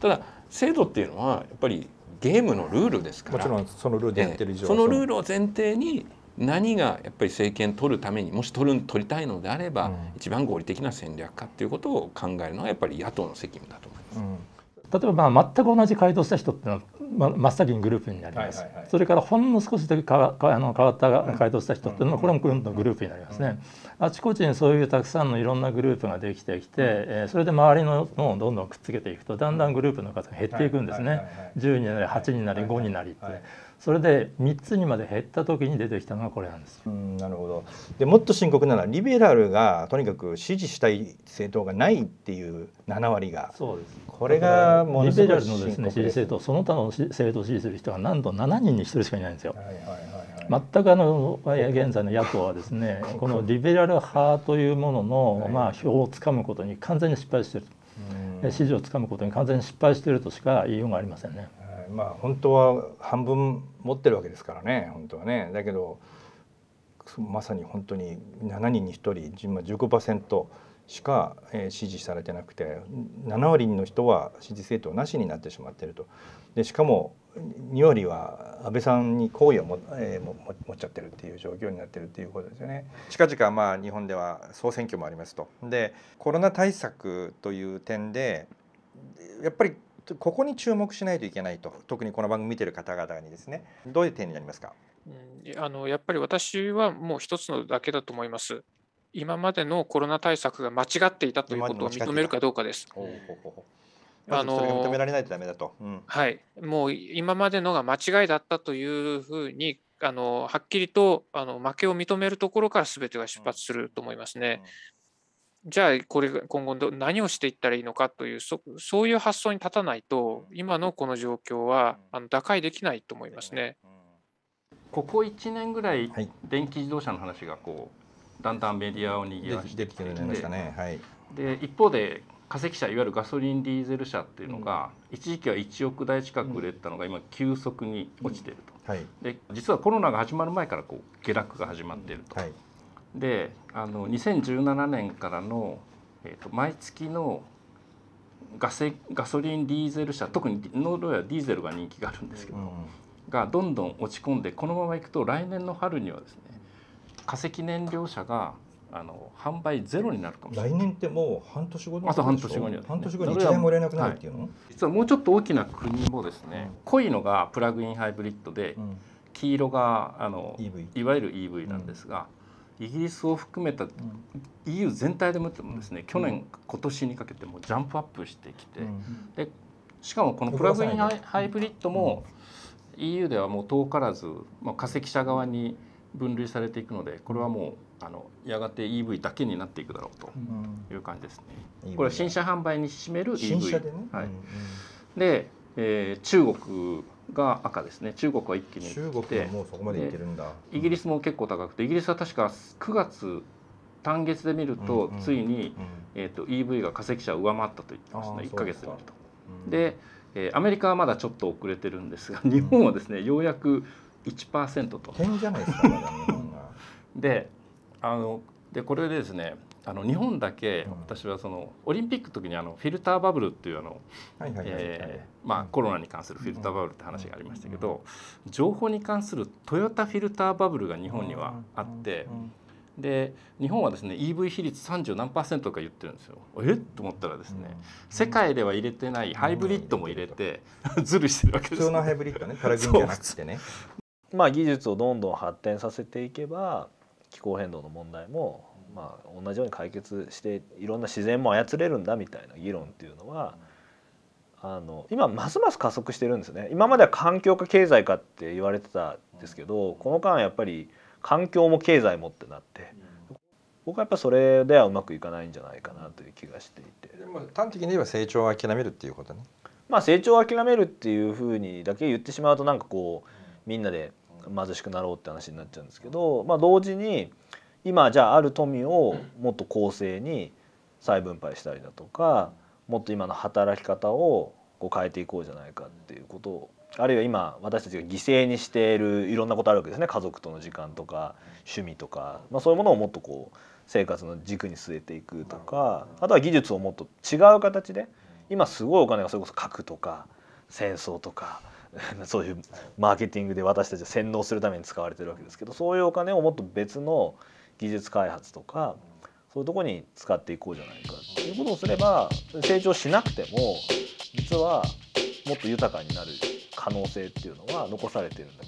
ただ制度っていうのはやっぱりゲームのルールですからもちろんそのルールでやってる以上、そのルールを前提に何がやっぱり政権取るためにもし取る取りたいのであれば、うん、一番合理的な戦略かっていうことを考えるのはやっぱり野党の責務だと思います。うん例えばまあ全く同じ回答した人っていうのは、真っ先にグループになります、はいはいはい、それからほんの少しだけかわあの変わった回答した人っていうのはこれもどんどグループになりますね、うんうんうんうん、あちこちにそういうたくさんのいろんなグループができてきて、うん、えー、それで周りののをどんどんくっつけていくとだんだんグループの数が減っていくんですね、はいはいはいはい、10になり8になり5になりって、はいはいはいそれで3つにまで減った時に出てきたのがこれなんですうんなるほどでもっと深刻なのはリベラルがとにかく支持したい政党がないっていう7割がそうですこれがもうリベラルのです、ね、支持政党その他の政党を支持する人がなんと7人に1人しかいないんですよ。はいはいはいはい、全くあの現在の野党はですね このリベラル派というものの、まあ、票をつかむことに完全に失敗している支持をつかむことに完全に失敗しているとしか言いようがありませんね。まあ本当は半分持ってるわけですからね本当はねだけどまさに本当に7人に1人15%しか、えー、支持されてなくて7割の人は支持政党なしになってしまっているとでしかも2割は安倍さんに好意をも、えー、も持っちゃってるっていう状況になってるっていうことですよね。近々まあ日本では総選挙もありますと。でコロナ対策という点でやっぱりここに注目しないといけないと特にこの番組見てる方々にですねどういう点になりますかあのやっぱり私はもう一つのだけだと思います。今までのコロナ対策が間違っていたということを認めるかどうかです。あの認められないとダメだと、うん、はいもう今までのが間違いだったというふうにあのはっきりとあの負けを認めるところから全てが出発すると思いますね。じゃあこれ今後ど何をしていったらいいのかというそそういう発想に立たないと今のこの状況はあの打開できないと思いますね。ここ1年ぐらい、電気自動車の話がこうだんだんメディアを賑わしてきてで、ねはい、一方で化石車いわゆるガソリンディーゼル車っていうのが、うん、一時期は1億台近く売れたのが、今急速に落ちてると、うんはい、で実はコロナが始まる前からこう下落が始まっていると。であの2017年からの、えーと、毎月のガセガソリンディーゼル車特にノードやディーゼルが人気があるんですけど、うん、がどんどん落ち込んでこのままいくと来年の春にはですね化石燃料車があの販売ゼロになるかもしれない来年ってもう半年後あと半年後には、ね、半年後に1円もらえなくなるっていうの、はい、実はもうちょっと大きな国もですね、うん、濃いのがプラグインハイブリッドで、うん、黄色があの、EV、いわゆる EV なんですが、うんイギリスを含めた EU 全体でもですね、去年今年にかけてもジャンプアップしてきて、でしかもこのプラグインハイブリッドも EU ではもう遠からず、まあ、化石車側に分類されていくのでこれはもうあのやがて EV だけになっていくだろうという感じですね。これは新車販売に占める EV、ね、はい、で、えー、中国が赤ですね中国は一気に中国もそこまでいけるんだ、うん、イギリスも結構高くてイギリスは確か9月単月で見ると、うんうん、ついに、えーと、と EV が化石車を上回ったと言ってましね1か月で見ると。で、えー、アメリカはまだちょっと遅れてるんですが 日本はですね、ようやく1%と。変じゃないですかであのでこれでですねあの日本だけ私はそのオリンピック時にあのフィルターバブルっていうあのえまあコロナに関するフィルターバブルって話がありましたけど情報に関するトヨタフィルターバブルが日本にはあってで日本はですね EV 比率30何パーセントか言ってるんですよえっと思ったらですね世界では入れてないハイブリッドも入れてずるしてるわけです、普通のハイブリッドねパラグンじゃなくてねまあ技術をどんどん発展させていけば気候変動の問題もまあ、同じように解決していろんな自然も操れるんだみたいな議論っていうのは、あの今ますます加速してるんですね今までは環境か経済かって言われてたんですけど、この間やっぱり環境も経済もってなって。僕はやっぱそれではうまくいかないんじゃないかなという気がしていて端的に言えば成長を諦めるっていうことねまあ成長を諦めるっていうふうにだけ言ってしまうとなんかこうみんなで貧しくなろうって話になっちゃうんですけど、まあ、同時に今じゃあある富をもっと公正に再分配したりだとかもっと今の働き方をこう変えていこうじゃないかっていうことをあるいは今私たちが犠牲にしているいろんなことあるわけですね家族との時間とか趣味とか、まあ、そういうものをもっとこう生活の軸に据えていくとかあとは技術をもっと違う形で今すごいお金がそれこそ核とか戦争とか。そういうマーケティングで私たちは洗脳するために使われてるわけですけどそういうお金をもっと別の技術開発とかそういうとこに使っていこうじゃないかということをすれば成長しなくても実はもっと豊かになる可能性っていうのは残されてるんだ